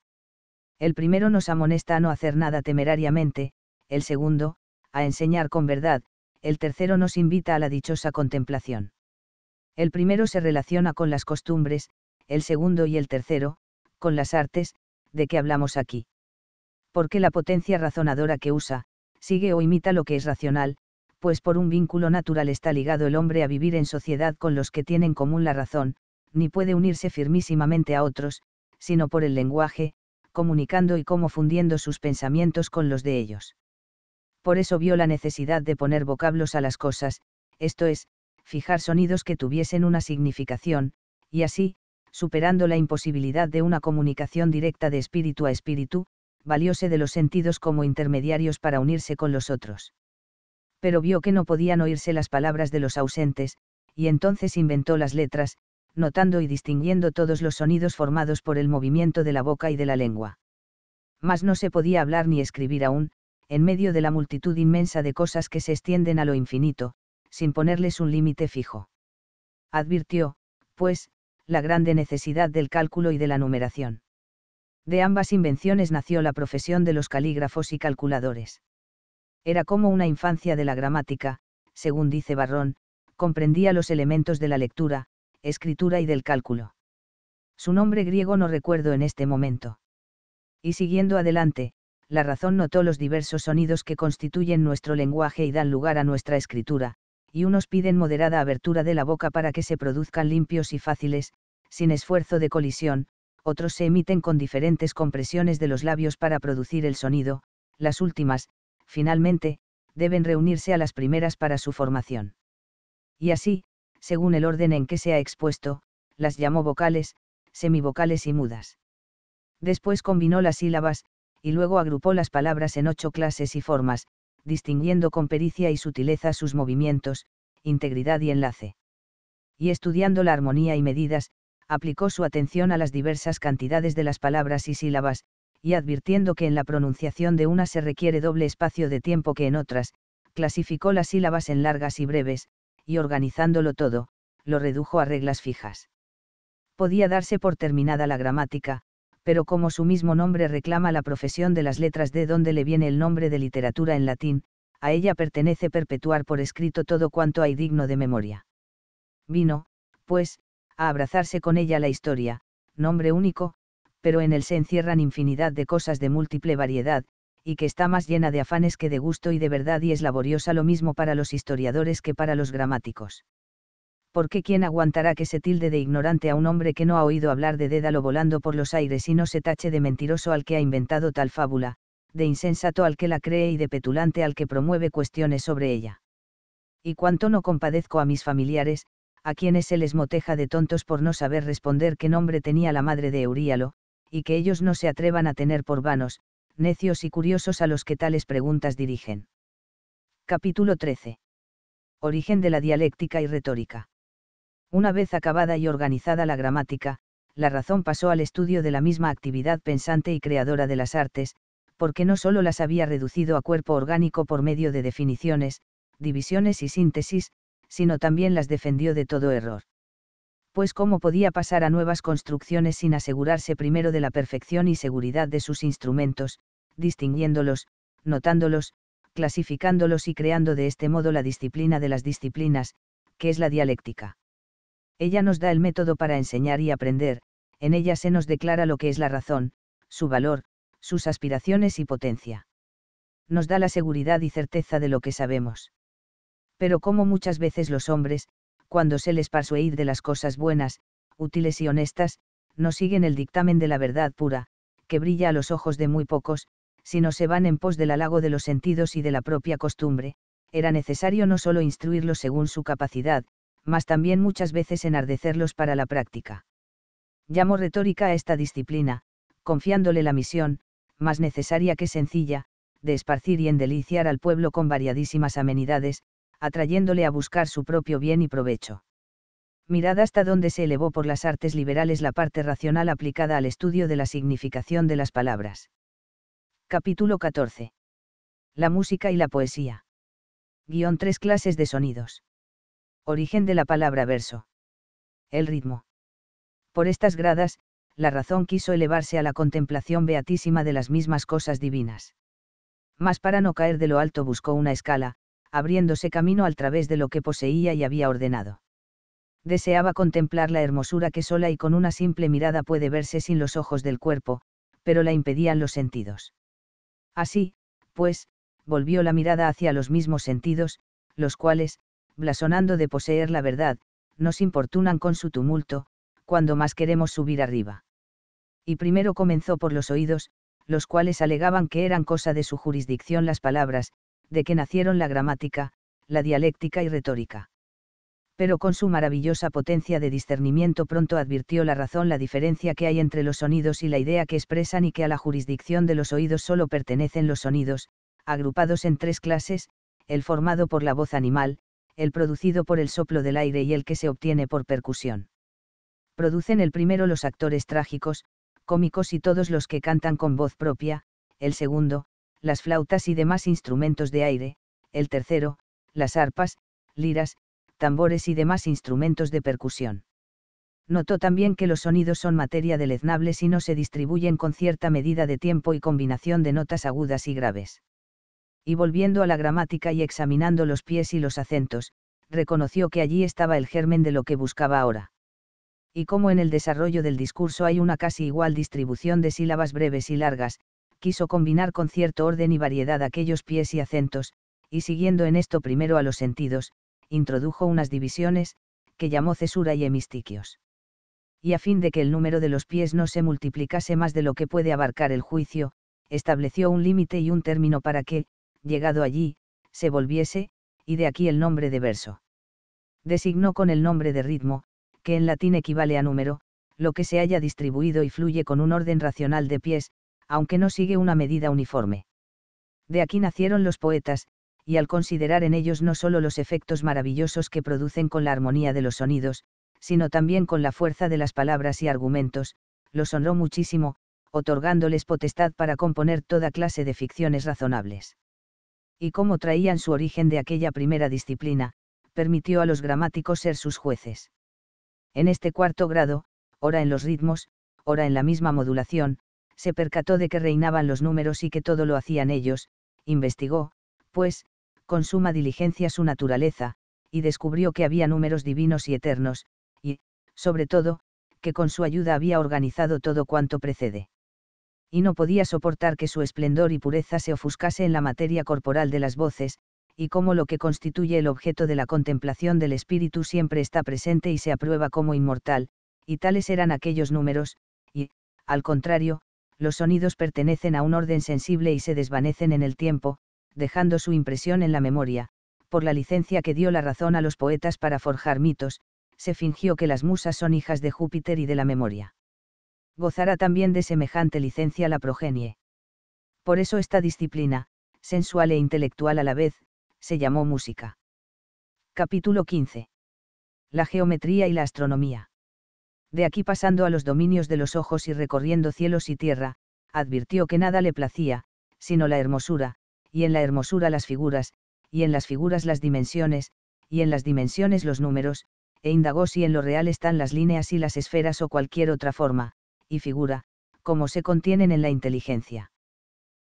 S1: El primero nos amonesta a no hacer nada temerariamente, el segundo, a enseñar con verdad, el tercero nos invita a la dichosa contemplación. El primero se relaciona con las costumbres, el segundo y el tercero, con las artes, de que hablamos aquí. Porque la potencia razonadora que usa, sigue o imita lo que es racional, pues por un vínculo natural está ligado el hombre a vivir en sociedad con los que tienen común la razón, ni puede unirse firmísimamente a otros, sino por el lenguaje, comunicando y como fundiendo sus pensamientos con los de ellos por eso vio la necesidad de poner vocablos a las cosas, esto es, fijar sonidos que tuviesen una significación, y así, superando la imposibilidad de una comunicación directa de espíritu a espíritu, valióse de los sentidos como intermediarios para unirse con los otros. Pero vio que no podían oírse las palabras de los ausentes, y entonces inventó las letras, notando y distinguiendo todos los sonidos formados por el movimiento de la boca y de la lengua. Mas no se podía hablar ni escribir aún, en medio de la multitud inmensa de cosas que se extienden a lo infinito, sin ponerles un límite fijo. Advirtió, pues, la grande necesidad del cálculo y de la numeración. De ambas invenciones nació la profesión de los calígrafos y calculadores. Era como una infancia de la gramática, según dice Barrón, comprendía los elementos de la lectura, escritura y del cálculo. Su nombre griego no recuerdo en este momento. Y siguiendo adelante, la razón notó los diversos sonidos que constituyen nuestro lenguaje y dan lugar a nuestra escritura, y unos piden moderada abertura de la boca para que se produzcan limpios y fáciles, sin esfuerzo de colisión, otros se emiten con diferentes compresiones de los labios para producir el sonido, las últimas, finalmente, deben reunirse a las primeras para su formación. Y así, según el orden en que se ha expuesto, las llamó vocales, semivocales y mudas. Después combinó las sílabas, y luego agrupó las palabras en ocho clases y formas, distinguiendo con pericia y sutileza sus movimientos, integridad y enlace. Y estudiando la armonía y medidas, aplicó su atención a las diversas cantidades de las palabras y sílabas, y advirtiendo que en la pronunciación de unas se requiere doble espacio de tiempo que en otras, clasificó las sílabas en largas y breves, y organizándolo todo, lo redujo a reglas fijas. Podía darse por terminada la gramática, pero como su mismo nombre reclama la profesión de las letras de donde le viene el nombre de literatura en latín, a ella pertenece perpetuar por escrito todo cuanto hay digno de memoria. Vino, pues, a abrazarse con ella la historia, nombre único, pero en él se encierran infinidad de cosas de múltiple variedad, y que está más llena de afanes que de gusto y de verdad y es laboriosa lo mismo para los historiadores que para los gramáticos qué ¿quién aguantará que se tilde de ignorante a un hombre que no ha oído hablar de Dédalo volando por los aires y no se tache de mentiroso al que ha inventado tal fábula, de insensato al que la cree y de petulante al que promueve cuestiones sobre ella? Y cuánto no compadezco a mis familiares, a quienes se les moteja de tontos por no saber responder qué nombre tenía la madre de Euríalo, y que ellos no se atrevan a tener por vanos, necios y curiosos a los que tales preguntas dirigen. Capítulo 13. Origen de la dialéctica y retórica. Una vez acabada y organizada la gramática, la razón pasó al estudio de la misma actividad pensante y creadora de las artes, porque no sólo las había reducido a cuerpo orgánico por medio de definiciones, divisiones y síntesis, sino también las defendió de todo error. Pues cómo podía pasar a nuevas construcciones sin asegurarse primero de la perfección y seguridad de sus instrumentos, distinguiéndolos, notándolos, clasificándolos y creando de este modo la disciplina de las disciplinas, que es la dialéctica. Ella nos da el método para enseñar y aprender, en ella se nos declara lo que es la razón, su valor, sus aspiraciones y potencia. Nos da la seguridad y certeza de lo que sabemos. Pero como muchas veces los hombres, cuando se les persuade de las cosas buenas, útiles y honestas, no siguen el dictamen de la verdad pura, que brilla a los ojos de muy pocos, sino se van en pos del halago de los sentidos y de la propia costumbre, era necesario no solo instruirlos según su capacidad, mas también muchas veces enardecerlos para la práctica. Llamo retórica a esta disciplina, confiándole la misión, más necesaria que sencilla, de esparcir y endeliciar al pueblo con variadísimas amenidades, atrayéndole a buscar su propio bien y provecho. Mirad hasta dónde se elevó por las artes liberales la parte racional aplicada al estudio de la significación de las palabras. Capítulo 14. La música y la poesía. Guión tres clases de sonidos. Origen de la palabra verso. El ritmo. Por estas gradas, la razón quiso elevarse a la contemplación beatísima de las mismas cosas divinas. Mas para no caer de lo alto buscó una escala, abriéndose camino al través de lo que poseía y había ordenado. Deseaba contemplar la hermosura que sola y con una simple mirada puede verse sin los ojos del cuerpo, pero la impedían los sentidos. Así, pues, volvió la mirada hacia los mismos sentidos, los cuales, blasonando de poseer la verdad, nos importunan con su tumulto, cuando más queremos subir arriba. Y primero comenzó por los oídos, los cuales alegaban que eran cosa de su jurisdicción las palabras, de que nacieron la gramática, la dialéctica y retórica. Pero con su maravillosa potencia de discernimiento pronto advirtió la razón la diferencia que hay entre los sonidos y la idea que expresan y que a la jurisdicción de los oídos solo pertenecen los sonidos, agrupados en tres clases, el formado por la voz animal, el producido por el soplo del aire y el que se obtiene por percusión. Producen el primero los actores trágicos, cómicos y todos los que cantan con voz propia, el segundo, las flautas y demás instrumentos de aire, el tercero, las arpas, liras, tambores y demás instrumentos de percusión. Notó también que los sonidos son materia deleznable si no se distribuyen con cierta medida de tiempo y combinación de notas agudas y graves y volviendo a la gramática y examinando los pies y los acentos, reconoció que allí estaba el germen de lo que buscaba ahora. Y como en el desarrollo del discurso hay una casi igual distribución de sílabas breves y largas, quiso combinar con cierto orden y variedad aquellos pies y acentos, y siguiendo en esto primero a los sentidos, introdujo unas divisiones, que llamó cesura y hemistiquios. Y a fin de que el número de los pies no se multiplicase más de lo que puede abarcar el juicio, estableció un límite y un término para que, llegado allí, se volviese, y de aquí el nombre de verso. Designó con el nombre de ritmo, que en latín equivale a número, lo que se haya distribuido y fluye con un orden racional de pies, aunque no sigue una medida uniforme. De aquí nacieron los poetas, y al considerar en ellos no solo los efectos maravillosos que producen con la armonía de los sonidos, sino también con la fuerza de las palabras y argumentos, los honró muchísimo, otorgándoles potestad para componer toda clase de ficciones razonables y cómo traían su origen de aquella primera disciplina, permitió a los gramáticos ser sus jueces. En este cuarto grado, ora en los ritmos, ora en la misma modulación, se percató de que reinaban los números y que todo lo hacían ellos, investigó, pues, con suma diligencia su naturaleza, y descubrió que había números divinos y eternos, y, sobre todo, que con su ayuda había organizado todo cuanto precede y no podía soportar que su esplendor y pureza se ofuscase en la materia corporal de las voces, y como lo que constituye el objeto de la contemplación del espíritu siempre está presente y se aprueba como inmortal, y tales eran aquellos números, y, al contrario, los sonidos pertenecen a un orden sensible y se desvanecen en el tiempo, dejando su impresión en la memoria, por la licencia que dio la razón a los poetas para forjar mitos, se fingió que las musas son hijas de Júpiter y de la memoria gozará también de semejante licencia la progenie. Por eso esta disciplina, sensual e intelectual a la vez, se llamó música. Capítulo 15. La geometría y la astronomía. De aquí pasando a los dominios de los ojos y recorriendo cielos y tierra, advirtió que nada le placía, sino la hermosura, y en la hermosura las figuras, y en las figuras las dimensiones, y en las dimensiones los números, e indagó si en lo real están las líneas y las esferas o cualquier otra forma, y figura, como se contienen en la inteligencia.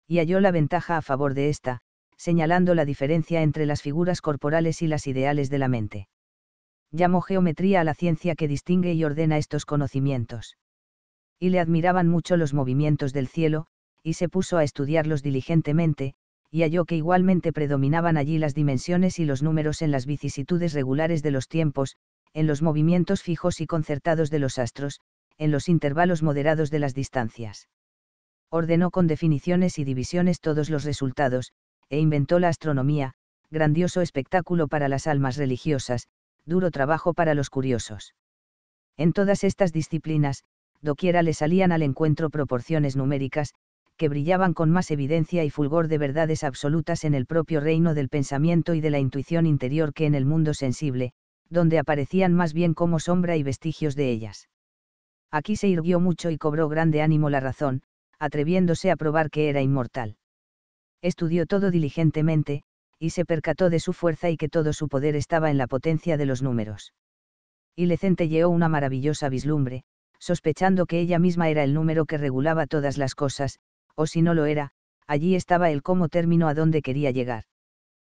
S1: Y halló la ventaja a favor de esta, señalando la diferencia entre las figuras corporales y las ideales de la mente. Llamó geometría a la ciencia que distingue y ordena estos conocimientos. Y le admiraban mucho los movimientos del cielo, y se puso a estudiarlos diligentemente, y halló que igualmente predominaban allí las dimensiones y los números en las vicisitudes regulares de los tiempos, en los movimientos fijos y concertados de los astros, en los intervalos moderados de las distancias. Ordenó con definiciones y divisiones todos los resultados, e inventó la astronomía, grandioso espectáculo para las almas religiosas, duro trabajo para los curiosos. En todas estas disciplinas, doquiera le salían al encuentro proporciones numéricas, que brillaban con más evidencia y fulgor de verdades absolutas en el propio reino del pensamiento y de la intuición interior que en el mundo sensible, donde aparecían más bien como sombra y vestigios de ellas. Aquí se irguió mucho y cobró grande ánimo la razón, atreviéndose a probar que era inmortal. Estudió todo diligentemente, y se percató de su fuerza y que todo su poder estaba en la potencia de los números. Y le centelleó una maravillosa vislumbre, sospechando que ella misma era el número que regulaba todas las cosas, o si no lo era, allí estaba el cómo término a donde quería llegar.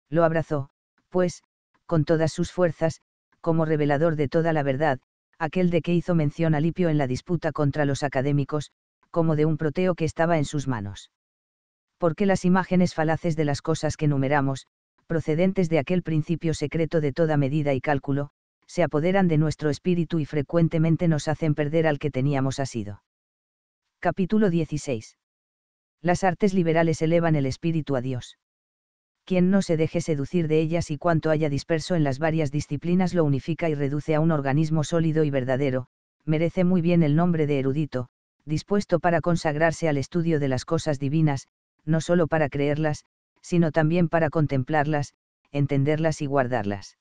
S1: Lo abrazó, pues, con todas sus fuerzas, como revelador de toda la verdad, aquel de que hizo mención Alipio en la disputa contra los académicos, como de un proteo que estaba en sus manos. Porque las imágenes falaces de las cosas que numeramos, procedentes de aquel principio secreto de toda medida y cálculo, se apoderan de nuestro espíritu y frecuentemente nos hacen perder al que teníamos asido. Capítulo 16. Las artes liberales elevan el espíritu a Dios quien no se deje seducir de ellas y cuanto haya disperso en las varias disciplinas lo unifica y reduce a un organismo sólido y verdadero, merece muy bien el nombre de erudito, dispuesto para consagrarse al estudio de las cosas divinas, no solo para creerlas, sino también para contemplarlas, entenderlas y guardarlas.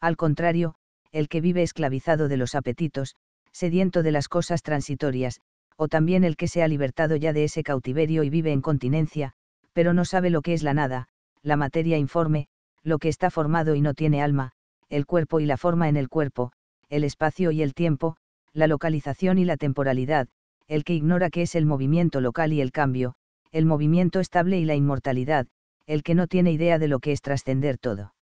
S1: Al contrario, el que vive esclavizado de los apetitos, sediento de las cosas transitorias, o también el que se ha libertado ya de ese cautiverio y vive en continencia, pero no sabe lo que es la nada, la materia informe, lo que está formado y no tiene alma, el cuerpo y la forma en el cuerpo, el espacio y el tiempo, la localización y la temporalidad, el que ignora que es el movimiento local y el cambio, el movimiento estable y la inmortalidad, el que no tiene idea de lo que es trascender todo.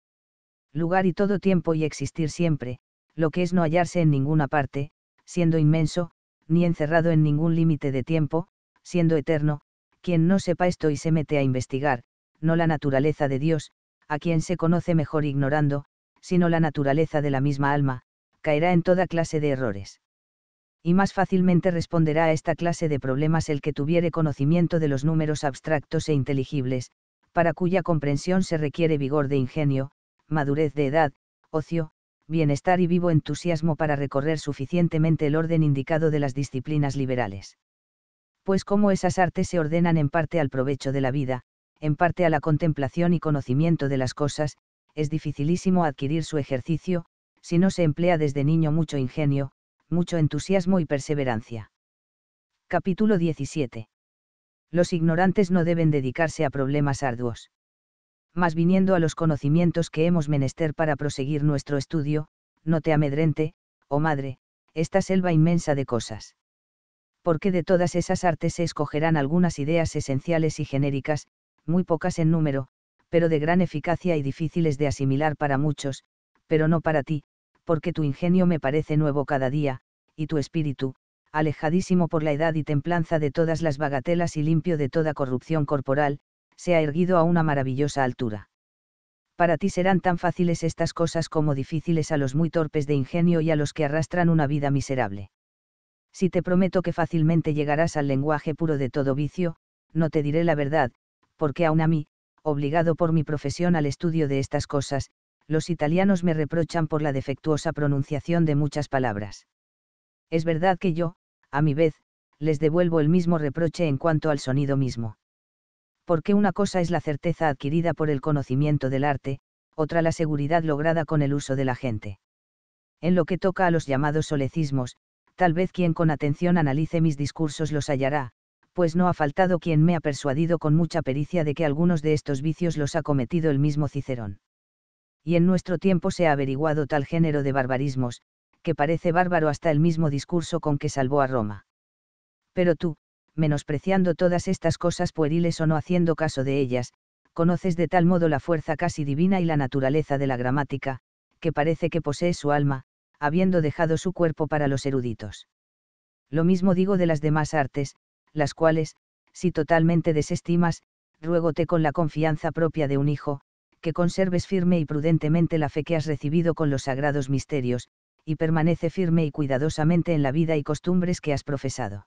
S1: Lugar y todo tiempo y existir siempre, lo que es no hallarse en ninguna parte, siendo inmenso, ni encerrado en ningún límite de tiempo, siendo eterno, quien no sepa esto y se mete a investigar, no la naturaleza de Dios, a quien se conoce mejor ignorando, sino la naturaleza de la misma alma, caerá en toda clase de errores. Y más fácilmente responderá a esta clase de problemas el que tuviere conocimiento de los números abstractos e inteligibles, para cuya comprensión se requiere vigor de ingenio, madurez de edad, ocio, bienestar y vivo entusiasmo para recorrer suficientemente el orden indicado de las disciplinas liberales. Pues como esas artes se ordenan en parte al provecho de la vida, en parte a la contemplación y conocimiento de las cosas, es dificilísimo adquirir su ejercicio, si no se emplea desde niño mucho ingenio, mucho entusiasmo y perseverancia. Capítulo 17. Los ignorantes no deben dedicarse a problemas arduos. Mas viniendo a los conocimientos que hemos menester para proseguir nuestro estudio, no te amedrente, oh madre, esta selva inmensa de cosas. Porque de todas esas artes se escogerán algunas ideas esenciales y genéricas, muy pocas en número, pero de gran eficacia y difíciles de asimilar para muchos, pero no para ti, porque tu ingenio me parece nuevo cada día, y tu espíritu, alejadísimo por la edad y templanza de todas las bagatelas y limpio de toda corrupción corporal, se ha erguido a una maravillosa altura. Para ti serán tan fáciles estas cosas como difíciles a los muy torpes de ingenio y a los que arrastran una vida miserable. Si te prometo que fácilmente llegarás al lenguaje puro de todo vicio, no te diré la verdad, porque aun a mí, obligado por mi profesión al estudio de estas cosas, los italianos me reprochan por la defectuosa pronunciación de muchas palabras. Es verdad que yo, a mi vez, les devuelvo el mismo reproche en cuanto al sonido mismo. Porque una cosa es la certeza adquirida por el conocimiento del arte, otra la seguridad lograda con el uso de la gente. En lo que toca a los llamados solecismos, tal vez quien con atención analice mis discursos los hallará, pues no ha faltado quien me ha persuadido con mucha pericia de que algunos de estos vicios los ha cometido el mismo Cicerón. Y en nuestro tiempo se ha averiguado tal género de barbarismos, que parece bárbaro hasta el mismo discurso con que salvó a Roma. Pero tú, menospreciando todas estas cosas pueriles o no haciendo caso de ellas, conoces de tal modo la fuerza casi divina y la naturaleza de la gramática, que parece que posee su alma, habiendo dejado su cuerpo para los eruditos. Lo mismo digo de las demás artes, las cuales, si totalmente desestimas, ruégote con la confianza propia de un hijo, que conserves firme y prudentemente la fe que has recibido con los sagrados misterios, y permanece firme y cuidadosamente en la vida y costumbres que has profesado.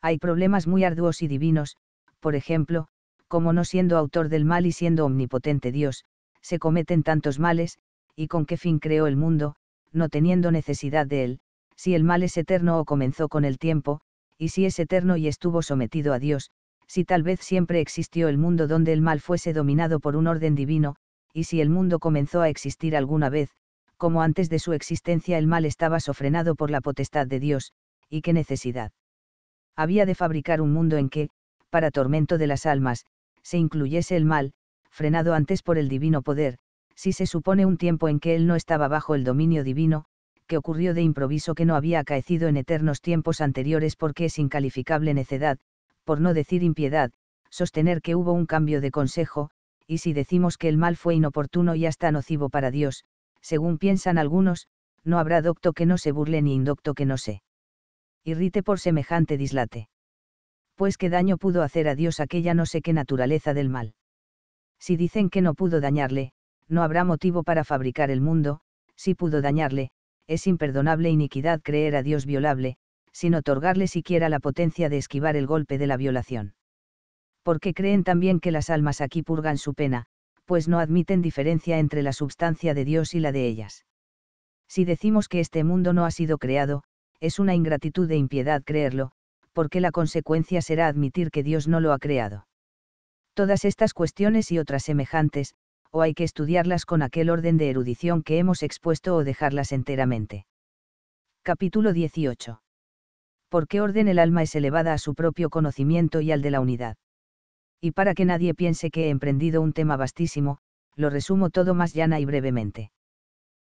S1: Hay problemas muy arduos y divinos, por ejemplo, como no siendo autor del mal y siendo omnipotente Dios, se cometen tantos males, y con qué fin creó el mundo, no teniendo necesidad de él, si el mal es eterno o comenzó con el tiempo, y si es eterno y estuvo sometido a Dios, si tal vez siempre existió el mundo donde el mal fuese dominado por un orden divino, y si el mundo comenzó a existir alguna vez, como antes de su existencia el mal estaba sofrenado por la potestad de Dios, y qué necesidad. Había de fabricar un mundo en que, para tormento de las almas, se incluyese el mal, frenado antes por el divino poder, si se supone un tiempo en que él no estaba bajo el dominio divino, que ocurrió de improviso que no había acaecido en eternos tiempos anteriores porque es incalificable necedad, por no decir impiedad, sostener que hubo un cambio de consejo, y si decimos que el mal fue inoportuno y hasta nocivo para Dios, según piensan algunos, no habrá docto que no se burle ni indocto que no se irrite por semejante dislate. Pues qué daño pudo hacer a Dios aquella no sé qué naturaleza del mal. Si dicen que no pudo dañarle, no habrá motivo para fabricar el mundo, si pudo dañarle, es imperdonable iniquidad creer a Dios violable, sin otorgarle siquiera la potencia de esquivar el golpe de la violación. Porque creen también que las almas aquí purgan su pena, pues no admiten diferencia entre la substancia de Dios y la de ellas. Si decimos que este mundo no ha sido creado, es una ingratitud e impiedad creerlo, porque la consecuencia será admitir que Dios no lo ha creado. Todas estas cuestiones y otras semejantes, o hay que estudiarlas con aquel orden de erudición que hemos expuesto o dejarlas enteramente. Capítulo 18. ¿Por qué orden el alma es elevada a su propio conocimiento y al de la unidad? Y para que nadie piense que he emprendido un tema vastísimo, lo resumo todo más llana y brevemente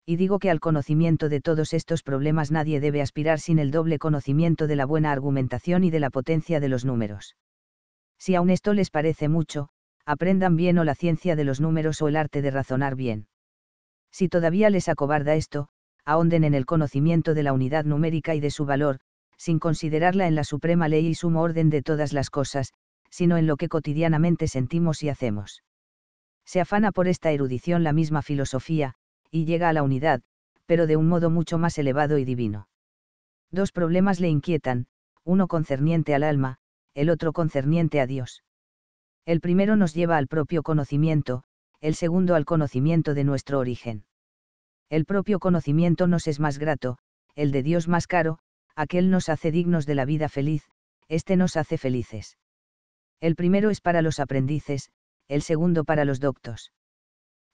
S1: y digo que al conocimiento de todos estos problemas nadie debe aspirar sin el doble conocimiento de la buena argumentación y de la potencia de los números. Si aún esto les parece mucho, aprendan bien o la ciencia de los números o el arte de razonar bien. Si todavía les acobarda esto, ahonden en el conocimiento de la unidad numérica y de su valor, sin considerarla en la suprema ley y sumo orden de todas las cosas, sino en lo que cotidianamente sentimos y hacemos. Se afana por esta erudición la misma filosofía, y llega a la unidad, pero de un modo mucho más elevado y divino. Dos problemas le inquietan, uno concerniente al alma, el otro concerniente a Dios. El primero nos lleva al propio conocimiento, el segundo al conocimiento de nuestro origen. El propio conocimiento nos es más grato, el de Dios más caro, aquel nos hace dignos de la vida feliz, este nos hace felices. El primero es para los aprendices, el segundo para los doctos.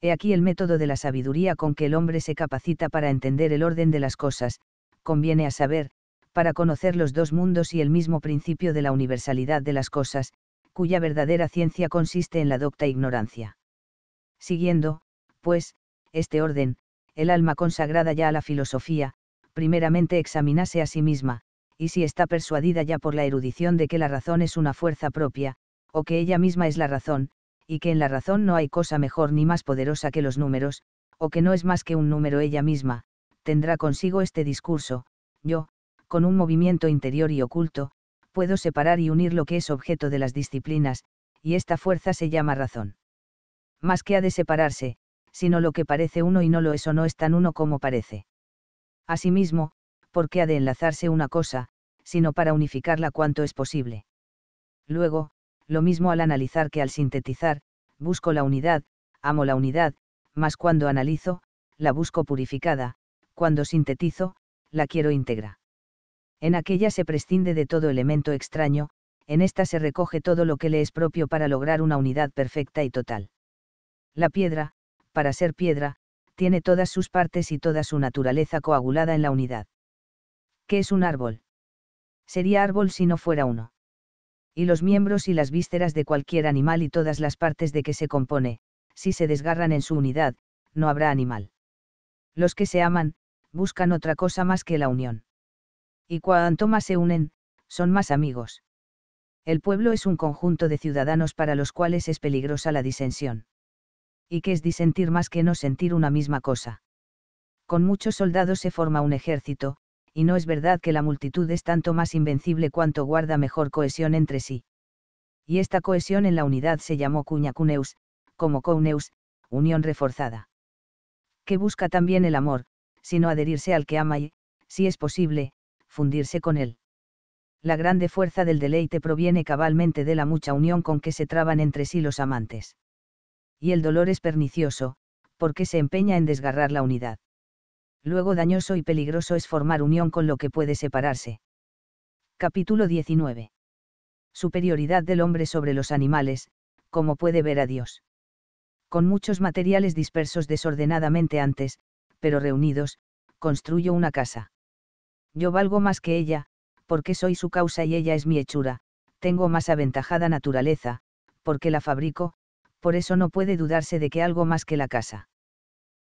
S1: He aquí el método de la sabiduría con que el hombre se capacita para entender el orden de las cosas, conviene a saber, para conocer los dos mundos y el mismo principio de la universalidad de las cosas, cuya verdadera ciencia consiste en la docta ignorancia. Siguiendo, pues, este orden, el alma consagrada ya a la filosofía, primeramente examinase a sí misma, y si está persuadida ya por la erudición de que la razón es una fuerza propia, o que ella misma es la razón, y que en la razón no hay cosa mejor ni más poderosa que los números, o que no es más que un número ella misma, tendrá consigo este discurso, yo, con un movimiento interior y oculto, puedo separar y unir lo que es objeto de las disciplinas, y esta fuerza se llama razón. Más que ha de separarse, sino lo que parece uno y no lo es o no es tan uno como parece. Asimismo, porque ha de enlazarse una cosa, sino para unificarla cuanto es posible. Luego, lo mismo al analizar que al sintetizar, busco la unidad, amo la unidad, mas cuando analizo, la busco purificada, cuando sintetizo, la quiero íntegra en aquella se prescinde de todo elemento extraño, en esta se recoge todo lo que le es propio para lograr una unidad perfecta y total. La piedra, para ser piedra, tiene todas sus partes y toda su naturaleza coagulada en la unidad. ¿Qué es un árbol? Sería árbol si no fuera uno. Y los miembros y las vísceras de cualquier animal y todas las partes de que se compone, si se desgarran en su unidad, no habrá animal. Los que se aman, buscan otra cosa más que la unión y cuanto más se unen, son más amigos. El pueblo es un conjunto de ciudadanos para los cuales es peligrosa la disensión. ¿Y qué es disentir más que no sentir una misma cosa? Con muchos soldados se forma un ejército, y no es verdad que la multitud es tanto más invencible cuanto guarda mejor cohesión entre sí. Y esta cohesión en la unidad se llamó cuneus, como couneus, unión reforzada. Que busca también el amor, sino adherirse al que ama y, si es posible, fundirse con él. La grande fuerza del deleite proviene cabalmente de la mucha unión con que se traban entre sí los amantes. Y el dolor es pernicioso, porque se empeña en desgarrar la unidad. Luego dañoso y peligroso es formar unión con lo que puede separarse. Capítulo 19. Superioridad del hombre sobre los animales, como puede ver a Dios. Con muchos materiales dispersos desordenadamente antes, pero reunidos, construyo una casa. Yo valgo más que ella, porque soy su causa y ella es mi hechura, tengo más aventajada naturaleza, porque la fabrico, por eso no puede dudarse de que algo más que la casa.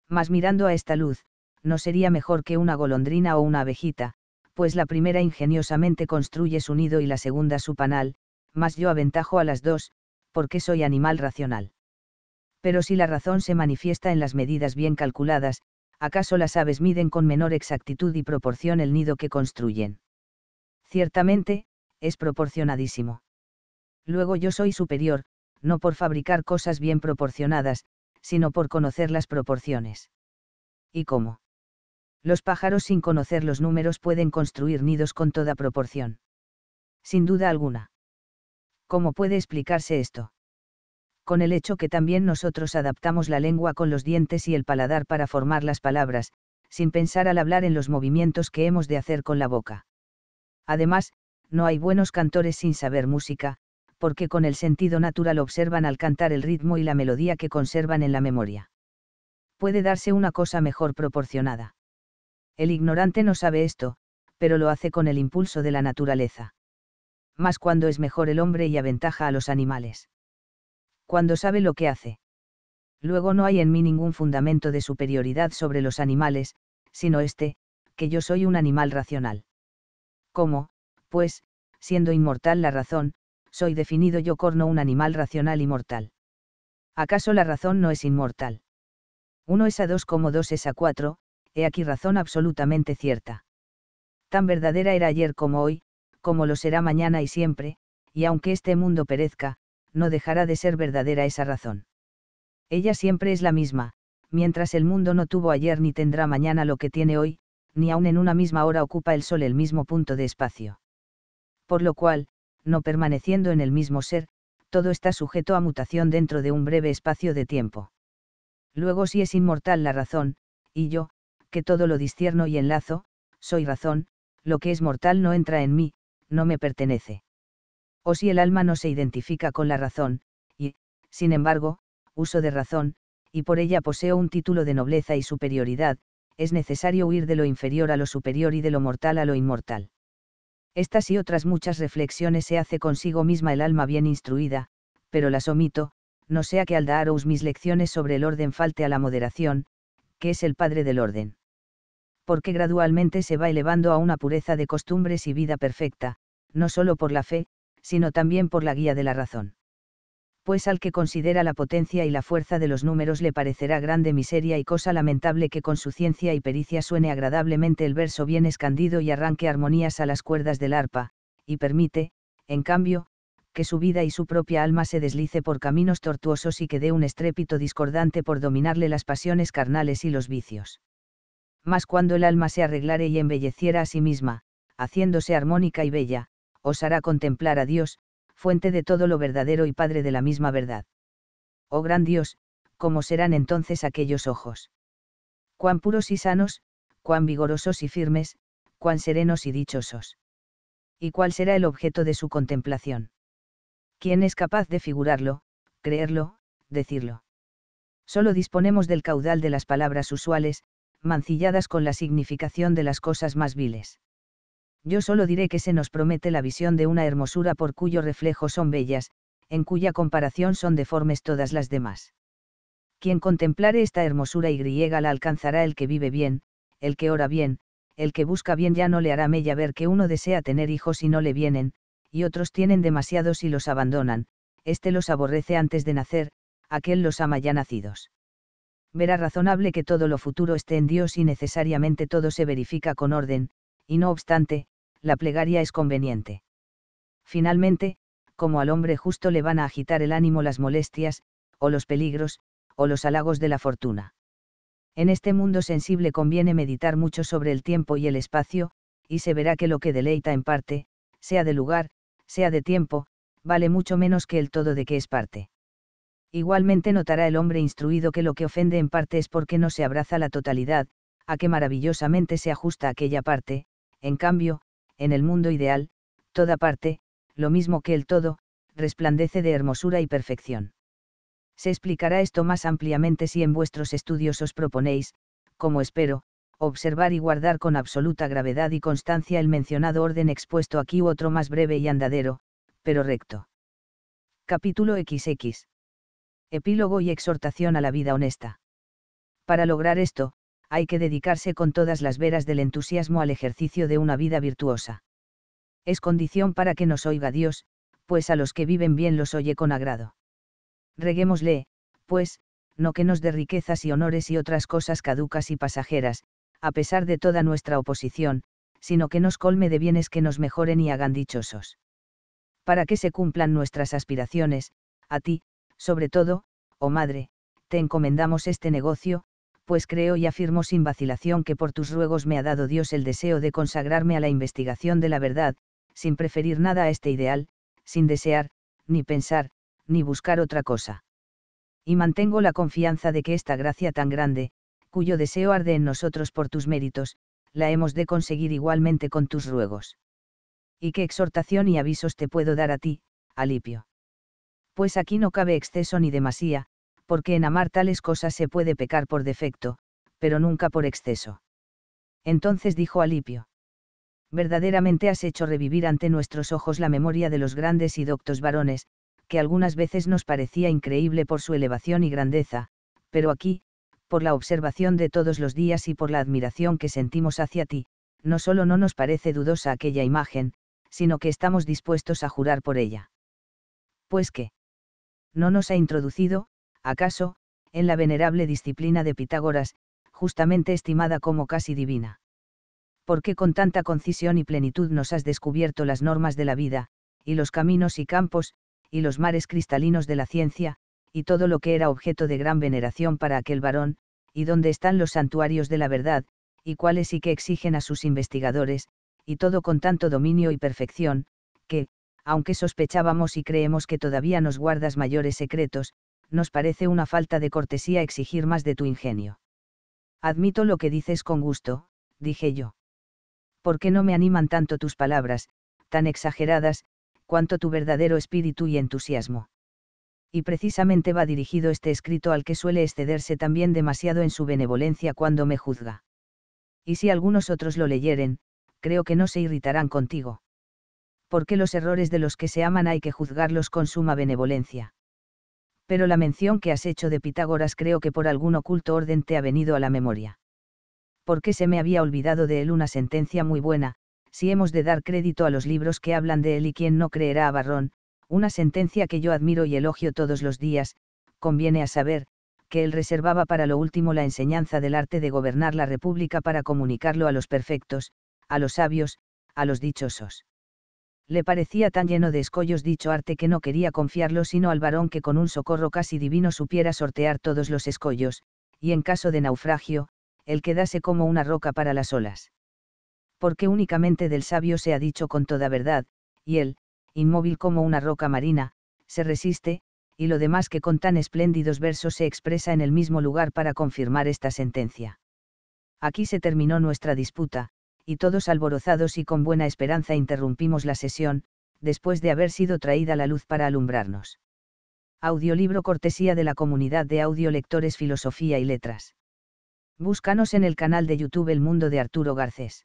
S1: Mas mirando a esta luz, no sería mejor que una golondrina o una abejita, pues la primera ingeniosamente construye su nido y la segunda su panal, mas yo aventajo a las dos, porque soy animal racional. Pero si la razón se manifiesta en las medidas bien calculadas, ¿acaso las aves miden con menor exactitud y proporción el nido que construyen? Ciertamente, es proporcionadísimo. Luego yo soy superior, no por fabricar cosas bien proporcionadas, sino por conocer las proporciones. ¿Y cómo? Los pájaros sin conocer los números pueden construir nidos con toda proporción. Sin duda alguna. ¿Cómo puede explicarse esto? con el hecho que también nosotros adaptamos la lengua con los dientes y el paladar para formar las palabras, sin pensar al hablar en los movimientos que hemos de hacer con la boca. Además, no hay buenos cantores sin saber música, porque con el sentido natural observan al cantar el ritmo y la melodía que conservan en la memoria. Puede darse una cosa mejor proporcionada. El ignorante no sabe esto, pero lo hace con el impulso de la naturaleza. Más cuando es mejor el hombre y aventaja a los animales cuando sabe lo que hace. Luego no hay en mí ningún fundamento de superioridad sobre los animales, sino este, que yo soy un animal racional. ¿Cómo, pues, siendo inmortal la razón, soy definido yo corno un animal racional y mortal? ¿Acaso la razón no es inmortal? Uno es a dos como dos es a cuatro, he aquí razón absolutamente cierta. Tan verdadera era ayer como hoy, como lo será mañana y siempre, y aunque este mundo perezca, no dejará de ser verdadera esa razón. Ella siempre es la misma, mientras el mundo no tuvo ayer ni tendrá mañana lo que tiene hoy, ni aun en una misma hora ocupa el Sol el mismo punto de espacio. Por lo cual, no permaneciendo en el mismo ser, todo está sujeto a mutación dentro de un breve espacio de tiempo. Luego si es inmortal la razón, y yo, que todo lo distierno y enlazo, soy razón, lo que es mortal no entra en mí, no me pertenece o si el alma no se identifica con la razón, y, sin embargo, uso de razón, y por ella poseo un título de nobleza y superioridad, es necesario huir de lo inferior a lo superior y de lo mortal a lo inmortal. Estas y otras muchas reflexiones se hace consigo misma el alma bien instruida, pero las omito, no sea que al daros mis lecciones sobre el orden falte a la moderación, que es el padre del orden. Porque gradualmente se va elevando a una pureza de costumbres y vida perfecta, no solo por la fe, sino también por la guía de la razón. Pues al que considera la potencia y la fuerza de los números le parecerá grande miseria y cosa lamentable que con su ciencia y pericia suene agradablemente el verso bien escandido y arranque armonías a las cuerdas del arpa, y permite, en cambio, que su vida y su propia alma se deslice por caminos tortuosos y que dé un estrépito discordante por dominarle las pasiones carnales y los vicios. Mas cuando el alma se arreglare y embelleciera a sí misma, haciéndose armónica y bella, os hará contemplar a Dios, fuente de todo lo verdadero y Padre de la misma verdad. Oh gran Dios, ¿cómo serán entonces aquellos ojos? Cuán puros y sanos, cuán vigorosos y firmes, cuán serenos y dichosos. ¿Y cuál será el objeto de su contemplación? ¿Quién es capaz de figurarlo, creerlo, decirlo? Solo disponemos del caudal de las palabras usuales, mancilladas con la significación de las cosas más viles. Yo solo diré que se nos promete la visión de una hermosura por cuyo reflejo son bellas, en cuya comparación son deformes todas las demás. Quien contemplare esta hermosura y griega la alcanzará el que vive bien, el que ora bien, el que busca bien ya no le hará mella ver que uno desea tener hijos y no le vienen, y otros tienen demasiados y los abandonan, Este los aborrece antes de nacer, aquel los ama ya nacidos. Verá razonable que todo lo futuro esté en Dios y necesariamente todo se verifica con orden, y no obstante, la plegaria es conveniente. Finalmente, como al hombre justo le van a agitar el ánimo las molestias, o los peligros, o los halagos de la fortuna. En este mundo sensible conviene meditar mucho sobre el tiempo y el espacio, y se verá que lo que deleita en parte, sea de lugar, sea de tiempo, vale mucho menos que el todo de que es parte. Igualmente notará el hombre instruido que lo que ofende en parte es porque no se abraza la totalidad, a que maravillosamente se ajusta aquella parte, en cambio, en el mundo ideal, toda parte, lo mismo que el todo, resplandece de hermosura y perfección. Se explicará esto más ampliamente si en vuestros estudios os proponéis, como espero, observar y guardar con absoluta gravedad y constancia el mencionado orden expuesto aquí u otro más breve y andadero, pero recto. Capítulo XX. Epílogo y exhortación a la vida honesta. Para lograr esto, hay que dedicarse con todas las veras del entusiasmo al ejercicio de una vida virtuosa. Es condición para que nos oiga Dios, pues a los que viven bien los oye con agrado. Reguémosle, pues, no que nos dé riquezas y honores y otras cosas caducas y pasajeras, a pesar de toda nuestra oposición, sino que nos colme de bienes que nos mejoren y hagan dichosos. Para que se cumplan nuestras aspiraciones, a ti, sobre todo, oh Madre, te encomendamos este negocio, pues creo y afirmo sin vacilación que por tus ruegos me ha dado Dios el deseo de consagrarme a la investigación de la verdad, sin preferir nada a este ideal, sin desear, ni pensar, ni buscar otra cosa. Y mantengo la confianza de que esta gracia tan grande, cuyo deseo arde en nosotros por tus méritos, la hemos de conseguir igualmente con tus ruegos. ¿Y qué exhortación y avisos te puedo dar a ti, Alipio? Pues aquí no cabe exceso ni demasía, porque en amar tales cosas se puede pecar por defecto, pero nunca por exceso. Entonces dijo Alipio. Verdaderamente has hecho revivir ante nuestros ojos la memoria de los grandes y doctos varones, que algunas veces nos parecía increíble por su elevación y grandeza, pero aquí, por la observación de todos los días y por la admiración que sentimos hacia ti, no solo no nos parece dudosa aquella imagen, sino que estamos dispuestos a jurar por ella. Pues que no nos ha introducido, acaso, en la venerable disciplina de Pitágoras, justamente estimada como casi divina. ¿Por qué con tanta concisión y plenitud nos has descubierto las normas de la vida, y los caminos y campos, y los mares cristalinos de la ciencia, y todo lo que era objeto de gran veneración para aquel varón, y dónde están los santuarios de la verdad, y cuáles y qué exigen a sus investigadores, y todo con tanto dominio y perfección, que, aunque sospechábamos y creemos que todavía nos guardas mayores secretos, nos parece una falta de cortesía exigir más de tu ingenio. Admito lo que dices con gusto, dije yo. ¿Por qué no me animan tanto tus palabras, tan exageradas, cuanto tu verdadero espíritu y entusiasmo? Y precisamente va dirigido este escrito al que suele excederse también demasiado en su benevolencia cuando me juzga. Y si algunos otros lo leyeren, creo que no se irritarán contigo. Porque los errores de los que se aman hay que juzgarlos con suma benevolencia pero la mención que has hecho de Pitágoras creo que por algún oculto orden te ha venido a la memoria. Porque se me había olvidado de él una sentencia muy buena, si hemos de dar crédito a los libros que hablan de él y quien no creerá a Barrón, una sentencia que yo admiro y elogio todos los días, conviene a saber, que él reservaba para lo último la enseñanza del arte de gobernar la república para comunicarlo a los perfectos, a los sabios, a los dichosos le parecía tan lleno de escollos dicho arte que no quería confiarlo sino al varón que con un socorro casi divino supiera sortear todos los escollos, y en caso de naufragio, el quedase como una roca para las olas. Porque únicamente del sabio se ha dicho con toda verdad, y él, inmóvil como una roca marina, se resiste, y lo demás que con tan espléndidos versos se expresa en el mismo lugar para confirmar esta sentencia. Aquí se terminó nuestra disputa, y todos alborozados y con buena esperanza interrumpimos la sesión, después de haber sido traída la luz para alumbrarnos. Audiolibro cortesía de la comunidad de audiolectores Filosofía y Letras. Búscanos en el canal de YouTube El Mundo de Arturo Garcés.